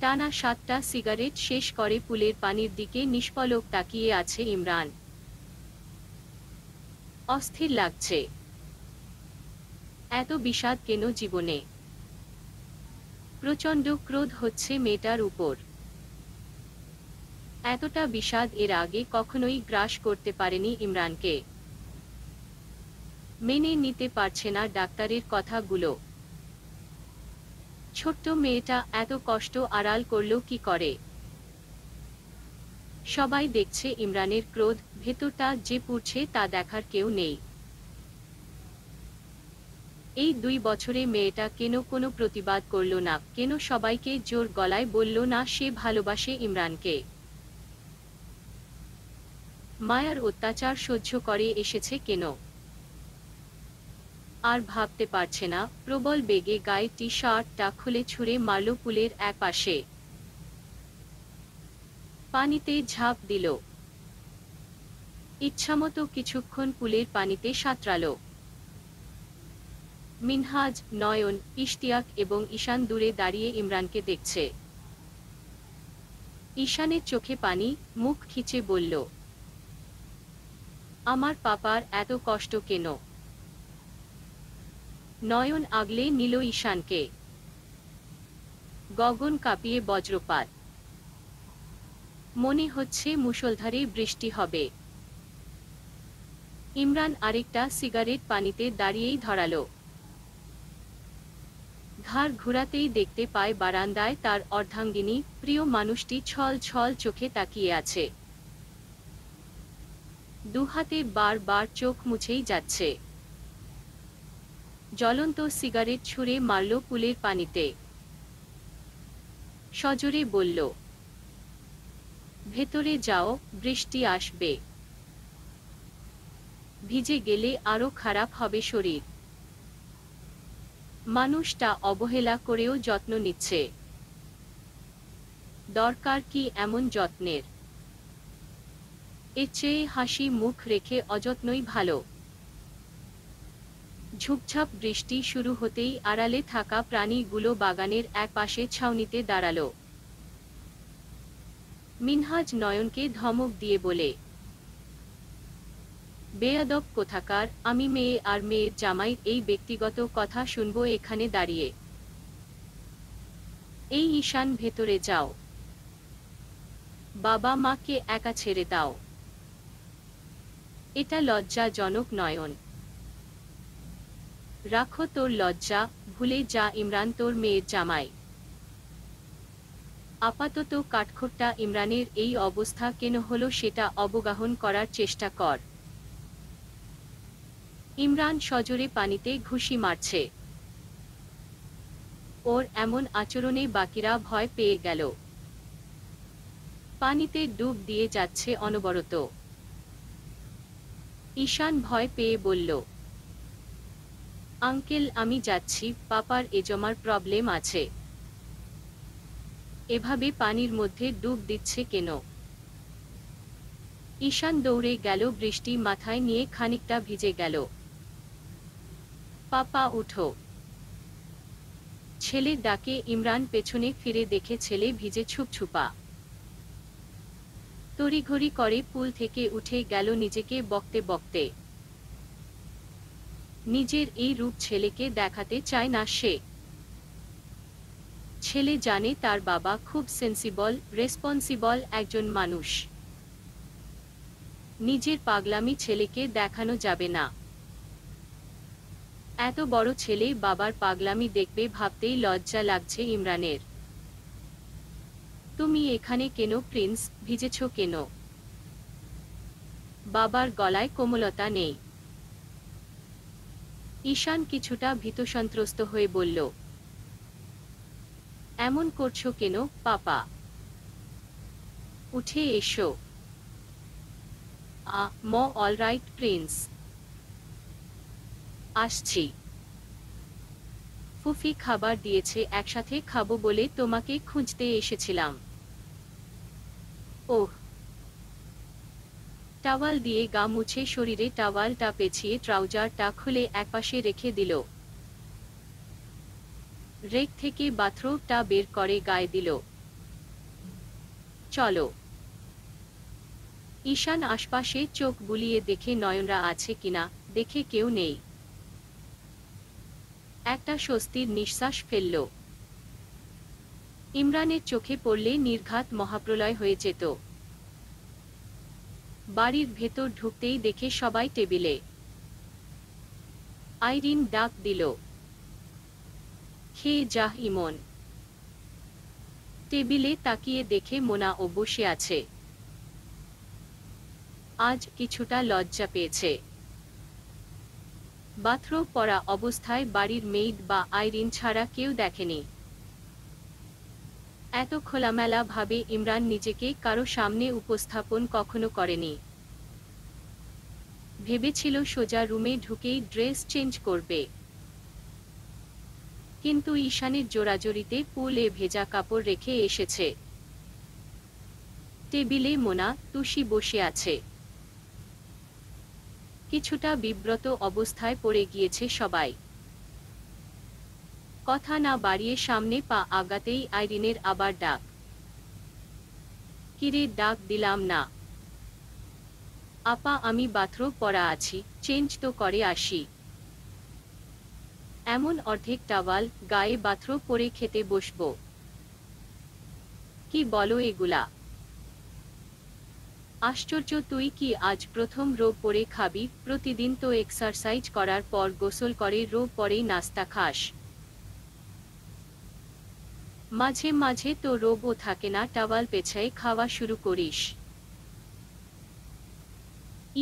টানা সাতটা সিগারেট শেষ করে পুলের পানির দিকে নিষ্পলক তাকিয়ে আছে ইমরান অস্থির লাগছে এত বিষাদ কেন জীবনে প্রচণ্ড ক্রোধ হচ্ছে মেয়েটার উপর এতটা বিষাদ এর আগে কখনোই গ্রাস করতে পারেনি ইমরানকে মেনে নিতে পারছে না ডাক্তারের কথাগুলো ছোট্ট মেয়েটা এত কষ্ট আড়াল করল কি করে সবাই দেখছে ইমরানের ক্রোধ ভেতরটা যে পুড়ছে তা দেখার কেউ নেই এই দুই বছরে মেয়েটা কেন কোনো প্রতিবাদ করল না কেন সবাইকে জোর গলায় বলল না সে ভালোবাসে ইমরানকে মায়ার অত্যাচার সহ্য করে এসেছে কেন আর ভাবতে পারছে না প্রবল বেগে গায়ে টি শার্টটা খুলে ছুঁড়ে মারল পুলের এক পাশে পানিতে ঝাঁপ দিল ইচ্ছামতো কিছুক্ষণ পুলের পানিতে সাঁতরালো মিনহাজ নয়ন ইশতিয়াক এবং ঈশান দূরে দাঁড়িয়ে ইমরানকে দেখছে ঈশানের চোখে পানি মুখ খিচে বলল আমার পাপার এত কষ্ট কেন নয়ন আগলে নিল ঈশানকে গগন কাঁপিয়ে বজ্রপাত মনে হচ্ছে মুষলধারে বৃষ্টি হবে ইমরান আরেকটা সিগারেট পানিতে দাঁড়িয়েই ধরালো ঘাড় ঘুরাতেই দেখতে পায় বারান্দায় তার অর্ধাঙ্গিনী প্রিয় মানুষটি ছল ছল চোখে তাকিয়ে আছে দুহাতে বারবার চোখ মুছেই যাচ্ছে জ্বলন্ত সিগারেট ছুঁড়ে মারল পুলের পানিতে সজোরে বলল ভেতরে যাও বৃষ্টি আসবে ভিজে গেলে আরো খারাপ হবে শরীর মানুষ তা অবহেলা করেও যত্ন নিচ্ছে দরকার কি এমন যত্নের এ চেয়ে হাসি মুখ রেখে অযত্নই ভালো ঝুপঝাপ বৃষ্টি শুরু হতেই আড়ালে থাকা প্রাণীগুলো বাগানের এক পাশে ছাউনিতে দাঁড়ালো মিনহাজ নয়নকে ধমক দিয়ে বলে বেয়াদব কোথাকার আমি মেয়ে আর মেয়ের জামাই এই ব্যক্তিগত কথা শুনব এখানে দাঁড়িয়ে এই ঈশান ভেতরে যাও বাবা মাকে একা ছেড়ে দাও এটা লজ্জাজনক নয়ন রাখো তোর লজ্জা ভুলে যা ইমরান তোর মেয়ের জামাই আপাতত কাঠখোট্টা ইমরানের এই অবস্থা কেন হলো সেটা অবগাহন করার চেষ্টা কর ইমরান সজোরে পানিতে ঘুষি মারছে ওর এমন আচরণে বাকিরা ভয় পেয়ে গেল পানিতে ডুব দিয়ে যাচ্ছে অনবরত ঈশান ভয় পেয়ে বলল আঙ্কেল আমি যাচ্ছি পাপার এজমার প্রবলেম আছে এভাবে পানির মধ্যে ডুব দিচ্ছে কেন ঈশান দৌড়ে গেল বৃষ্টি মাথায় নিয়ে খানিকটা ভিজে গেল পাপা উঠো ছেলের ডাকে ইমরান পেছনে ফিরে দেখে ছেলে ভিজে ছুপছুপা তড়িঘড়ি করে পুল থেকে উঠে গেল নিজেকে বকতে বকতে নিজের এই রূপ ছেলেকে দেখাতে চায় না সে ছেলে জানে তার বাবা খুব সেন্সিবল রেসপন্সিবল একজন মানুষ নিজের পাগলামি ছেলেকে দেখানো যাবে না এত বড় ছেলে বাবার পাগলামি দেখবে ভাবতেই লজ্জা লাগছে ইমরানের তুমি এখানে কেন প্রিন্স ভিজেছ কেন বাবার গলায় কোমলতা নেই ঈশান কিছুটা ভীতসন্ত্রস্ত হয়ে বলল এমন করছো কেন পাপা উঠে এসো আ ম অলরাইট প্রিন্স আসছি ফুফি খাবার দিয়েছে একসাথে খাবো বলে তোমাকে খুঁজতে এসেছিলাম ওহ টাওয়াল দিয়ে গা মুছে শরীরে টাওয়ালটা পেছিয়ে ট্রাউজারটা খুলে একপাশে রেখে দিল রেক থেকে বাথরুমটা বের করে গায়ে দিল চলো ঈশান আশপাশে চোখ বুলিয়ে দেখে নয়নরা আছে কিনা দেখে কেউ নেই একটা স্বস্তির নিঃশ্বাস ফেলল ইমরানের চোখে পড়লে নির্ঘাত মহাপ্রলয় হয়ে যেত বাড়ির ভেতর ঢুকতেই দেখে সবাই টেবিলে আইরিন ডাক দিল খেয়ে যাহ ইমন টেবিলে তাকিয়ে দেখে মোনা ও বসে আছে আজ কিছুটা লজ্জা পেয়েছে বাথরোব পরা অবস্থায় বাড়ির মেইড বা আইরিন ছাড়া কেউ দেখেনি এত খোলামেলা ভাবে ইমরান নিজেকে কারো সামনে উপস্থাপন কখনো করেনি ভেবেছিল সোজা রুমে ঢুকেই ড্রেস চেঞ্জ করবে কিন্তু ঈশানের জোড়াজোড়িতে পুলে ভেজা কাপড় রেখে এসেছে টেবিলে মোনা তুষি বসে আছে কিছুটা বিব্রত অবস্থায় পড়ে গিয়েছে সবাই কথা না বাড়িয়ে সামনে পা আগাতেই আইরিনের আবার ডাক কিরে ডাক দিলাম না আপা আমি বাথরুম পরা আছি চেঞ্জ তো করে আসি এমন অর্ধেক টাওয়াল গায়ে বাথরুম পরে খেতে বসবো কি বলো এগুলা আশ্চর্য তুই কি আজ প্রথম রোগ পরে খাবি প্রতিদিন তো এক্সারসাইজ করার পর গোসল করে রোগ পরে নাস্তা খাস মাঝে মাঝে তো রোগও থাকে না টাওয়াল পেছায় খাওয়া শুরু করিস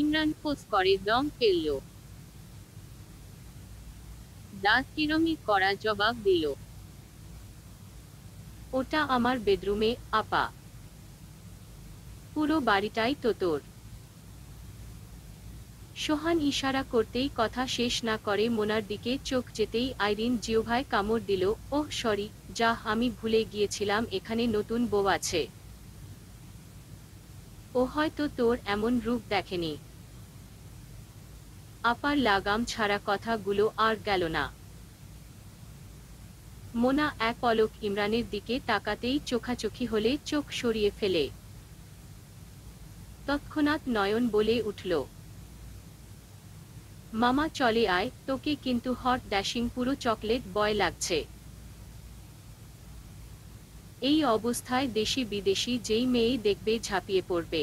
ইমরান পোজ করে দম ফেলল দাঁত কিরমি করা জবাব দিল ওটা আমার বেডরুমে আপা পুরো বাড়িটাই তো তোর সোহান ইশারা করতেই কথা শেষ না করে মোনার দিকে চোখ যেতেই আইরিন জিওভাই কামড় দিল ওহ সরি যা আমি ভুলে গিয়েছিলাম এখানে নতুন বউ আছে ও হয়তো তোর এমন রূপ দেখেনি আপার লাগাম ছাড়া কথাগুলো আর গেল না মোনা এক পলক ইমরানের দিকে তাকাতেই চোখাচোখি হলে চোখ সরিয়ে ফেলে তৎক্ষণাৎ নয়ন বলে উঠল মামা চলে আয় তোকে কিন্তু হট ড্যাশিং পুরো চকলেট বয় লাগছে এই অবস্থায় দেশি বিদেশি যেই মেয়ে দেখবে ঝাঁপিয়ে পড়বে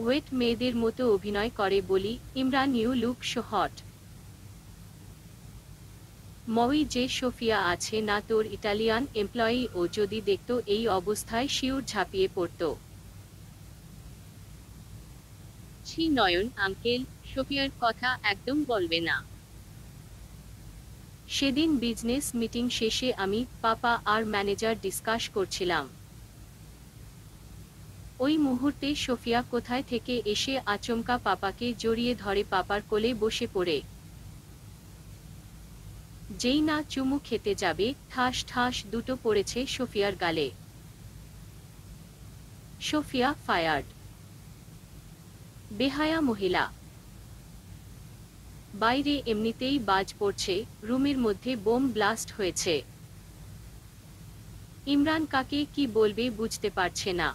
ওয়েট মেয়েদের মতো অভিনয় করে বলি Imran you look so hot মওই যে সোফিয়া আছে না তোর ইটালিয়ান এমপ্লয়ি ও যদি দেখত এই অবস্থায় শিউর ঝাঁপিয়ে পড়তো ছি নয়ন আঙ্কেল সোফিয়ার কথা একদম বলবে না সেদিন বিজনেস মিটিং শেষে আমি পাপা আর ম্যানেজার ডিসকাস করছিলাম ওই মুহূর্তে সোফিয়া কোথায় থেকে এসে আচমকা পাপাকে জড়িয়ে ধরে পাপার কোলে বসে পড়ে যেই না চুমু খেতে যাবে ঠাস ঠাস দুটো পড়েছে সোফিয়ার গালে সোফিয়া ফায়ার্ড বেহায়া মহিলা বাইরে এমনিতেই বাজ পড়ছে রুমের মধ্যে বোম ব্লাস্ট হয়েছে ইমরান কাকে কি বলবে বুঝতে পারছে না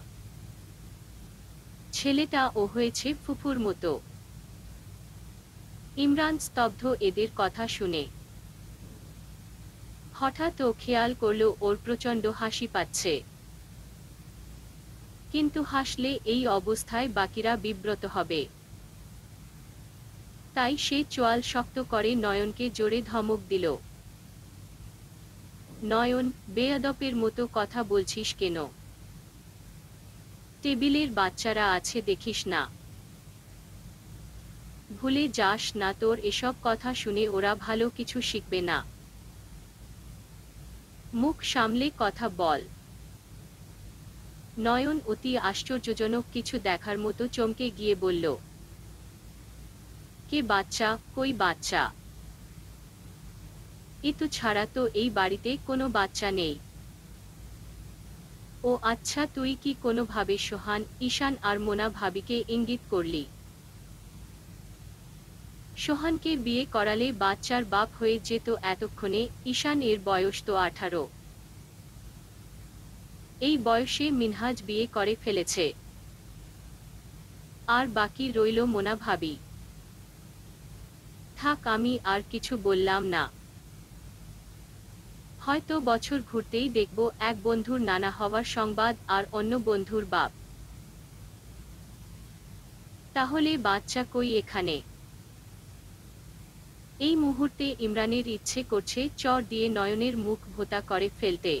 ছেলেটা ও হয়েছে ফুফুর মতো ইমরান স্তব্ধ এদের কথা শুনে হঠাৎ ও খেয়াল করল ওর প্রচণ্ড হাসি পাচ্ছে কিন্তু হাসলে এই অবস্থায় বাকিরা বিব্রত হবে তাই সে চোয়াল শক্ত করে নয়নকে জোরে ধমক দিল নয়ন বেয়াদপের মতো কথা বলছিস কেন টেবিলের বাচ্চারা আছে দেখিস না ভুলে যাস না তোর এসব কথা শুনে ওরা ভালো কিছু শিখবে না মুখ সামলে কথা বল নয়ন অতি আশ্চর্যজনক কিছু দেখার মতো চমকে গিয়ে বলল কে বাচ্চা কই বাচ্চা ইতু ছাড়া তো এই বাড়িতে কোনো বাচ্চা নেই ও আচ্ছা তুই কি কোনোভাবে সোহান ঈশান আর মোনা ভাবিকে ইঙ্গিত করলি সোহানকে বিয়ে করালে বাচ্চার বাপ হয়ে যেত এতক্ষণে ঈশান এর বয়স তো আঠারো এই বয়সে মিনহাজ বিয়ে করে ফেলেছে আর বাকি রইল মোনা ভাবি থাক আমি আর কিছু বললাম না হয়তো বছর ঘুরতেই দেখব এক বন্ধুর নানা হওয়ার সংবাদ আর অন্য বন্ধুর বাপ তাহলে বাচ্চা কই এখানে এই মুহূর্তে ইমরানের ইচ্ছে করছে চর দিয়ে নয়নের মুখ ভোতা করে ফেলতে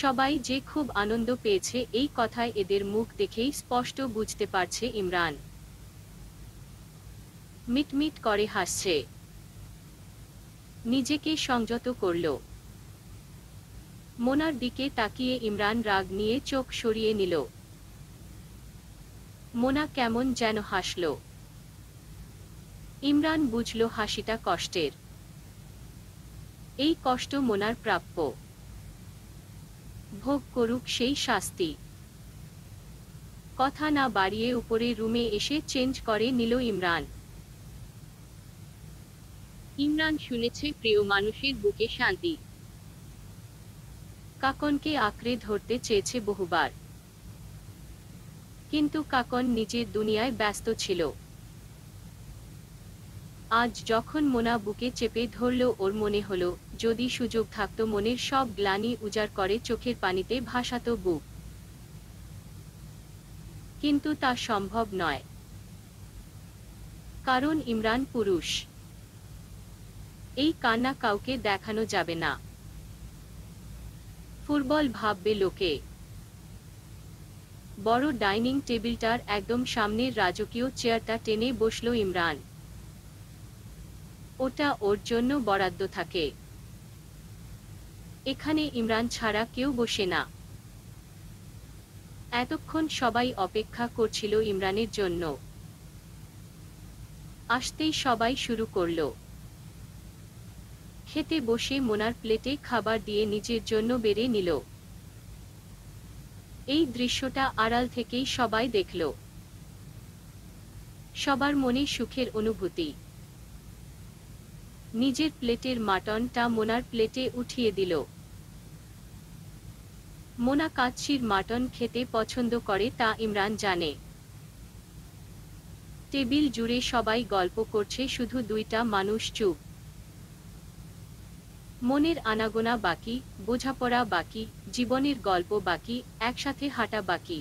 সবাই যে খুব আনন্দ পেয়েছে এই কথায় এদের মুখ দেখেই স্পষ্ট বুঝতে পারছে ইমরান মিটমিট করে হাসছে নিজেকে সংযত করল মোনার দিকে তাকিয়ে ইমরান রাগ নিয়ে চোখ সরিয়ে নিল মোনা কেমন যেন হাসল ইমরান বুঝল হাসিটা কষ্টের এই কষ্ট মোনার প্রাপ্য ভোগ করুক সেই শাস্তি কথা না বাড়িয়ে উপরে রুমে এসে চেঞ্জ করে নিল ইমরান ইমরান শুনেছে প্রিয় মানুষের বুকে শান্তি কাকনকে আঁকড়ে ধরতে চেয়েছে বহুবার কিন্তু কাকন নিজের দুনিয়ায় ব্যস্ত ছিল আজ যখন মোনা বুকে চেপে ধরল ওর মনে হলো যদি সুযোগ থাকত মনের সব গ্লানি উজাড় করে চোখের পানিতে ভাসাত বুক কিন্তু তা সম্ভব নয় কারণ ইমরান পুরুষ এই কান্না কাউকে দেখানো যাবে না ফুটবল ভাববে লোকে বড় ডাইনিং টেবিলটার একদম সামনের রাজকীয় চেয়ারটা টেনে বসল ইমরান ওটা ওর জন্য বরাদ্দ থাকে এখানে ইমরান ছাড়া কেউ বসে না এতক্ষণ সবাই অপেক্ষা করছিল ইমরানের জন্য আসতেই সবাই শুরু করল খেতে বসে মোনার প্লেটে খাবার দিয়ে নিজের জন্য বেড়ে নিল এই দৃশ্যটা আড়াল থেকেই সবাই দেখল সবার মনে সুখের অনুভূতি নিজের প্লেটের মাটনটা মোনার প্লেটে উঠিয়ে দিল মোনা কাচ্ছির মাটন খেতে পছন্দ করে তা ইমরান জানে টেবিল জুড়ে সবাই গল্প করছে শুধু দুইটা মানুষ চুপ মনের আনাগোনা বাকি বোঝাপড়া বাকি জীবনের গল্প বাকি একসাথে হাঁটা বাকি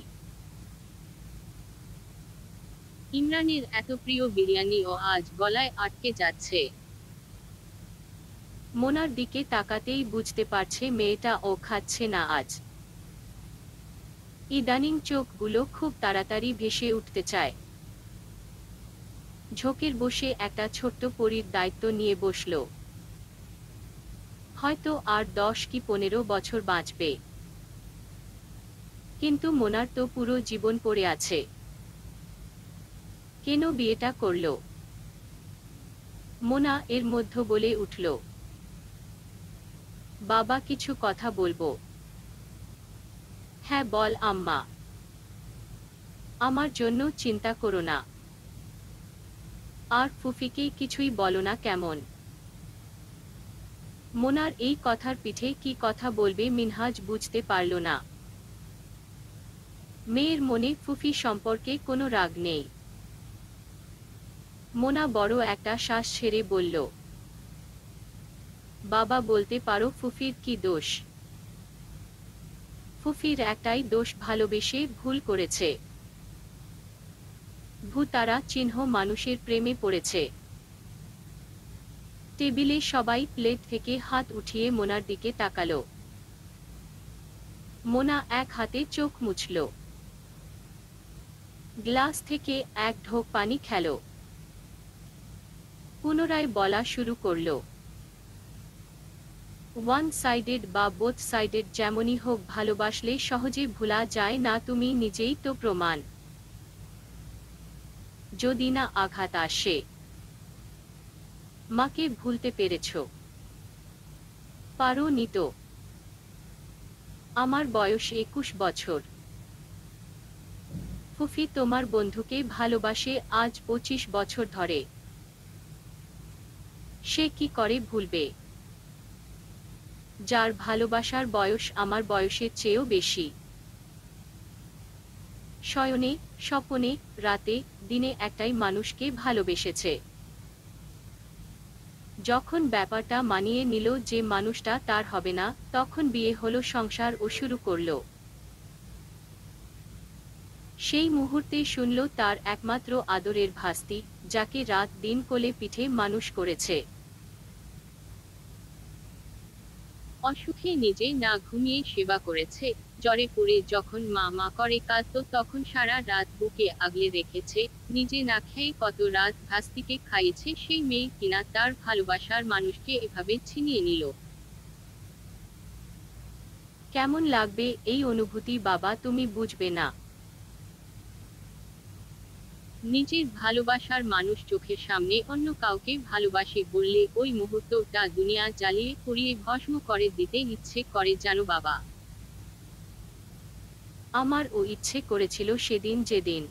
ইমরানের এত প্রিয় বিরিয়ানিও আজ গলায় আটকে যাচ্ছে মোনার দিকে তাকাতেই বুঝতে পারছে মেয়েটা ও খাচ্ছে না আজ ইদানিং চোখগুলো খুব তাড়াতাড়ি ভেসে উঠতে চায় ঝোঁকের বসে একটা ছোট্ট পরীর দায়িত্ব নিয়ে বসল হয়তো আর দশ কি পনেরো বছর বাঁচবে কিন্তু মোনার তো পুরো জীবন পড়ে আছে কেন বিয়েটা করল মোনা এর মধ্য বলে উঠল বাবা কিছু কথা বলবো হ্যাঁ বল আম্মা আমার জন্য চিন্তা করো না আর ফুফিকে কিছুই বলো না কেমন মোনার এই কথার পিঠে কি কথা বলবে মিনহাজ বুঝতে পারল না মেয়ের মনে ফুফি সম্পর্কে কোনো রাগ নেই মোনা বড় একটা শ্বাস ছেড়ে বলল বাবা বলতে পারো ফুফির কি দোষ ফুফির একটাই দোষ ভালোবেসে ভুল করেছে ভূতারা চিহ্ন মানুষের প্রেমে পড়েছে টেবিলে সবাই প্লেট থেকে হাত উঠিয়ে মোনার দিকে তাকালো মোনা এক হাতে চোখ মুছল গ্লাস থেকে এক ঢোক পানি খেল পুনরায় বলা শুরু করলো ওয়ান সাইডেড বা বোথ সাইডেড যেমনই হোক ভালোবাসলে সহজে ভুলা যায় না তুমি নিজেই তো প্রমাণ যদি না আঘাত আসে মাকে ভুলতে পেরেছ পারো নি তো আমার বয়স একুশ বছর ফুফি তোমার বন্ধুকে ভালোবাসে আজ পঁচিশ বছর ধরে সে কি করে ভুলবে যার ভালোবাসার বয়স আমার বয়সের চেয়েও বেশি শয়নে স্বপনে রাতে দিনে একটাই মানুষকে ভালোবেসেছে যখন ব্যাপারটা মানিয়ে নিল যে মানুষটা তার হবে না তখন বিয়ে হলো সংসার ও শুরু করল সেই মুহূর্তে শুনল তার একমাত্র আদরের ভাস্তি যাকে রাত দিন কোলে পিঠে মানুষ করেছে অসুখে নিজে না ঘুমিয়ে সেবা করেছে জ্বরে পড়ে যখন মা মা করে কাঁদত তখন সারা রাত বুকে আগলে রেখেছে নিজে না খেয়ে কত রাত ভাস্তিকে খাইয়েছে সেই মেয়ে কিনা তার ভালোবাসার মানুষকে এভাবে ছিনিয়ে নিল কেমন লাগবে এই অনুভূতি বাবা তুমি বুঝবে না নিজের ভালোবাসার মানুষ চোখের সামনে অন্য কাউকে ভালোবাসে বললে ওই মুহূর্তটা দুনিয়া জ্বালিয়ে পুড়িয়ে ভস্ম করে দিতে ইচ্ছে করে জানো বাবা আমার ও ইচ্ছে করেছিল সেদিন যেদিন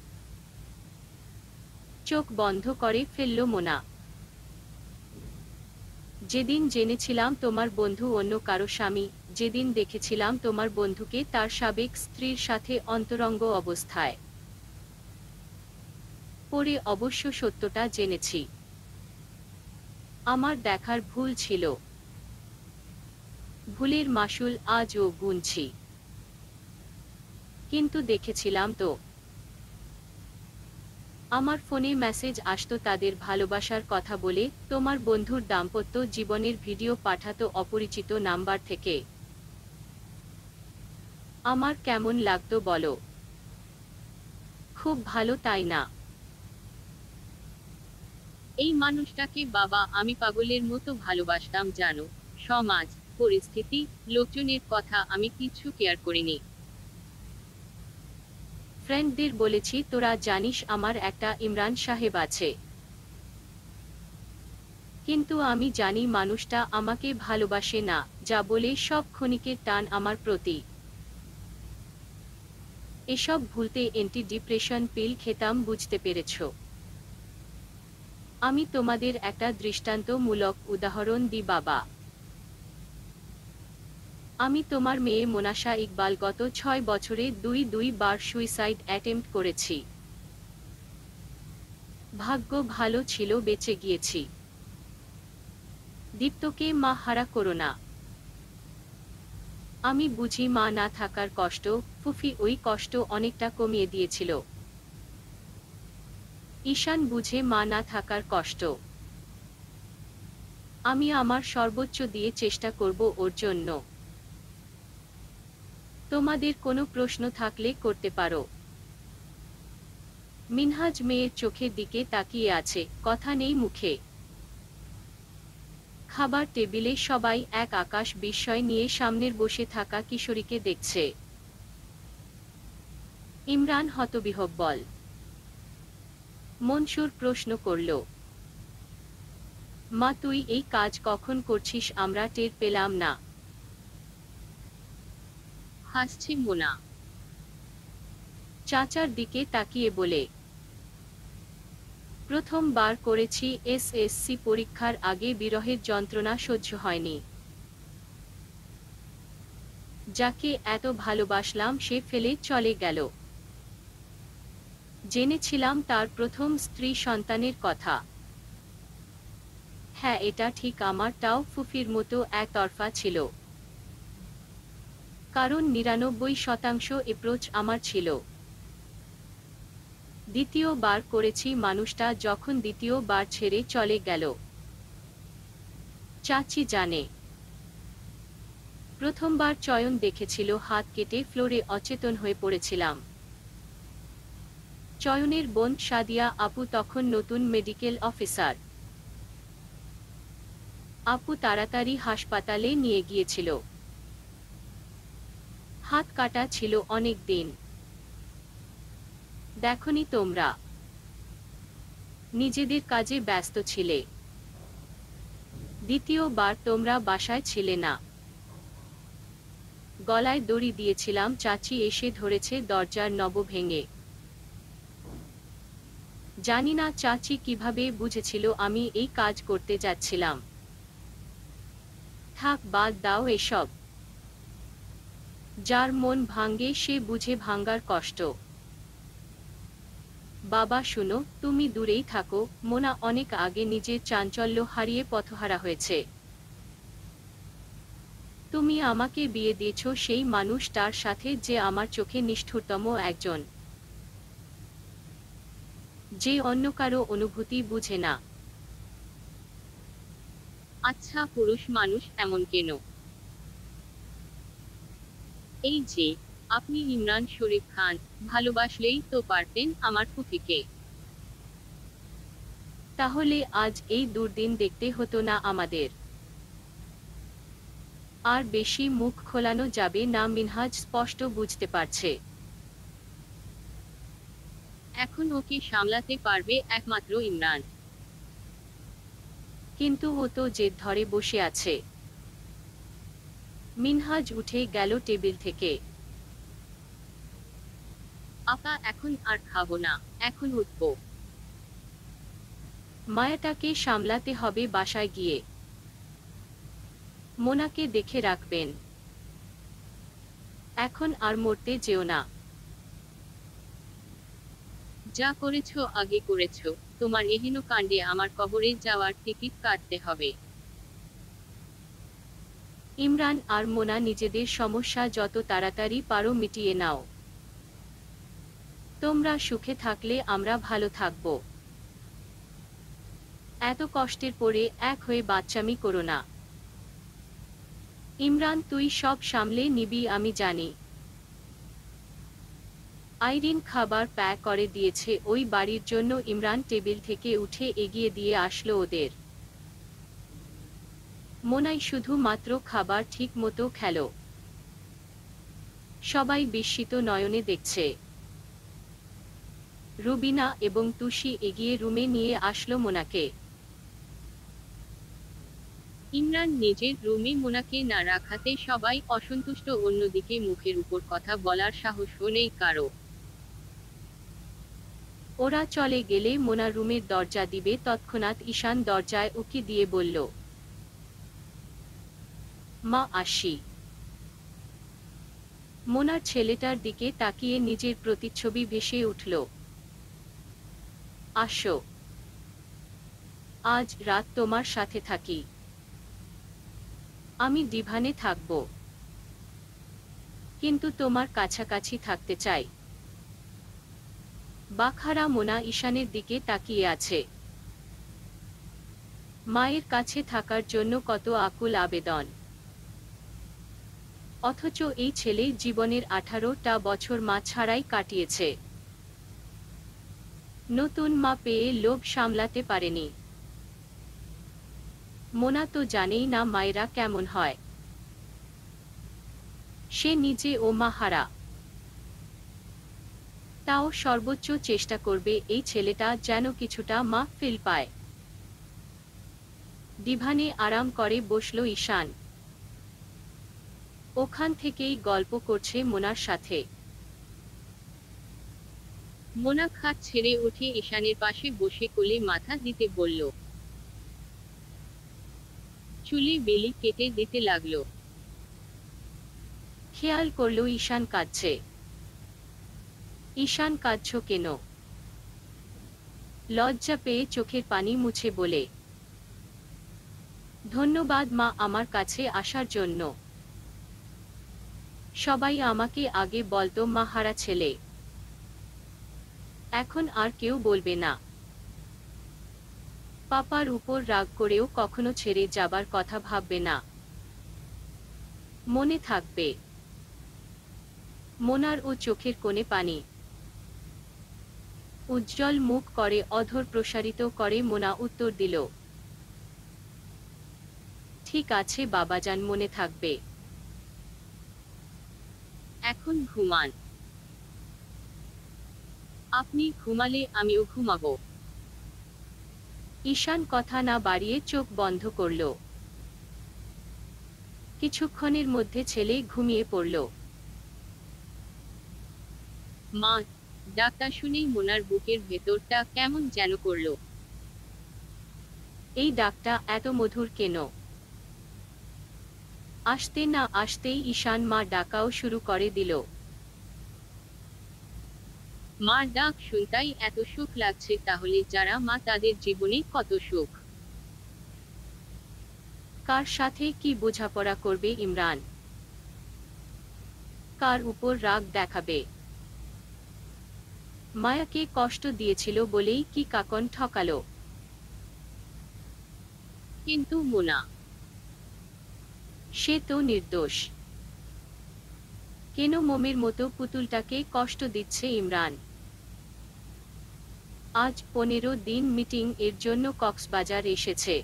চোখ বন্ধ করে ফেলল মোনা যেদিন জেনেছিলাম তোমার বন্ধু অন্য কারো স্বামী যেদিন দেখেছিলাম তোমার বন্ধুকে তার সাবেক স্ত্রীর সাথে অন্তরঙ্গ অবস্থায় পরে অবশ্য সত্যটা জেনেছি আমার দেখার ভুল ছিল ভুলের মাসুল আজও গুনছি কিন্তু দেখেছিলাম তো আমার ফোনে মেসেজ আসতো তাদের ভালোবাসার কথা বলে তোমার বন্ধুর দাম্পত্য জীবনের ভিডিও পাঠাতো অপরিচিত নাম্বার থেকে আমার কেমন লাগতো বলো খুব ভালো তাই না এই মানুষটাকে বাবা আমি পাগলের মতো ভালোবাসতাম জানো সমাজ পরিস্থিতি লোকজনের কথা আমি কিছু কেয়ার করিনি ফ্রেন্ডদের বলেছি তোরা জানিস আমার একটা ইমরান সাহেব আছে কিন্তু আমি জানি মানুষটা আমাকে ভালোবাসে না যা বলে সব ক্ষণিকের টান আমার প্রতি এসব ভুলতে এন্টি ডিপ্রেশন পিল খেতাম বুঝতে পেরেছো আমি তোমাদের একটা দৃষ্টান্তমূলক উদাহরণ দি বাবা আমি তোমার মেয়ে মোনাশা ইকবাল গত ছয় বছরে দুই দুই বার সুইসাইড অ্যাটেম্প করেছি ভাগ্য ভালো ছিল বেঁচে গিয়েছি দীপ্তকে মা হারা করো না আমি বুঝি মা না থাকার কষ্ট ফুফি ওই কষ্ট অনেকটা কমিয়ে দিয়েছিল ঈশান বুঝে মা না থাকার কষ্ট আমি আমার সর্বোচ্চ দিয়ে চেষ্টা করব ওর জন্য তোমাদের কোনো প্রশ্ন থাকলে করতে পারো মিনহাজ মেয়ের চোখের দিকে তাকিয়ে আছে কথা নেই মুখে খাবার টেবিলে সবাই এক আকাশ বিস্ময় নিয়ে সামনের বসে থাকা কিশোরীকে দেখছে ইমরান হতবিহব্বল মনসুর প্রশ্ন করল মা তুই এই কাজ কখন করছিস আমরা টের পেলাম না হাসছি মোনা চাচার দিকে তাকিয়ে বলে প্রথমবার করেছি এসএসসি পরীক্ষার আগে বিরহের যন্ত্রণা সহ্য হয়নি যাকে এত ভালোবাসলাম সে ফেলে চলে গেল জেনেছিলাম তার প্রথম স্ত্রী সন্তানের কথা হ্যাঁ এটা ঠিক আমার টাও ফুফির মতো একতরফা ছিল কারণ নিরানব্বই শতাংশ এপ্রোচ আমার ছিল দ্বিতীয় বার করেছি মানুষটা যখন দ্বিতীয় বার ছেড়ে চলে গেল চাচি জানে প্রথমবার চয়ন দেখেছিল হাত কেটে ফ্লোরে অচেতন হয়ে পড়েছিলাম চয়নের বোন সাদিয়া আপু তখন নতুন মেডিকেল অফিসার আপু তাড়াতাড়ি হাসপাতালে নিয়ে গিয়েছিল হাত কাটা ছিল অনেক দিন দেখনি তোমরা নিজেদের কাজে ব্যস্ত ছিলে দ্বিতীয়বার তোমরা বাসায় ছিলে না গলায় দড়ি দিয়েছিলাম চাচি এসে ধরেছে দরজার নব ভেঙে জানি না চাচি কিভাবে বুঝেছিল আমি এই কাজ করতে যাচ্ছিলাম থাক বাদ দাও এসব যার মন ভাঙ্গে সে বুঝে ভাঙ্গার কষ্ট বাবা শুনো তুমি দূরেই থাকো মোনা অনেক আগে নিজের চাঞ্চল্য হারিয়ে পথহারা হয়েছে তুমি আমাকে বিয়ে দিয়েছ সেই মানুষটার সাথে যে আমার চোখে নিষ্ঠুরতম একজন যে অন্য কারো অনুভূতি বুঝে না আচ্ছা পুরুষ মানুষ এমন কেন এই যে আপনি ইমরান শরীফ খান ভালোবাসলেই তো পারতেন আমার পুঁথিকে তাহলে আজ এই দুর্দিন দেখতে হতো না আমাদের আর বেশি মুখ খোলানো যাবে না মিনহাজ স্পষ্ট বুঝতে পারছে এখন ওকে সামলাতে পারবে একমাত্র ইমরান কিন্তু ও তো জেদ ধরে বসে আছে মিনহাজ উঠে গেল টেবিল থেকে আপা এখন আর খাবো না এখন উঠব মায়াটাকে সামলাতে হবে বাসায় গিয়ে মোনাকে দেখে রাখবেন এখন আর মরতে যেও না যা করেছ আগে করেছ তোমার এহেন কাণ্ডে আমার কবরে যাওয়ার টিকিট কাটতে হবে ইমরান আর মোনা নিজেদের সমস্যা যত তাড়াতাড়ি পারো মিটিয়ে নাও তোমরা সুখে থাকলে আমরা ভালো থাকব এত কষ্টের পরে এক হয়ে বাচ্চামি করো না ইমরান তুই সব সামলে নিবি আমি জানি আইরিন খাবার প্যাক করে দিয়েছে ওই বাড়ির জন্য ইমরান টেবিল থেকে উঠে এগিয়ে দিয়ে আসলো ওদের মোনাই শুধু মাত্র খাবার ঠিক মতো খেল সবাই বিস্মিত নয়নে দেখছে রুবিনা এবং তুষি এগিয়ে রুমে নিয়ে আসলো মোনাকে ইমরান নিজের রুমে মোনাকে না রাখাতে সবাই অসন্তুষ্ট অন্যদিকে মুখের উপর কথা বলার সাহসও নেই কারো ওরা চলে গেলে মোনা রুমের দরজা দিবে তৎক্ষণাৎ ঈশান দরজায় উকি দিয়ে বলল মা আসি মোনার ছেলেটার দিকে তাকিয়ে নিজের প্রতিচ্ছবি ভেসে উঠল আসো আজ রাত তোমার সাথে থাকি আমি ডিভানে থাকব কিন্তু তোমার কাছাকাছি থাকতে চাই বাখারা মোনা ঈশানের দিকে তাকিয়ে আছে মায়ের কাছে থাকার জন্য কত আকুল আবেদন অথচ এই ছেলে জীবনের আঠারোটা বছর মা ছাড়াই কাটিয়েছে নতুন মা পেয়ে লোভ সামলাতে পারেনি মোনা তো জানেই না মায়েরা কেমন হয় সে নিজে ও মাহারা তাও সর্বোচ্চ চেষ্টা করবে এই ছেলেটা যেন কিছুটা মা ফিল পায় ডিভানে আরাম করে বসল ঈশান ওখান থেকেই গল্প করছে মোনার সাথে মোনা খাত ছেড়ে উঠে ঈশানের পাশে বসে কোলে মাথা দিতে বলল চুলি বেলি কেটে দিতে লাগলো খেয়াল করল ঈশান কাঁদছে ঈশান কাঁদছ কেন লজ্জা পেয়ে চোখের পানি মুছে বলে ধন্যবাদ মা আমার কাছে আসার জন্য সবাই আমাকে আগে বলতো মা হারা ছেলে এখন আর কেউ বলবে না পাপার উপর রাগ করেও কখনো ছেড়ে যাবার কথা ভাববে না মনে থাকবে মোনার ও চোখের কোণে পানি উজ্জ্বল মুখ করে অধর প্রসারিত করে মোনা উত্তর দিল ঠিক আছে বাবাজান মনে থাকবে এখন ঘুমান আপনি ঘুমালে আমিও ঘুমাব ঈশান কথা না বাড়িয়ে চোখ বন্ধ করল কিছুক্ষণের মধ্যে ছেলে ঘুমিয়ে পড়ল মা ডাকটা শুনেই মোনার বুকের ভেতরটা কেমন যেন করল এই ডাকটা এত মধুর কেন আসতে না আসতেই ঈশান মা ডাকাও শুরু করে দিল মার ডাক শুনতাই এত সুখ লাগছে তাহলে যারা মা তাদের জীবনে কত সুখ কার সাথে কি বোঝাপড়া করবে ইমরান কার উপর রাগ দেখাবে মায়াকে কষ্ট দিয়েছিল বলেই কি কাকন ঠকাল কিন্তু মোনা সে তো নির্দোষ কেন মোমের মতো পুতুলটাকে কষ্ট দিচ্ছে ইমরান আজ পনেরো দিন মিটিং এর জন্য কক্সবাজার এসেছে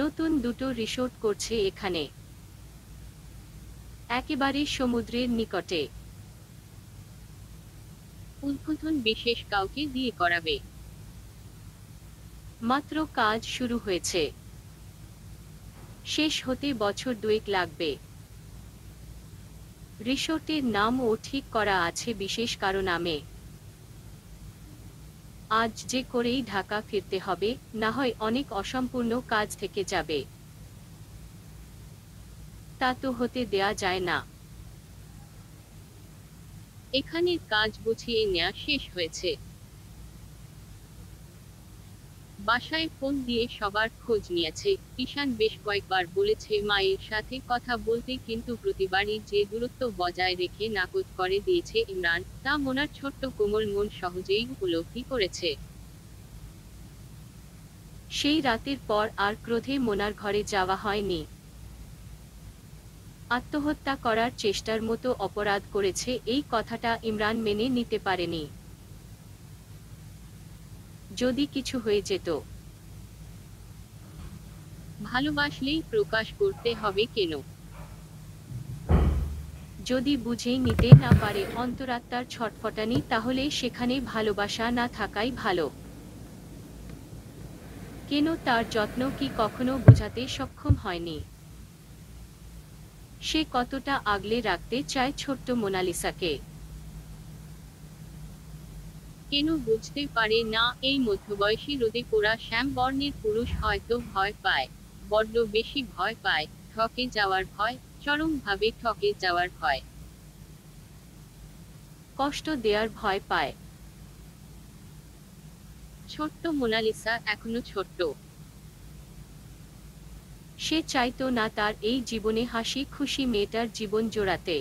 নতুন দুটো রিসোর্ট করছে এখানে একেবারে সমুদ্রের নিকটে উদ্বোধন বিশেষ কাউকে দিয়ে করাবে মাত্র কাজ শুরু হয়েছে শেষ হতে বছর দুয়েক লাগবে রিসোর্টের নাম ও ঠিক করা আছে বিশেষ কারো নামে আজ যে করেই ঢাকা ফিরতে হবে না হয় অনেক অসম্পূর্ণ কাজ থেকে যাবে তা তো হতে দেয়া যায় না এখানের কাজ গুছিয়ে নেওয়া শেষ হয়েছে বাসায় ফোন দিয়ে সবার খোঁজ নিয়েছে ঈশান বেশ কয়েকবার বলেছে মায়ের সাথে কথা বলতে কিন্তু প্রতিবারই যে দূরত্ব বজায় রেখে নাকচ করে দিয়েছে ইমরান তা মোনার ছোট্ট কোমল মন সহজেই উপলব্ধি করেছে সেই রাতের পর আর ক্রোধে মোনার ঘরে যাওয়া হয়নি আত্মহত্যা করার চেষ্টার মতো অপরাধ করেছে এই কথাটা ইমরান মেনে নিতে পারেনি যদি কিছু হয়ে যেত ভালোবাসলেই প্রকাশ করতে হবে কেন যদি বুঝে নিতে না পারে অন্তরাত্মার ছটফটানি তাহলে সেখানে ভালোবাসা না থাকাই ভালো কেন তার যত্ন কি কখনো বোঝাতে সক্ষম হয়নি সে কতটা আগলে রাখতে চায় ছোট্ট মোনালিসাকে কেন বুঝতে পারে না এই মধ্যবয়সী রোদে পোড়া শ্যাম বর্ণের পুরুষ হয়তো ভয় পায় বড্ড বেশি ভয় পায় ঠকে যাওয়ার ভয় চরমভাবে ঠকে যাওয়ার ভয় কষ্ট দেয়ার ভয় পায় ছোট্ট মোনালিসা এখনো ছোট্ট সে চাইত না তার এই জীবনে হাসি খুশি মেয়েটার জীবন জোড়াতে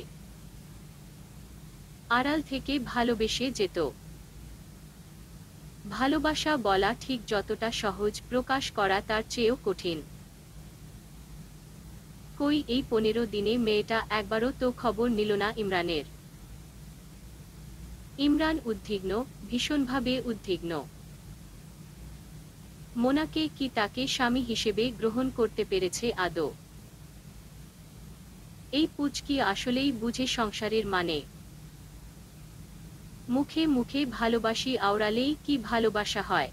আড়াল থেকে ভালোবেসে যেত ভালোবাসা বলা ঠিক যতটা সহজ প্রকাশ করা তার চেয়েও কঠিন কই এই পনেরো দিনে মেয়েটা একবারও তো খবর নিল না ইমরানের ইমরান উদ্বিগ্ন ভীষণভাবে উদ্বিগ্ন মোনাকে কি তাকে স্বামী হিসেবে গ্রহণ করতে পেরেছে আদৌ এই পুচকি আসলেই বুঝে সংসারের মানে মুখে মুখে ভালোবাসি আওড়ালেই কি ভালোবাসা হয়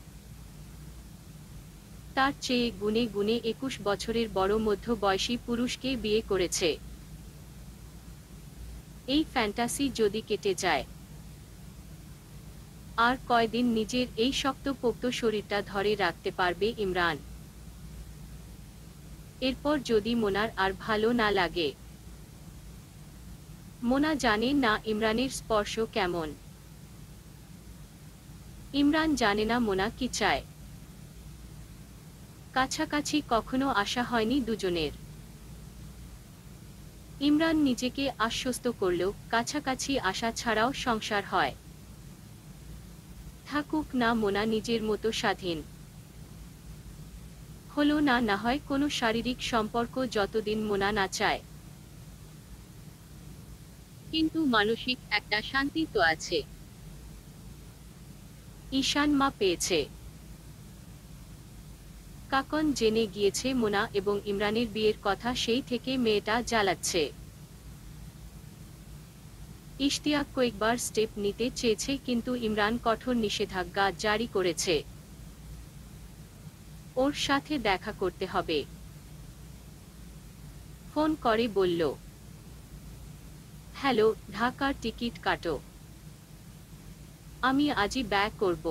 তার চেয়ে গুনে গুনে একুশ বছরের বড় মধ্য বয়সী পুরুষকে বিয়ে করেছে এই ফ্যান্টাসি যদি কেটে যায় আর কয়দিন নিজের এই শক্ত পোক্ত শরীরটা ধরে রাখতে পারবে ইমরান এরপর যদি মোনার আর ভালো না লাগে মোনা জানে না ইমরানের স্পর্শ কেমন ইমরান জানে না মোনা কি চায় কাছাকাছি কখনো আসা হয়নি দুজনের ইমরান নিজেকে আশ্বস্ত করল কাছাকাছি আসা ছাড়াও সংসার হয় থাকুক না মোনা নিজের মতো স্বাধীন হলো না না হয় কোনো শারীরিক সম্পর্ক যতদিন মোনা না চায় কিন্তু মানসিক একটা শান্তি তো আছে ঈশান মা পেয়েছে কাকন জেনে গিয়েছে মোনা এবং ইমরানের বিয়ের কথা সেই থেকে মেয়েটা জ্বালাচ্ছে ইশতিয়াক কয়েকবার স্টেপ নিতে চেয়েছে কিন্তু ইমরান কঠোর নিষেধাজ্ঞা জারি করেছে ওর সাথে দেখা করতে হবে ফোন করে বলল হ্যালো ঢাকার টিকিট কাটো আমি আজই ব্যাক করব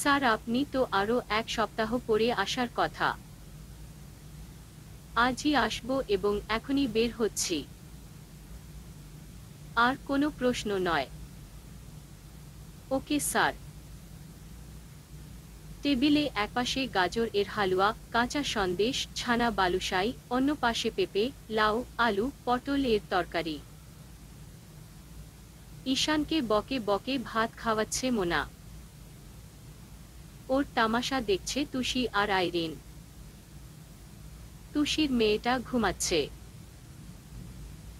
স্যার আপনি তো আরও এক সপ্তাহ পরে আসার কথা আজই আসব এবং এখনই বের হচ্ছি আর কোনো প্রশ্ন নয় ওকে স্যার টেবিলে একপাশে গাজর এর হালুয়া কাঁচা সন্দেশ ছানা বালুশাই অন্য পাশে পেঁপে লাউ আলু পটল এর তরকারি ঈশানকে বকে বকে ভাত খাওয়াচ্ছে মোনা ওর তামাশা দেখছে তুষি আর আইরিন তুষির মেয়েটা ঘুমাচ্ছে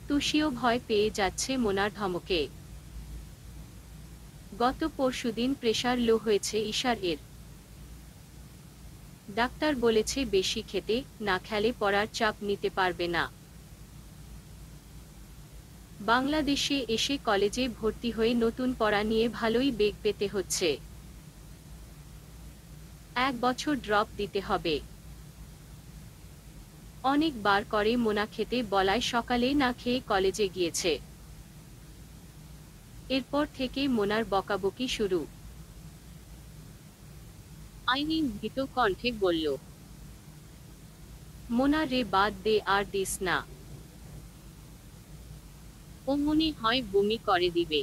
তুষিও ভয় পেয়ে যাচ্ছে মোনার ধমকে গত পরশুদিন প্রেশার লো হয়েছে ইশার এর ডাক্তার বলেছে বেশি খেতে না খেলে পড়ার চাপ নিতে পারবে না বাংলাদেশে এসে কলেজে ভর্তি হয়ে নতুন পড়া নিয়ে ভালোই বেগ পেতে হচ্ছে এক বছর ড্রপ দিতে হবে অনেক বার করে মোনা খেতে বলায় সকালে না খেয়ে কলেজে গিয়েছে এরপর থেকে মোনার বকাবকি শুরু আইনি ভীত কণ্ঠে বলল মোনা রে বাদ দে আর দিস না ও মনে হয় বমি করে দিবে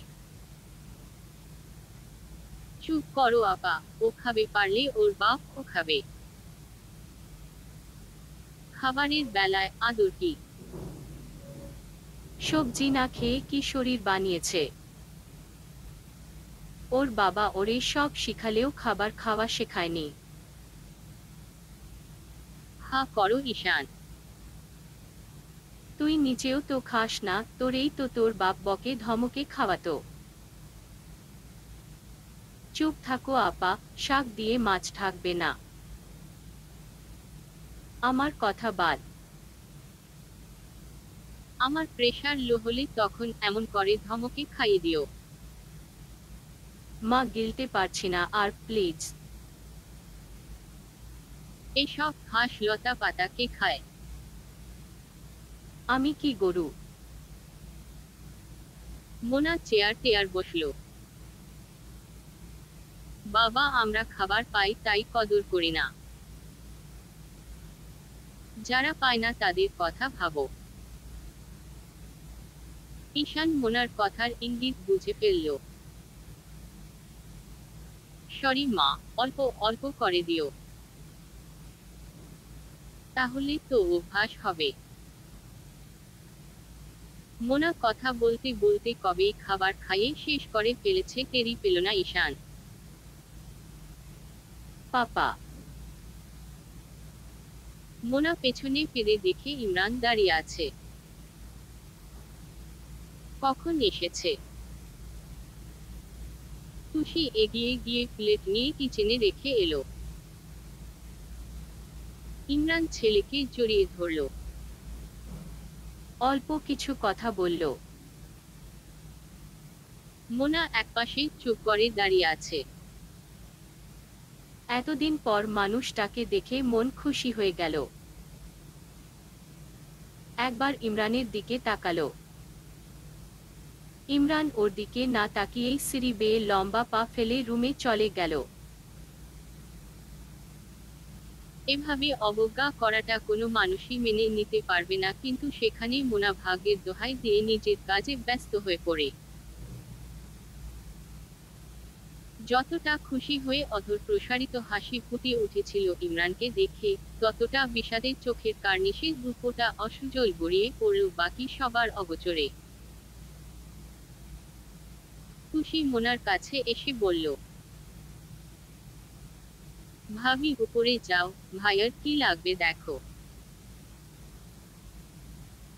চুপ করো আপা ও খাবে পারলে ওর বাপ ও খাবে খাবারের বেলায় আদর কি সবজি না খেয়ে কি শরীর বানিয়েছে ওর বাবা ওরে সব শিখালেও খাবার খাওয়া শেখায়নি হা করো ঈশান তুই নিচেও তো খাস না তোরেই তো তোর বাপ বকে ধমকে খাওয়াতো চুপ থাকো আপা শাক দিয়ে মাছ থাকবে না আমার কথা বাদ আমার প্রেশার লো হলে তখন এমন করে ধমকে খাইয়ে দিও মা গিলতে পারছি না আর প্লিজ এসব ঘাস লতা পাতাকে খায় আমি কি গরু মোনা চেয়ার টেয়ার বসলো বাবা আমরা খাবার পাই তাই কদর করি না যারা পায় না তাদের কথা ভাবো ঈশান মোনার কথার ইঙ্গিত বুঝে ফেলল সরি মা অল্প অল্প করে দিও তাহলে তো অভ্যাস হবে মোনা কথা বলতে বলতে কবে খাবার খাইয়ে শেষ করে ফেলেছে টেরি পেল না ঈশান পাপা মোনা পেছনে ফিরে দেখে ইমরান দাঁড়িয়ে আছে কখন এসেছে তুষি এগিয়ে গিয়ে প্লেট নিয়ে কিচেনে রেখে এলো ইমরান ছেলেকে জড়িয়ে ধরল অল্প কিছু কথা বলল মোনা একপাশে চুপ করে দাঁড়িয়ে আছে এতদিন পর মানুষটাকে দেখে মন খুশি হয়ে গেল একবার ইমরানের দিকে তাকাল ইমরান ওর দিকে না তাকিয়েই সিঁড়ি বেয়ে লম্বা পা ফেলে রুমে চলে গেল এভাবে অবজ্ঞা করাটা কোনো মানুষই মেনে নিতে পারবে না কিন্তু সেখানে মোনা ভাগের দোহাই দিয়ে নিজের কাজে ব্যস্ত হয়ে পড়ে যতটা খুশি হয়ে অধর প্রসারিত হাসি ফুটে উঠেছিল ইমরানকে দেখে ততটা বিষাদের চোখের কার্নিশে দুপোটা অসুজল গড়িয়ে পড়ল বাকি সবার অগচরে খুশি মোনার কাছে এসে বলল ভাবি উপরে যাও ভাইয়ার কি লাগবে দেখো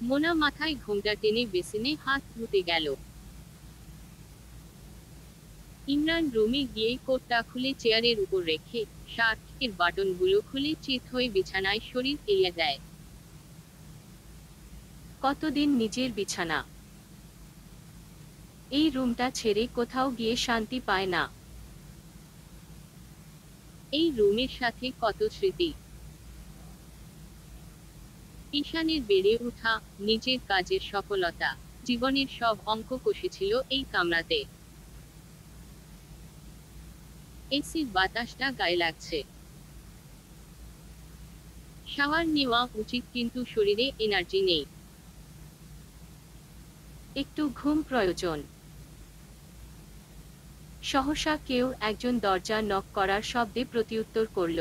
মোনা মাথায় ঘোমটা টেনে বেসিনে হাত ধুতে গেল ইমরান রুমে গিয়ে কোটটা খুলে চেয়ারের উপর রেখে শার্টের বাটনগুলো খুলে চিত হয়ে বিছানায় শরীর এড়িয়ে দেয় কতদিন নিজের বিছানা এই রুমটা ছেড়ে কোথাও গিয়ে শান্তি পায় না এই রুমের সাথে কত স্মৃতি ঈশানের বেড়ে ওঠা নিজের কাজের সফলতা জীবনের সব অঙ্ক কষেছিল এই কামরাতে এসির বাতাসটা গায়ে লাগছে শাওয়ার নেওয়া উচিত কিন্তু শরীরে এনার্জি নেই একটু ঘুম প্রয়োজন সহসা কেউ একজন দরজা নক করার শব্দে প্রতিউত্তর করল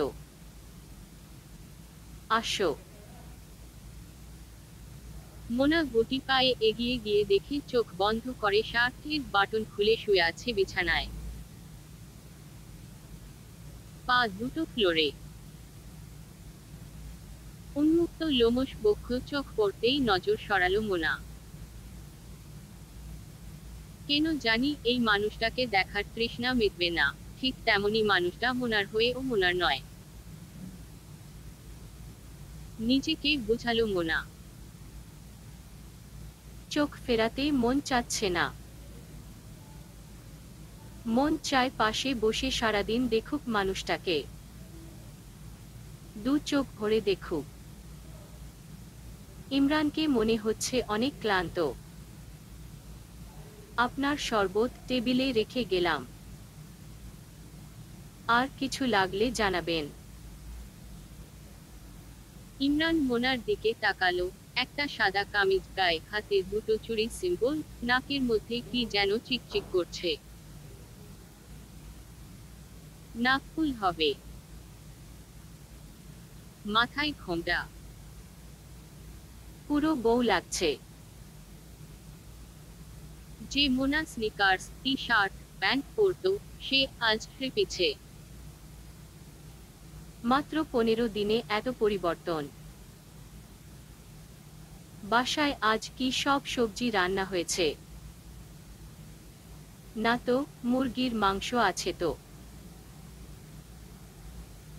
আসো মোনা গতি পায়ে এগিয়ে গিয়ে দেখে চোখ বন্ধ করে শার্টের বাটন খুলে শুয়ে আছে বিছানায় পা দুটো ফ্লোরে উন্মুক্ত লোমশ বক্ষ চোখ পড়তেই নজর সরালো মোনা কেন জানি এই মানুষটাকে দেখার তৃষ্ণা মিটবে না ঠিক তেমনি মানুষটা মোনার হয়ে ও মোনার নয় নিজেকে বুঝালো মোনা চোখ ফেরাতে মন চাচ্ছে না মন চায় পাশে বসে সারাদিন দেখুক মানুষটাকে দু চোখ ভরে দেখুক ইমরানকে মনে হচ্ছে অনেক ক্লান্ত আপনার শরবত টেবিলে রেখে গেলাম আর কিছু লাগলে জানাবেন ইমরান মোনার দিকে তাকালো একটা সাদা কামিজ গায়ে হাতে দুটো চুরি সিম্বল নাকের মধ্যে কি যেন চিকচিক করছে নাকফুল হবে মাথায় খোঁটা পুরো বউ লাগছে যে Mona sneakers T shirt pant পরত সে আজ পিছে মাত্র পনেরো দিনে এত পরিবর্তন বাসায় আজ কি সব সবজি রান্না হয়েছে না তো মুরগির মাংস আছে তো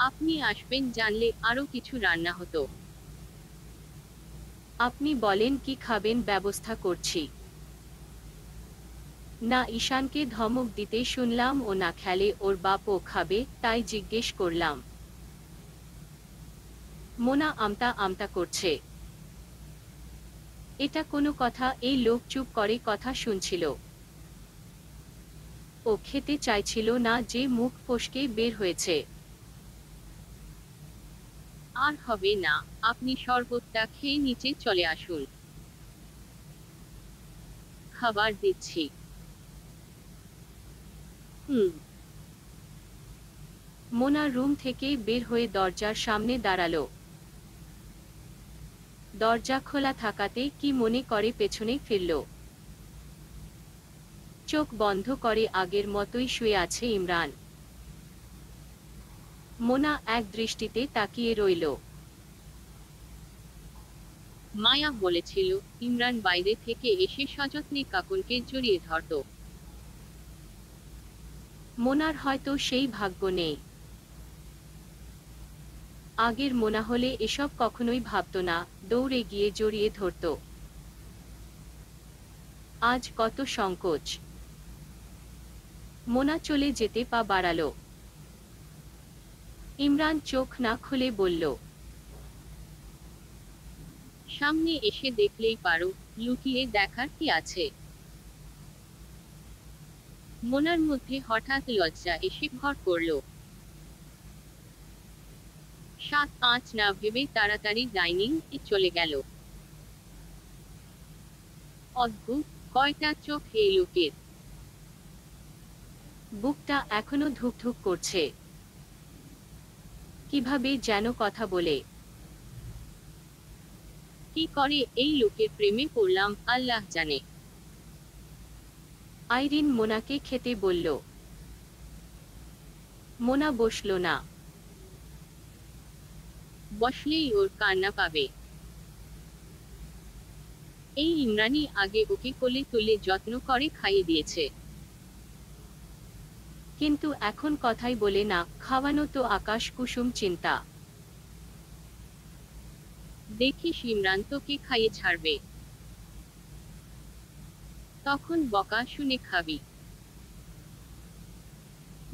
আপনি আসবেন জানলে আরও কিছু রান্না হতো আপনি বলেন কি খাবেন ব্যবস্থা করছি না ঈশানকে ধমক দিতে শুনলাম ও না খেলে ওর বাপ ও খাবে তাই জিজ্ঞেস করলাম মোনা আমতা আমতা করছে এটা কোনো কথা এই লোক চুপ করে কথা শুনছিল ও খেতে চাইছিল না যে মুখ ফসকে বের হয়েছে আর হবে না আপনি শরবতটা খেয়ে নিচে চলে আসুন খাবার দিচ্ছি হুম মোনা রুম থেকে বের হয়ে দরজার সামনে দাঁড়ালো দরজা খোলা থাকাতে কি মনে করে পেছনে ফিরল চোখ বন্ধ করে আগের মতোই শুয়ে আছে ইমরান মোনা এক দৃষ্টিতে তাকিয়ে রইল মায়া বলেছিল ইমরান বাইরে থেকে এসে সযত্নে কাকুলকে জড়িয়ে ধরত মোনার হয়তো সেই ভাগ্য নেই আগের মোনা হলে এসব কখনোই ভাবত না দৌড়ে গিয়ে জড়িয়ে ধরত আজ কত সংকোচ মোনা চলে যেতে পা বাড়ালো ইমরান চোখ না খুলে বলল সামনে এসে দেখলেই পারো লুকিয়ে দেখার কি আছে মনার মধ্যে হঠাৎ লজ্জা এসে ঘর করল সাত পাঁচ না ভেবে তাড়াতাড়ি ডাইনিং এ চলে গেল অদ্ভুত কয়টা চোখ এই লোকের বুকটা এখনো ধুকধুক করছে কিভাবে যেন কথা বলে কি করে এই লোকের প্রেমে পড়লাম আল্লাহ জানে আইরিন মোনাকে খেতে বলল মোনা বসল না বসলেই ওর কান্না পাবে এই ইমরানি আগে ওকে কোলে তুলে যত্ন করে খাইয়ে দিয়েছে কিন্তু এখন কথাই বলে না খাওয়ানো তো আকাশ কুসুম চিন্তা দেখিস ইমরান তোকে খাইয়ে ছাড়বে তখন বকা শুনে খাবি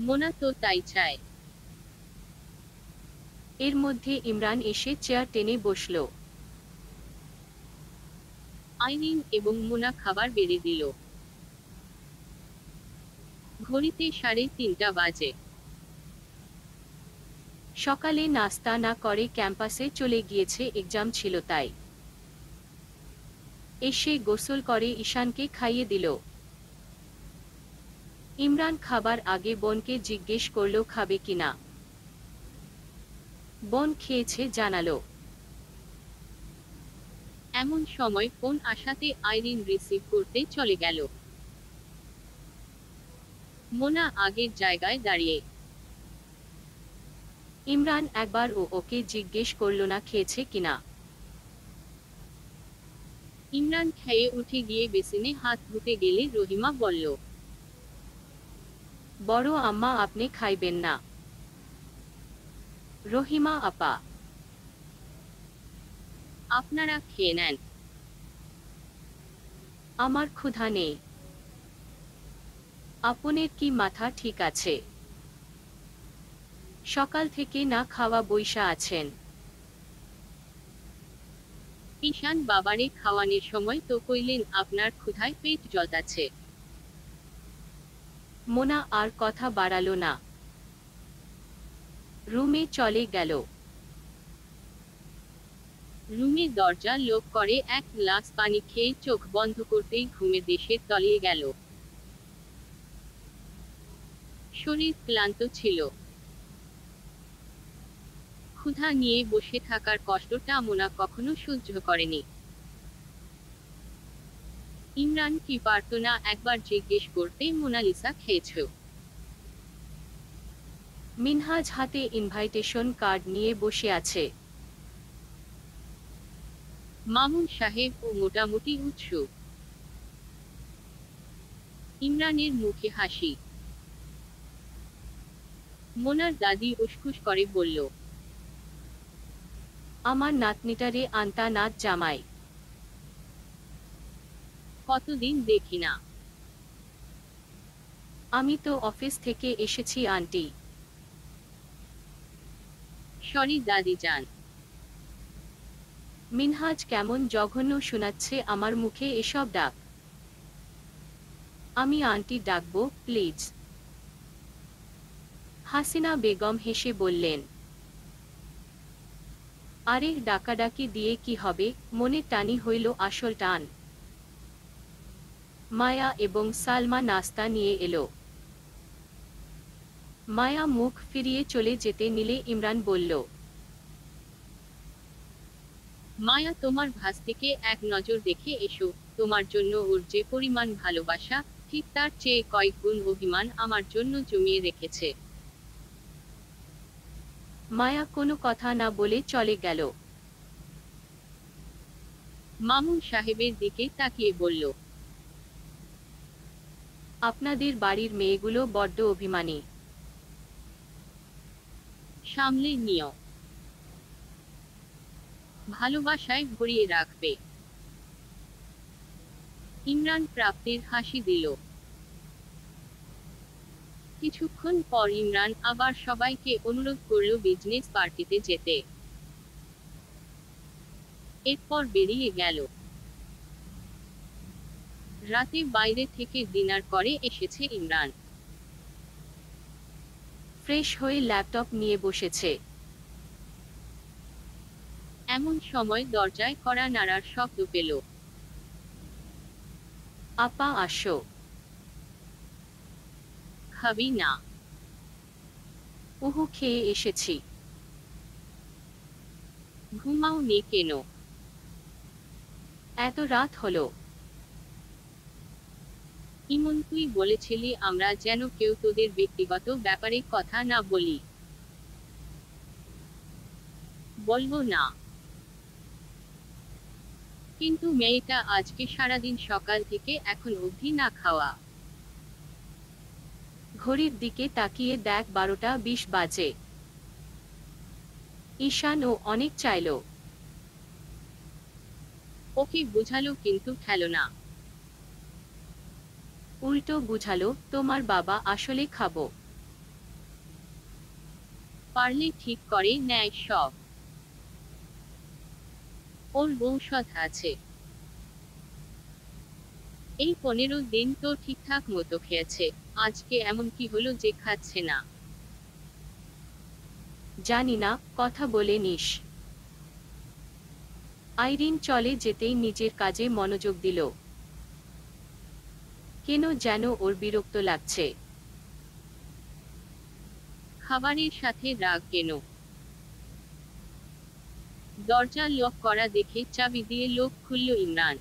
মোনা তো তাই চায় এর মধ্যে ইমরান এসে চেয়ার টেনে বসল আইনিন এবং মোনা খাবার বেড়ে দিল ঘড়িতে সাড়ে তিনটা বাজে সকালে নাস্তা না করে ক্যাম্পাসে চলে গিয়েছে এক্সাম ছিল তাই এসে গোসল করে ঈশানকে খাইয়ে দিল ইমরান খাবার আগে বোনকে জিজ্ঞেস করল খাবে কিনা বোন খেয়েছে জানালো এমন সময় ফোন আসাতে আইরিন রিসিভ করতে চলে গেল মোনা আগের জায়গায় দাঁড়িয়ে ইমরান একবার ও ওকে জিজ্ঞেস করল না খেয়েছে কিনা ইমরান খেয়ে উঠে গিয়ে বেসিনে হাত ধুতে গেলে রহিমা বলল বড় আম্মা আপনি খাইবেন না রহিমা আপা আপনারা খেয়ে নেন আমার ক্ষুধা নেই আপনের কি মাথা ঠিক আছে সকাল থেকে না খাওয়া বৈশা আছেন ঈশান বাবারে খাওয়ানোর সময় তো কইলেন আপনার ক্ষুধায় পেট জ্বলতাছে মোনা আর কথা বাড়ালো না রুমে চলে গেল রুমে দরজা লোক করে এক গ্লাস পানি খেয়ে চোখ বন্ধ করতেই ঘুমে দেশে তলিয়ে গেল শরীর ক্লান্ত ছিল ক্ষুধা নিয়ে বসে থাকার কষ্টটা মোনা কখনো সহ্য করেনি ইমরান কি পারত না একবার জিজ্ঞেস করতে মোনালিসা খেয়েছ মিনহাজ হাতে ইনভাইটেশন কার্ড নিয়ে বসে আছে মামুন সাহেব ও মোটামুটি উৎসুক ইমরানের মুখে হাসি মোনার দাদি উসকুস করে বলল আমার নাতনিটারে আন্তা নাত জামাই কতদিন দেখি না আমি তো অফিস থেকে এসেছি আন্টি সরি দাদি যান মিনহাজ কেমন জঘন্য শোনাচ্ছে আমার মুখে এসব ডাক আমি আন্টি ডাকবো প্লিজ হাসিনা বেগম হেসে বললেন আরে ডাকাডাকি দিয়ে কি হবে মনে টানি হইল আসল টান মায়া এবং সালমা নাস্তা নিয়ে এল মায়া মুখ ফিরিয়ে চলে যেতে নিলে ইমরান বলল মায়া তোমার ভাস থেকে এক নজর দেখে এসো তোমার জন্য ওর যে পরিমাণ ভালোবাসা ঠিক তার চেয়ে কয়েক গুণ অভিমান আমার জন্য জমিয়ে রেখেছে মায়া কোনো কথা না বলে চলে গেল মামুন সাহেবের দিকে তাকিয়ে বলল আপনাদের বাড়ির মেয়েগুলো বড্ড অভিমানী সামলে নিও ভালোবাসায় ভরিয়ে রাখবে ইমরান প্রাপ্তির হাসি দিল কিছুক্ষণ পর ইমরান আবার সবাইকে অনুরোধ করল বিজনেস পার্টিতে যেতে এরপর বেরিয়ে গেল রাতে বাইরে থেকে ডিনার করে এসেছে ইমরান ফ্রেশ হয়ে ল্যাপটপ নিয়ে বসেছে এমন সময় দরজায় করা নাড়ার শব্দ পেল আপা আসো খাবি না ওহো খেয়ে এসেছি ঘুমাও নি কেন এত রাত হলো ইমন তুই বলেছিলি আমরা যেন কেউ তোদের ব্যক্তিগত ব্যাপারে কথা না বলি বলবো না কিন্তু মেয়েটা আজকে সারাদিন সকাল থেকে এখন অবধি না খাওয়া ঘড়ির দিকে তাকিয়ে দেখ বারোটা বিশ বাজে ঈশান ও অনেক চাইল ওকে বুঝালো কিন্তু খেলো না উল্টো বুঝালো তোমার বাবা আসলে খাব পারলে ঠিক করে নেয় সব ওর বৌষধ আছে এই পনেরো দিন তো ঠিকঠাক মতো খেয়েছে আজকে এমন কি হলো যে খাচ্ছে না জানি না কথা বলে নিস আইরিন চলে যেতেই নিজের কাজে মনোযোগ দিল কেন যেন ওর বিরক্ত লাগছে খাবারের সাথে রাগ কেন দরজা লক করা দেখে চাবি দিয়ে লোক খুলল ইমরান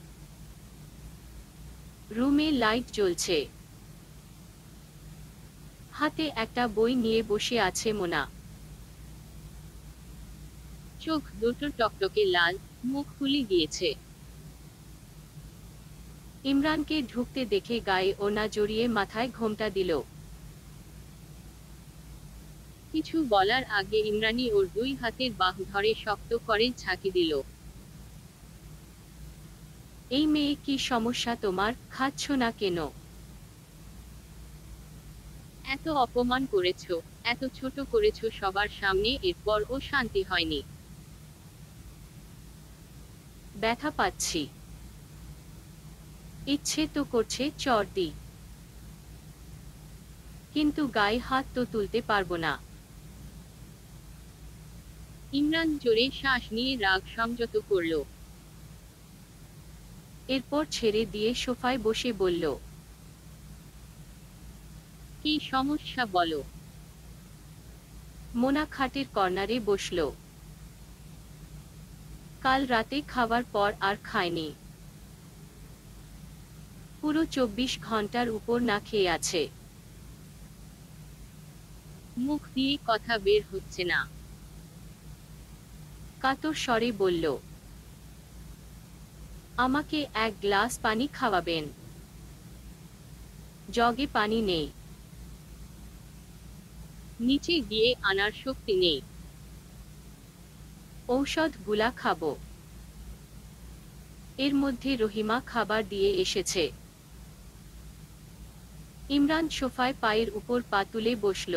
রুমে লাইট জ্বলছে হাতে একটা বই নিয়ে বসে আছে মোনা চোখ দুটো টকটকে লাল মুখ খুলে গিয়েছে ইমরানকে ঢুকতে দেখে গায়ে ওনা জড়িয়ে মাথায় ঘোমটা দিল কিছু বলার আগে ইমরানি ওর দুই হাতের বাহ ধরে শক্ত করে ঝাঁকি দিল এই মেয়ে কি সমস্যা তোমার খাচ্ছ না কেন এত অপমান করেছ এত ছোট করেছ সবার সামনে এরপর ও শান্তি হয়নি ব্যথা পাচ্ছি ইচ্ছে তো করছে চর কিন্তু গায়ে হাত তো তুলতে পারবো না ইমরান জোরে শ্বাস নিয়ে রাগ সংযত করল এরপর ছেড়ে দিয়ে সোফায় বসে বলল কি সমস্যা বলো মোনা খাটের কর্নারে বসল কাল রাতে খাবার পর আর খায়নি পুরো চব্বিশ ঘন্টার উপর না খেয়ে আছে মুখ দিয়ে কথা বের হচ্ছে না কাতর স্বরে বলল আমাকে এক গ্লাস পানি খাওয়াবেন জগে পানি নেই নিচে গিয়ে আনার শক্তি নেই ঔষধ গুলা খাবো এর মধ্যে রহিমা খাবার দিয়ে এসেছে ইমরান সোফায় পায়ের উপর পা তুলে বসল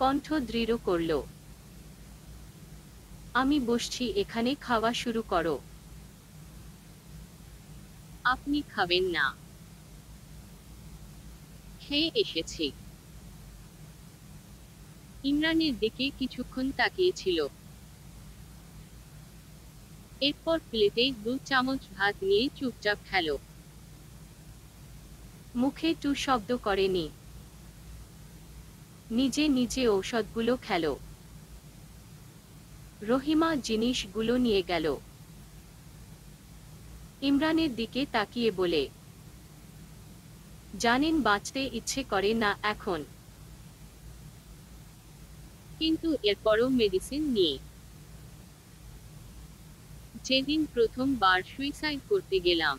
কণ্ঠ দৃঢ় করল আমি বসছি এখানে খাওয়া শুরু করো আপনি খাবেন না খেয়ে এসেছি ইমরানের দিকে কিছুক্ষণ তাকিয়েছিল এরপর প্লেটে দু চামচ ভাত নিয়ে চুপচাপ খেল মুখে টু শব্দ করেনি নিজে নিজে ঔষধগুলো খেল রহিমা জিনিসগুলো নিয়ে গেল ইমরানের দিকে তাকিয়ে বলে জানেন বাঁচতে ইচ্ছে করে না এখন কিন্তু এরপরও মেডিসিন নিয়ে যেদিন প্রথমবার সুইসাইড করতে গেলাম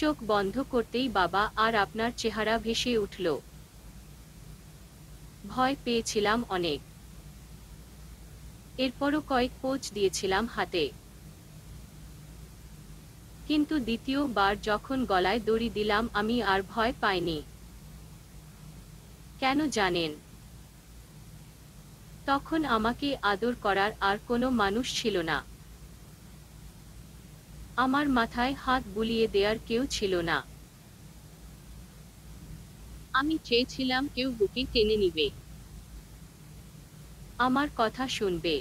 চোখ বন্ধ করতেই বাবা আর আপনার চেহারা ভেসে উঠল ভয় পেয়েছিলাম অনেক এরপরও কয়েক পোচ দিয়েছিলাম হাতে কিন্তু দ্বিতীয়বার যখন গলায় দড়ি দিলাম আমি আর ভয় পাইনি কেন জানেন তখন আমাকে আদর করার আর কোনো মানুষ ছিল না আমার মাথায় হাত বুলিয়ে দেয়ার কেউ ছিল না আমি চেয়েছিলাম কেউ বুকে টেনে নিবে আমার কথা শুনবে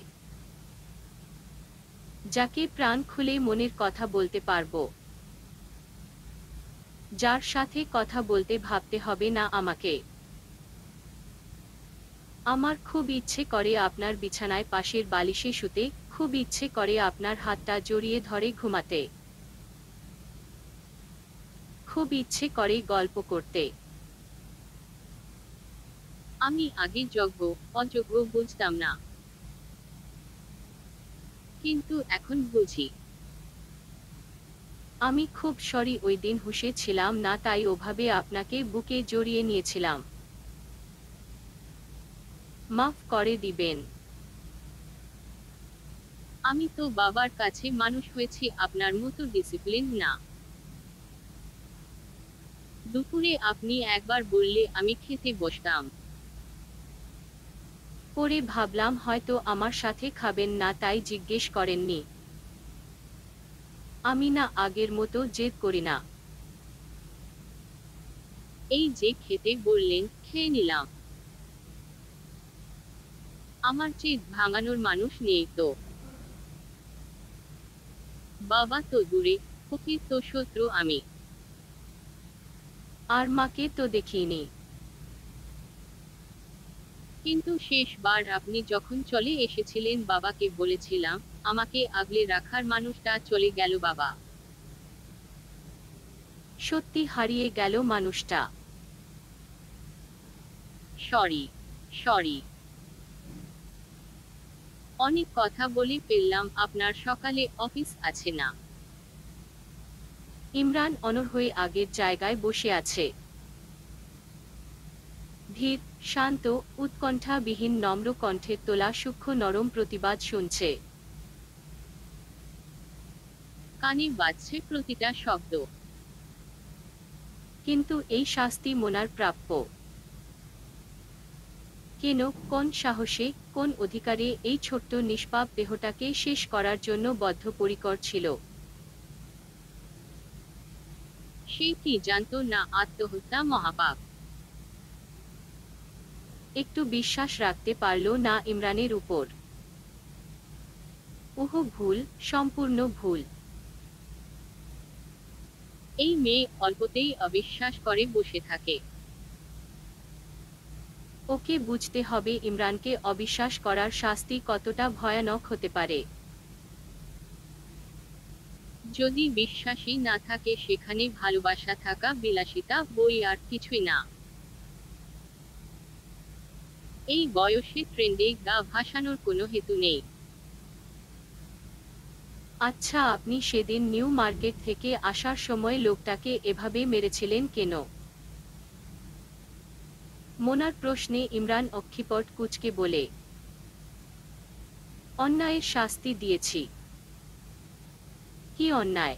যাকে প্রাণ খুলে মনের কথা বলতে পারবো যার সাথে কথা বলতে ভাবতে হবে না আমাকে আমার খুব ইচ্ছে করে আপনার বিছানায় পাশের বালিশে শুতে খুব ইচ্ছে করে আপনার হাতটা জড়িয়ে ধরে ঘুমাতে খুব ইচ্ছে করে গল্প করতে আমি আগে যজ্ঞ অযোগ্য বুঝতাম না কিন্তু এখন বুঝি আমি খুব সরি ওই দিন হুশে ছিলাম না তাই ওভাবে আপনাকে বুকে জড়িয়ে নিয়েছিলাম মাফ করে দিবেন আমি তো বাবার কাছে মানুষ হয়েছি আপনার মতো ডিসিপ্লিন না দুপুরে আপনি একবার বললে আমি খেতে বসতাম পরে ভাবলাম হয়তো আমার সাথে খাবেন না তাই জিজ্ঞেস করেননি আমি না আগের মতো জেদ করি না এই যে খেতে বললেন খেয়ে নিলাম আমার চিত ভাঙানোর মানুষ নেই তো বাবা তো দূরে ফকির তো শত্রু আমি আর মাকে তো দেখিনি কিন্তু শেষবার আপনি যখন চলে এসেছিলেন বাবাকে বলেছিলাম আমাকে আগলে রাখার মানুষটা চলে গেল বাবা সত্যি হারিয়ে গেল মানুষটা সরি সরি অনেক কথা বলে ফেললাম আপনার সকালে অফিস আছে না ইমরান অনর হয়ে আগের জায়গায় বসে আছে ধীর শান্ত উৎকণ্ঠাবিহীন নম্র কণ্ঠে তোলা সূক্ষ্ম নরম প্রতিবাদ শুনছে কানে বাজছে প্রতিটা শব্দ কিন্তু এই শাস্তি মোনার প্রাপ্য কেন কোন সাহসে কোন অধিকারে এই ছোট্ট নিষ্পাপ দেহটাকে শেষ করার জন্য বদ্ধপরিকর ছিল সে কি জানত না আত্মহত্যা মহাপাপ একটু বিশ্বাস রাখতে পারল না ইমরানের উপর ওহ ভুল সম্পূর্ণ ভুল এই মেয়ে অল্পতেই অবিশ্বাস করে বসে থাকে ওকে বুঝতে হবে ইমরানকে অবিশ্বাস করার শাস্তি কতটা ভয়ানক হতে পারে যদি বিশ্বাসী না থাকে সেখানে ভালোবাসা থাকা বিলাসিতা বই আর কিছুই না এই বয়সে ট্রেন্ডে গা ভাসানোর কোনো হেতু নেই আচ্ছা আপনি সেদিন নিউ মার্কেট থেকে আসার সময় লোকটাকে এভাবে মেরেছিলেন কেন মোনার প্রশ্নে ইমরান অক্ষিপট কুচকে বলে অন্যায়ের শাস্তি দিয়েছি কি অন্যায়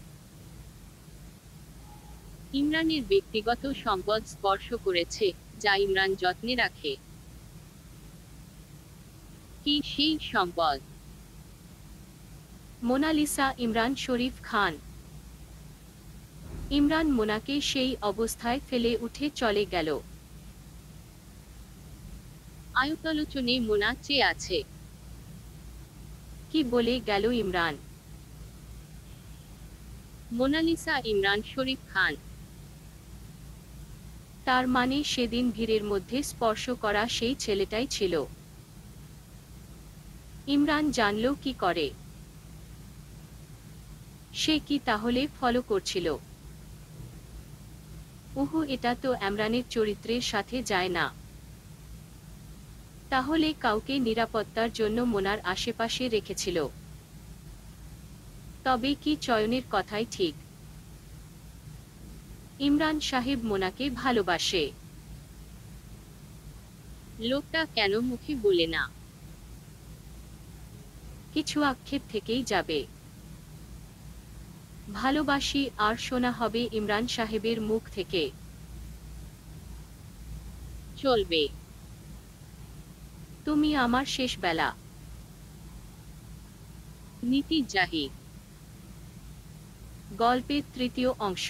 ইমরানের ব্যক্তিগত সম্পদ স্পর্শ করেছে যা ইমরান যত্নে রাখে কি সেই সম্পদ মোনালিসা ইমরান শরীফ খান ইমরান মোনাকে সেই অবস্থায় ফেলে উঠে চলে গেল আয়ুতালোচনে মোনা চেয়ে আছে কি বলে গেল ইমরান মোনালিসা ইমরান শরীফ খান তার মানে সেদিন ভিড়ের মধ্যে স্পর্শ করা সেই ছেলেটাই ছিল ইমরান জানল কি করে সে কি তাহলে ফলো করছিল উহু এটা তো এমরানের চরিত্রের সাথে যায় না তাহলে কাউকে নিরাপত্তার জন্য মোনার আশেপাশে রেখেছিল তবে কি চয়নের কথাই ঠিক ইমরান সাহেব মোনাকে ভালোবাসে লোকটা কেন মুখে বলে না কিছু আক্ষেপ থেকেই যাবে ভালোবাসি আর শোনা হবে ইমরান সাহেবের মুখ থেকে চলবে তুমি আমার শেষ বেলা নীতি জাহি গল্পের তৃতীয় অংশ